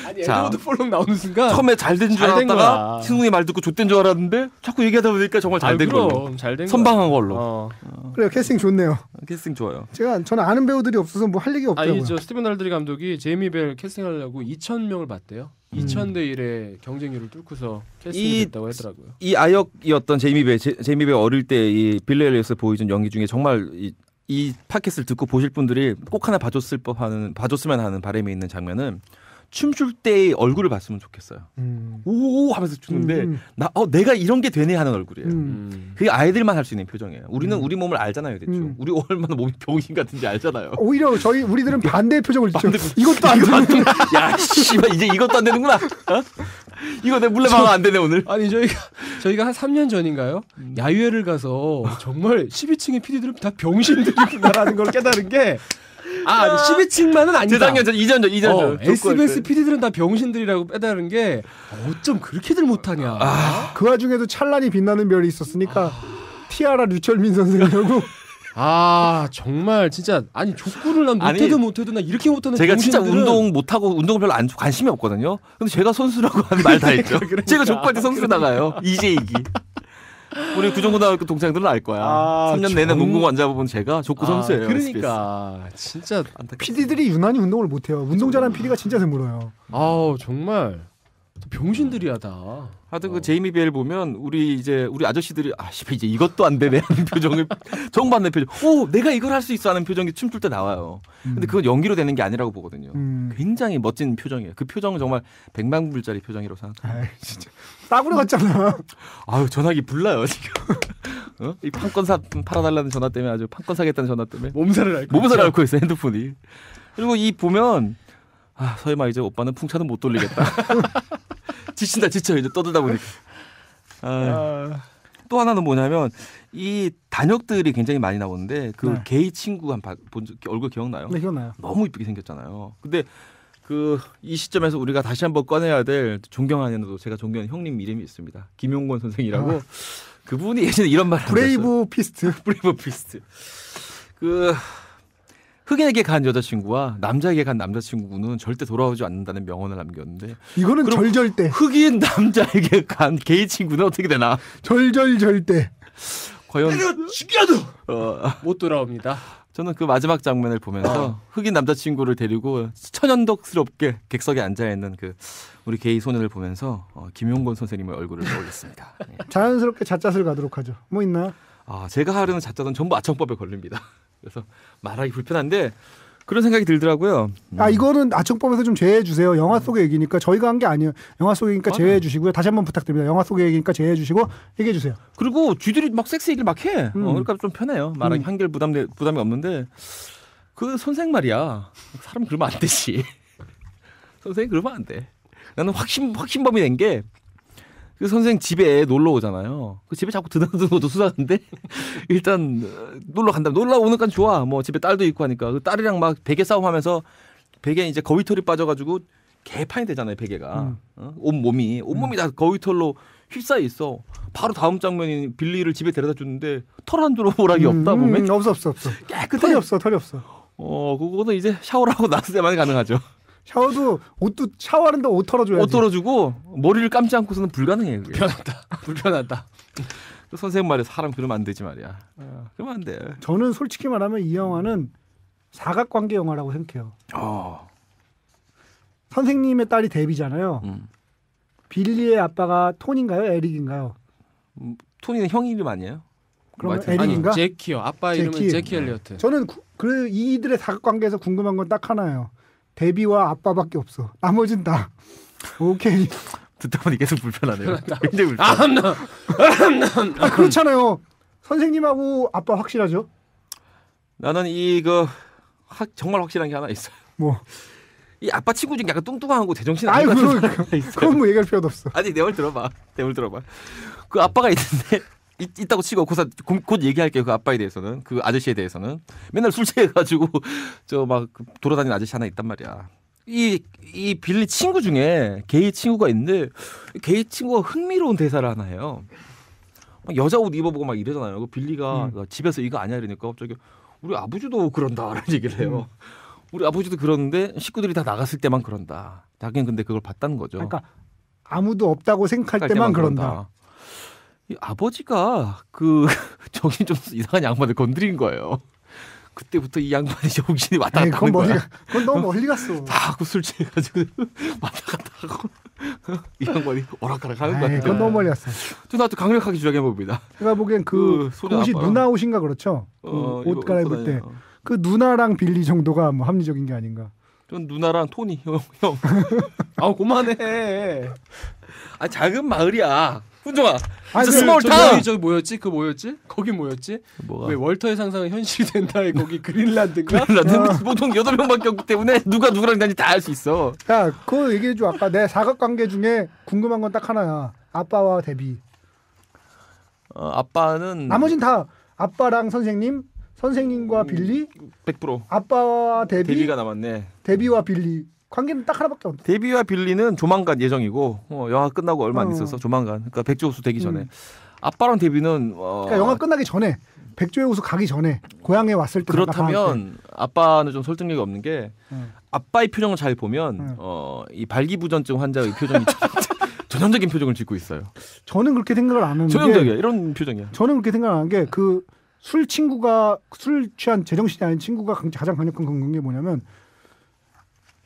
아니 에드워드 팔롱 나오는 순간 처음에 잘 된 줄 알았다가 신웅이 말 듣고 좆된 줄 알았는데 자꾸 얘기하다 보니까 정말 잘된걸 잘된 선방한 걸로. 어. 어. 그래 캐스팅 좋네요. 캐스팅 좋아요. 제가 저는 아는 배우들이 없어서 뭐할 얘기 없더라고요. 아니 저 스티븐 달드리 감독이 제이미 벨 캐스팅하려고 하고 2천 명을 봤대요. 2000대 음. 1의 경쟁률을 뚫고서 캐스팅이 이- 됐다고 하더라고요. 이 아역이었던 제이미 베 제, 이미베 어릴 때 이 빌레리에서 보여준 연기 중에 정말 이, 이 팟캐스트를 듣고 보실 분들이 꼭 하나 봐줬을 법하는 봐줬으면 하는 바람이 있는 장면은 춤출 때의 얼굴을 봤으면 좋겠어요. 음. 오오 하면서 추는데 음, 음. 나 어, 내가 이런 게 되네 하는 얼굴이에요. 음. 음. 그게 아이들만 할 수 있는 표정이에요. 우리는 음. 우리 몸을 알잖아요, 대충. 우리 얼마나 몸이 병인 같은지 알잖아요. 오히려 저희 우리들은 반대의 표정을 짓죠. 이것도 안 되는 야, 씨발 이제 이것도 안 되는구나. 어? 이거 내 물레 방안 되네 오늘. 아니 저희가 저희가 한 3년 전인가요? 야유회를 가서 정말 12층의 피디들은 다 병신들이구나라는 걸 깨달은 게 아, 12층만은 아니다. 재작년 전 2년 전 2년 어, 전. SBS PD들은 그 다 병신들이라고 빼다는게 어쩜 그렇게들 못하냐. 아. 그 와중에도 찬란히 빛나는 별이 있었으니까 아. 티아라 류철민 선생이라고. 아 정말 진짜 아니 족구를 난 못해도 못해도 나 이렇게 못하는 제가 병신들은... 진짜 운동 못하고 운동 별로 안 관심이 없거든요. 근데 제가 선수라고 한말다 했죠. 그러니까, 제가 족구할 때 선수로 나가요. 이제 이기. 우리 구정고등학교 동창들은 알 거야. 아, 3년 내내 전... 농구 환자분 제가 족구 아, 선수예요. 그러니까 SBS. 진짜 PD들이 유난히 운동을 못해요. 운동 잘하는 피디가 진짜 드물어요. 아우 정말 병신들이야 다. 하여튼 그 어. 그 제이미 벨 보면 우리 이제 우리 아저씨들이 아씨 이제 이것도 안 되네 하는 표정을 정반대 표정. 오 내가 이걸 할 수 있어 하는 표정이 춤출 때 나와요. 음. 근데 그건 연기로 되는 게 아니라고 보거든요. 음. 굉장히 멋진 표정이에요. 그 표정은 정말 백만 불짜리 표정이라고 생각합니다. 진짜 따구려 같잖아. 아유 전화기 불나요 지금. 어? 이 판권 사 팔아달라는 전화 때문에 아주 판권 사겠다는 전화 때문에 몸살을 앓고 몸살을 앓고 있어 핸드폰이. 그리고 이 보면 아 설마 이제 오빠는 풍차는 못 돌리겠다. 지친다 지쳐 이제 떠들다 보니까. 아. 아, 또 하나는 뭐냐면 이 단역들이 굉장히 많이 나오는데 그 네. 게이 친구 한본 얼굴 기억나요? 네 기억나요. 너무 이쁘게 생겼잖아요. 근데 그이 시점에서 우리가 다시 한번 꺼내야 될 존경하는 제가 존경하는 형님 이름이 있습니다. 김용건 선생이라고 아. 그분이 예전에 이런 말을 브레이브 피스트 브레이브 피스트 그 흑인에게 간 여자친구와 남자에게 간 남자친구는 절대 돌아오지 않는다는 명언을 남겼는데 이거는 절절대 흑인 남자에게 간 게이 친구는 어떻게 되나 절절절대 과연 죽여도 어, 못 돌아옵니다 저는 그 마지막 장면을 보면서 어. 흑인 남자친구를 데리고 천연덕스럽게 객석에 앉아 있는 그 우리 게이 소년을 보면서 어, 김용건 선생님의 얼굴을 떠올렸습니다. 예. 자연스럽게 자짜을 가도록 하죠. 뭐 있나? 아 제가 하려는 자짜는 전부 아청법에 걸립니다. 그래서 말하기 불편한데 그런 생각이 들더라고요. 아 음. 이거는 아청법에서 좀 제외해 주세요. 영화 속의 얘기니까 저희가 한 게 아니에요. 영화 속의 얘기니까 제외해 주시고요. 다시 한번 부탁드립니다. 영화 속의 얘기니까 제외해 주시고 얘기해 주세요. 그리고 쥐들이 막 섹스 얘기를 막 해. 어, 음. 어, 그러니까 좀 편해요. 말하기 음. 한결 부담 부담이 없는데 그 선생 말이야. 사람 그러면 안 되지. 선생 그러면 안 돼. 나는 확신 확신범이 된게 그 선생 집에 놀러 오잖아요. 그 집에 자꾸 드나드는 것도 수상한데 일단 놀러 간다. 놀러 오는건 좋아. 뭐 집에 딸도 있고 하니까 그 딸이랑 막 베개 싸움하면서 베개 이제 거위털이 빠져가지고 개판이 되잖아요. 베개가 음. 어? 온 몸이 온 몸이 음. 다 거위털로 휩싸여 있어. 바로 다음 장면이 빌리를 집에 데려다 주는데 털한 줄로 오락이 음, 없다 음, 보면 음, 없어 없어 없어 깨끗해 털이 없어 털이 없어. 어 그거는 이제 샤워를 하고 나서 야만 가능하죠. 샤워도 옷도 샤워하는데 옷털어줘야옷 털어주고 머리를 감지 않고서는 불가능해. 그 불편하다. 불편하다. 선생님 말에 사람 그러면 안 되지 말이야. 어, 그러면 안 돼. 저는 솔직히 말하면 이 영화는 사각관계 영화라고 생각해요. 어. 선생님의 딸이 데뷔잖아요. 음. 빌리의 아빠가 톤인가요? 에릭인가요? 음, 톤이는 형 이름 아니에요? 그러면 에릭인가? 아니, 제키요. 아빠 제키. 이름은 제키 엘리어트. 저는 그 이들의 사각관계에서 궁금한 건 딱 하나예요. 데뷔와 아빠밖에 없어. 나머진 다. 오케이. 듣다 보니 계속 불편하네요. 그러니까. 굉장히 불편. 아아 그렇잖아요. 선생님하고 아빠 확실하죠? 나는 이거 정말 확실한 게 하나 있어요. 뭐? 이 아빠 친구 중에 약간 뚱뚱한 거 제정신 아닌 것 같은 그건 뭐 얘기할 필요도 없어. 아니 내말 들어봐. 내말 들어봐. 그 아빠가 있는데 있, 다고 치고 고사 그 곧, 곧 얘기할게요. 그 아빠에 대해서는 그 아저씨에 대해서는 맨날 술 취해가지고 저 막 돌아다니는 아저씨 하나 있단 말이야. 이 이 빌리 친구 중에 게이 친구가 있는데 게이 친구가 흥미로운 대사를 하나 해요. 여자 옷 입어보고 막 이러잖아요. 그 빌리가 음. 집에서 이거 아니야 이러니까 갑자기 우리 아버지도 그런다라는 얘기를 해요. 음. 우리 아버지도 그러는데 식구들이 다 나갔을 때만 그런다. 자기는 근데 그걸 봤다는 거죠. 그러니까 아무도 없다고 생각할, 생각할 때만, 때만, 그런다. 그런다. 아버지가 그 저기 좀 이상한 양반을 건드린 거예요. 그때부터 이 양반이 정신이 왔다 갔다 네, 하는 거야. 그건 너무 멀리 갔어. 자꾸 술 취해가지고 왔다 갔다 하고 이 양반이 오락가락 하는 거야. 그건 너무 멀리 갔어. 누나도 강력하게 주장해봅니다. 제가 보기엔 그, 그 혹시 아빠요? 누나 옷인가 그렇죠? 그옷 어, 갈아입을 때. 그 누나랑 빌리 정도가 뭐 합리적인 게 아닌가. 전 누나랑 토니 형 형. 아 그만해. 아 작은 마을이야. 훈종아. 아니, 스몰 그 타운. 저기 뭐였지? 그 뭐였지? 거기 뭐였지? 뭐가? 왜 월터의 상상은 현실이 된다에 거기 그린란드가 그린란드 어. 보통 여덟 명밖에 없기 때문에 누가 누구랑 다니 다알수 있어. 야, 그 얘기해 줘. 아까 내 사각관계 중에 궁금한 건 딱 하나야. 아빠와 데뷔. 어, 아빠는 나머진 다 아빠랑 선생님, 선생님과 음, 빌리 100% 아빠와 데뷔 데뷔가 남았네. 데뷔와 빌리 관계는 딱 하나밖에 없다. 데뷔와 빌리는 조만간 예정이고 어, 영화 끝나고 얼마 안 어. 있어서 조만간 그러니까 백조수 되기 전에 음. 아빠랑 데뷔는 어, 그러니까 영화 끝나기 전에 백조의 호수 가기 전에 고향에 왔을 때 그렇다면 아빠는 좀 설득력이 없는 게 음. 아빠의 표정을 잘 보면 음. 어이 발기부전증 환자의 표정이 전형적인 표정을 짓고 있어요. 저는 그렇게 생각을 안 하는 전형적이야 이런 표정이야. 저는 그렇게 생각을 안 하는 게그 술 친구가 술 취한 제정신이 아닌 친구가 가장 강력한 건게 뭐냐면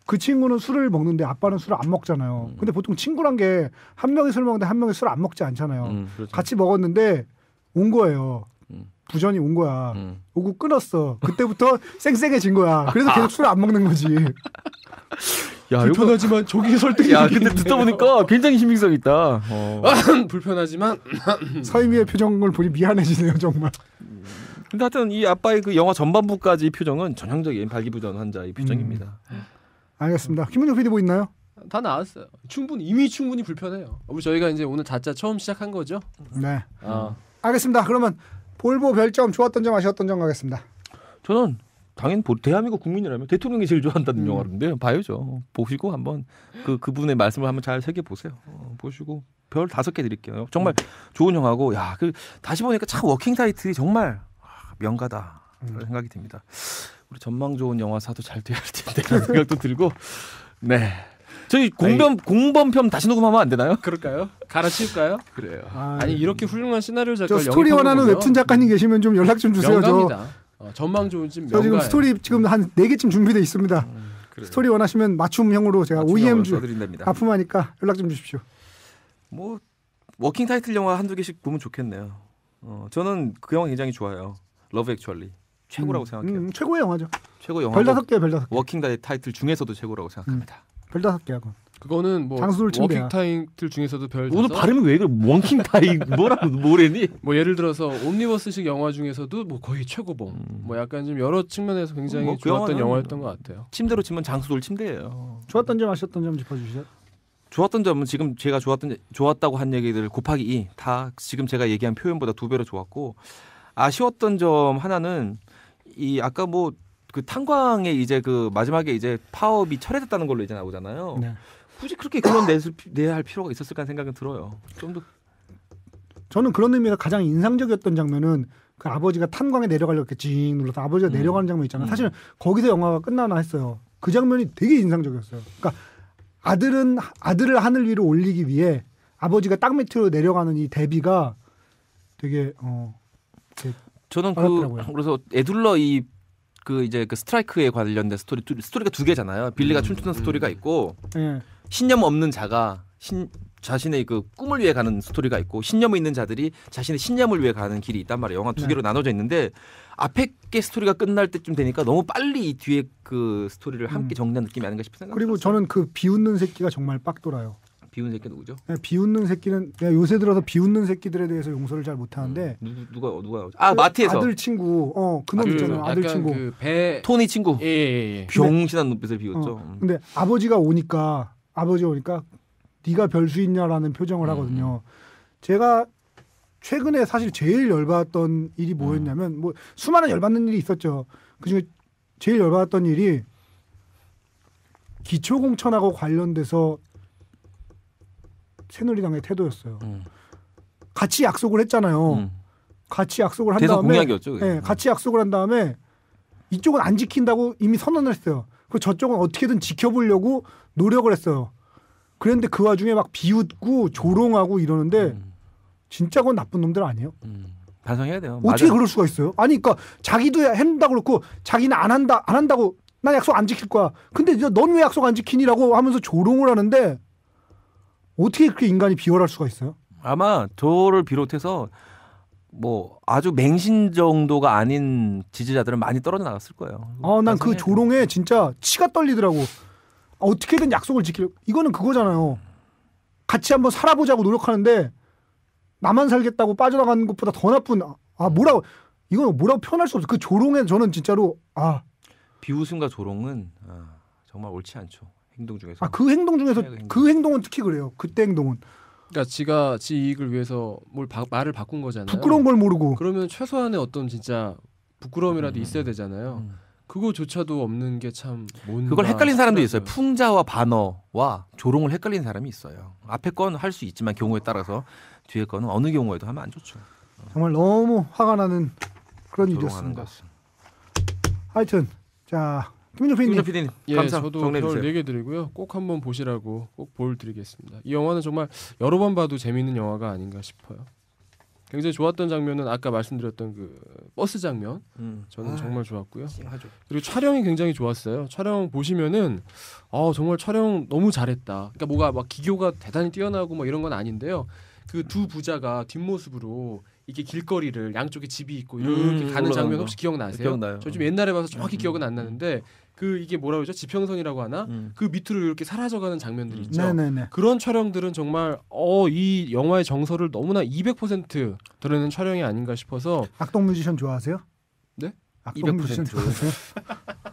그 친구는 술을 먹는데 아빠는 술을 안 먹잖아요. 음. 근데 보통 친구란 게 한 명이 술 먹는데 한 명이 술을 안 먹지 않잖아요. 음, 그렇죠. 같이 먹었는데 온 거예요. 음. 부전이 온 거야. 음. 오고 끊었어. 그때부터 쌩쌩해진 거야. 그래서 계속 술을 안 먹는 거지. 야, 불편하지만 요 저기 설득이 야, 근데 듣다 보니까 굉장히 신빙성 있다. 어. 불편하지만 서희미의 표정을 보니 미안해지네요, 정말. 근데 하여튼 이 아빠의 그 영화 전반부까지 표정은 전형적인 발기부전 환자의 표정입니다. 음. 알겠습니다. 김은정 PD 뭐 있나요? 다 나왔어요. 충분히 이미 충분히 불편해요. 우리 저희가 이제 오늘 자자 처음 시작한 거죠? 네. 아. 알겠습니다. 그러면 볼보 별점 좋았던 점 아쉬웠던 점 가겠습니다. 저는 당연히 대한민국 국민이라면 대통령이 제일 좋아한다는 음. 영화인데 봐야죠. 보시고 한번 그 그분의 말씀을 한번 잘 새겨 보세요. 어, 보시고 별 다섯 개 드릴게요. 정말 음. 좋은 영화고 야, 그 다시 보니까 참 워킹 타이틀이 정말 아, 명가다. 음. 생각이 듭니다. 우리 전망 좋은 영화사도 잘 돼야 할 텐데라는 생각도 들고 네 저희 공범 공범편 다시 녹음하면 안 되나요? 그럴까요? 갈아치울까요? 그래요. 아, 아니 이렇게 훌륭한 시나리오 작가 스토리 원하는 웹툰 작가님 음. 계시면 좀 연락 좀 주세요. 명감이다. 어, 전망 좋은 집저 지금 스토리 지금 한네 개쯤 준비돼 있습니다. 음, 스토리 원하시면 맞춤형으로 제가 OEM 주 납품하니까 연락 좀 주십시오. 뭐 워킹 타이틀 영화 한두 개씩 보면 좋겠네요. 어, 저는 그 영화 굉장히 좋아요. 러브 액츄얼리. 최고라고 음, 생각해요. 음, 최고의 영화죠. 최고 영화. 별 다섯 개별 다섯 개. 워킹 다이 타이틀 중에서도 최고라고 생각합니다. 음, 별 다섯 개하고. 그거는 뭐 장수를 워킹 타이틀 중에서도 별 오늘 발음이 왜 그래? 워킹 타이 뭐라고 뭐래니? 뭐 예를 들어서 옴니버스식 영화 중에서도 뭐 거의 최고봉. 음. 뭐 약간 좀 여러 측면에서 굉장히 뭐 그 좋았던 영화였던 것 같아요. 침대로 치면 장수돌 침대예요. 어. 좋았던 점 아쉬웠던 점 짚어 주시죠. 좋았던 점은 지금 제가 좋았던 좋았다고 한 얘기들 곱하기 2다 지금 제가 얘기한 표현보다 두 배로 좋았고 아쉬웠던 점 하나는 이 아까 뭐 그 탄광에 이제 그 마지막에 이제 파업이 철회됐다는 걸로 이제 나오잖아요. 네. 굳이 그렇게 그런 냈을 내야 할 필요가 있었을까 생각은 들어요. 좀 더 저는 그런 의미에서 가장 인상적이었던 장면은 그 아버지가 탄광에 내려가려고 이렇게 징 눌러서 아버지가 음. 내려가는 장면 있잖아요. 음. 사실 거기서 영화가 끝나나 했어요. 그 장면이 되게 인상적이었어요. 그러니까 아들은 아들을 하늘 위로 올리기 위해 아버지가 땅 밑으로 내려가는 이 대비가 되게 어 되게 저는 어렵더라고요. 그 그래서 에둘러 이 그 이제 그 스트라이크에 관련된 스토리 두, 스토리가 두 개잖아요. 빌리가 음. 춤추는 스토리가 있고 예. 신념 없는 자가 신 자신의 그 꿈을 위해 가는 스토리가 있고 신념이 있는 자들이 자신의 신념을 위해 가는 길이 있단 말이에요. 영화 두 네. 개로 나눠져 있는데 앞에 게 스토리가 끝날 때쯤 되니까 너무 빨리 이 뒤에 그 스토리를 함께 음. 정리한 느낌이 아닌가 싶은 생각. 그리고 들었어요. 저는 그 비웃는 새끼가 정말 빡 돌아요. 비웃는 새끼 누구죠? 네, 비웃는 새끼는 내가 요새 들어서 비웃는 새끼들에 대해서 용서를 잘 못하는데 음, 누, 누가 누가 아 마트에서 아들 친구 어 그놈 있잖아요 아들 친구 그 배... 토니 친구 예, 예, 예. 예. 병신한 눈빛을 비웃죠. 어, 음. 근데 아버지가 오니까 아버지 오니까 네가 별수 있냐라는 표정을 음. 하거든요. 음. 제가 최근에 사실 제일 열받았던 일이 뭐였냐면 뭐 수많은 열받는 일이 있었죠. 그중에 제일 열받았던 일이 기초공천하고 관련돼서 새누리당의 태도였어요. 음. 같이 약속을 했잖아요. 음. 같이 약속을 한 다음에 공약이었죠, 네, 음. 같이 약속을 한 다음에 이쪽은 안 지킨다고 이미 선언을 했어요. 그 저쪽은 어떻게든 지켜보려고 노력을 했어요. 그런데 그 와중에 막 비웃고 조롱하고 이러는데 음. 진짜 그건 나쁜 놈들 아니에요. 음. 반성해야 돼요. 어떻게 맞아. 그럴 수가 있어요? 아니 그러니까 자기도 한다고 그렇고 자기는 안 한다 안 한다고 난 약속 안 지킬 거야. 근데 넌 왜 약속 안 지키니라고 하면서 조롱을 하는데 어떻게 그렇게 인간이 비열할 수가 있어요? 아마 저를 비롯해서 뭐 아주 맹신 정도가 아닌 지지자들은 많이 떨어져 나갔을 거예요. 아, 난 그 조롱에 진짜 치가 떨리더라고. 어떻게든 약속을 지키려. 이거는 그거잖아요. 같이 한번 살아보자고 노력하는데 나만 살겠다고 빠져나가는 것보다 더 나쁜 아, 아 뭐라고 이건 뭐라고 표현할 수 없어. 그 조롱에 저는 진짜로 아 비웃음과 조롱은 아, 정말 옳지 않죠. 행동 중에서 아그 행동 중에서 그 행동. 그 행동은 특히 그래요. 그때 행동은 그러니까 지가 지 이익을 위해서 뭘 바, 말을 바꾼 거잖아요. 부끄러운 걸 모르고 그러면 최소한의 어떤 진짜 부끄러움이라도 음. 있어야 되잖아요. 음. 그거조차도 없는 게참 그걸 헷갈린 사람도 있어요. 풍자와 반어와 조롱을 헷갈린 사람이 있어요. 앞에 건 할 수 있지만 경우에 따라서 뒤에 거는 어느 경우에도 하면 안 좋죠. 정말 너무 화가 나는 그런 일이었습니다. 하여튼 자 김민정 PD님. PD님. 예, 감사 저도 별 4개 드리고요. 꼭 한번 보시라고 꼭볼 드리겠습니다. 이 영화는 정말 여러 번 봐도 재밌는 영화가 아닌가 싶어요. 굉장히 좋았던 장면은 아까 말씀드렸던 그 버스 장면. 음. 저는 아, 정말 좋았고요. 찡하죠. 그리고 촬영이 굉장히 좋았어요. 촬영 보시면은 아, 정말 촬영 너무 잘했다. 그러니까 뭐가 막 기교가 대단히 뛰어나고 뭐 이런 건 아닌데요. 그 두 부자가 뒷모습으로 이게 길거리를 양쪽에 집이 있고 이렇게 음, 가는 장면 혹시 기억나세요? 기억나요. 저좀 옛날에 봐서 정확히 음. 기억은 안 음. 나는데 그 이게 뭐라 그러죠? 지평선이라고 하나? 음. 그 밑으로 이렇게 사라져가는 장면들 음. 있죠. 네네네. 그런 촬영들은 정말 어이 영화의 정서를 너무나 200% 드러내는 촬영이 아닌가 싶어서 악동 뮤지션 좋아하세요? 네? 악동 뮤지션 좋아하세요?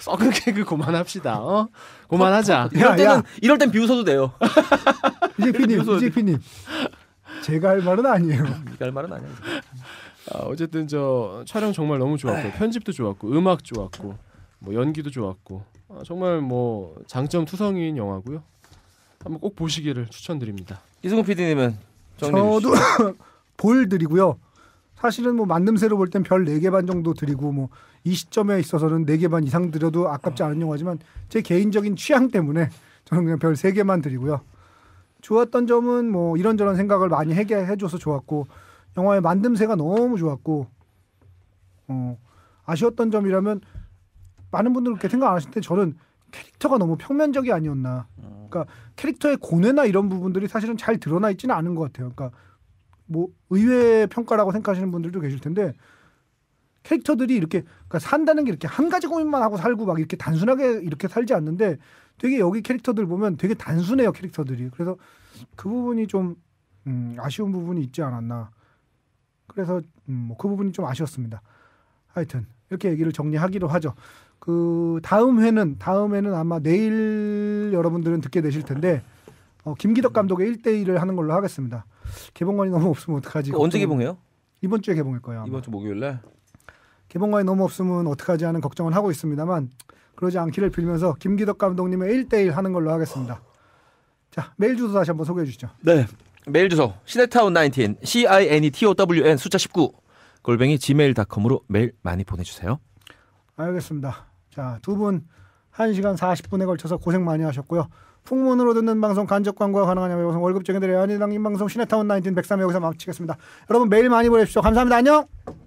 썩은 개그 그만합시다. 어? 그만하자. 이럴 때는 야. 이럴 땐 비웃어도 돼요. 이제 피님, 이제 피님. 제가 할 말은 아니에요. 할 말은 아니야. 아, 어쨌든 저 촬영 정말 너무 좋았고 네. 편집도 좋았고 음악 좋았고 뭐 연기도 좋았고 아, 정말 뭐 장점 투성인 영화고요. 한번 꼭 보시기를 추천드립니다. 이승훈 PD님은 저도 볼 드리고요. 사실은 뭐 만듦새로 볼 땐별네개반 정도 드리고 뭐이 시점에 있어서는 네개반 이상 드려도 아깝지 않은 영화지만 제 개인적인 취향 때문에 저는 그냥 별 세개만 드리고요. 좋았던 점은 뭐 이런저런 생각을 많이 하게 해줘서 좋았고 영화의 만듦새가 너무 좋았고 어, 아쉬웠던 점이라면 많은 분들 그렇게 생각 안 하실 때 저는 캐릭터가 너무 평면적이 아니었나. 그러니까 캐릭터의 고뇌나 이런 부분들이 사실은 잘 드러나 있지는 않은 것 같아요. 그러니까 뭐 의외의 평가라고 생각하시는 분들도 계실 텐데 캐릭터들이 이렇게 그러니까 산다는 게 이렇게 한 가지 고민만 하고 살고 막 이렇게 단순하게 이렇게 살지 않는데 되게 여기 캐릭터들 보면 되게 단순해요 캐릭터들이. 그래서 그 부분이 좀 음, 아쉬운 부분이 있지 않았나. 그래서 음, 뭐그 부분이 좀 아쉬웠습니다. 하여튼 이렇게 얘기를 정리하기로 하죠. 그 다음 회는 다음에는 아마 내일 여러분들은 듣게 되실 텐데 어, 김기덕 감독의 일대일을 하는 걸로 하겠습니다. 개봉관이 너무 없으면 어떡하지? 어, 언제 개봉해요? 이번 주에 개봉할 거예요. 아마. 이번 주 목요일 날. 개봉관이 너무 없으면 어떡하지 하는 걱정을 하고 있습니다만 그러지 않기를 빌면서 김기덕 감독님의 일대일 하는 걸로 하겠습니다. 자, 메일 주소 다시 한번 소개해 주시죠. 네. 메일 주소 시네타운 19 C I N E T O W N 숫자 19 골뱅이 gmail.com으로 메일 많이 보내 주세요. 알겠습니다. 자, 두분 1시간 40분에 걸쳐서 고생 많이 하셨고요. 풍문으로 듣는 방송 간접 광고가 가능한 야외 방송 월급쟁이들의 연예당인 방송 시네타운 19 103회 여기서 마치겠습니다. 여러분 메일 많이 보내십시오. 감사합니다. 안녕.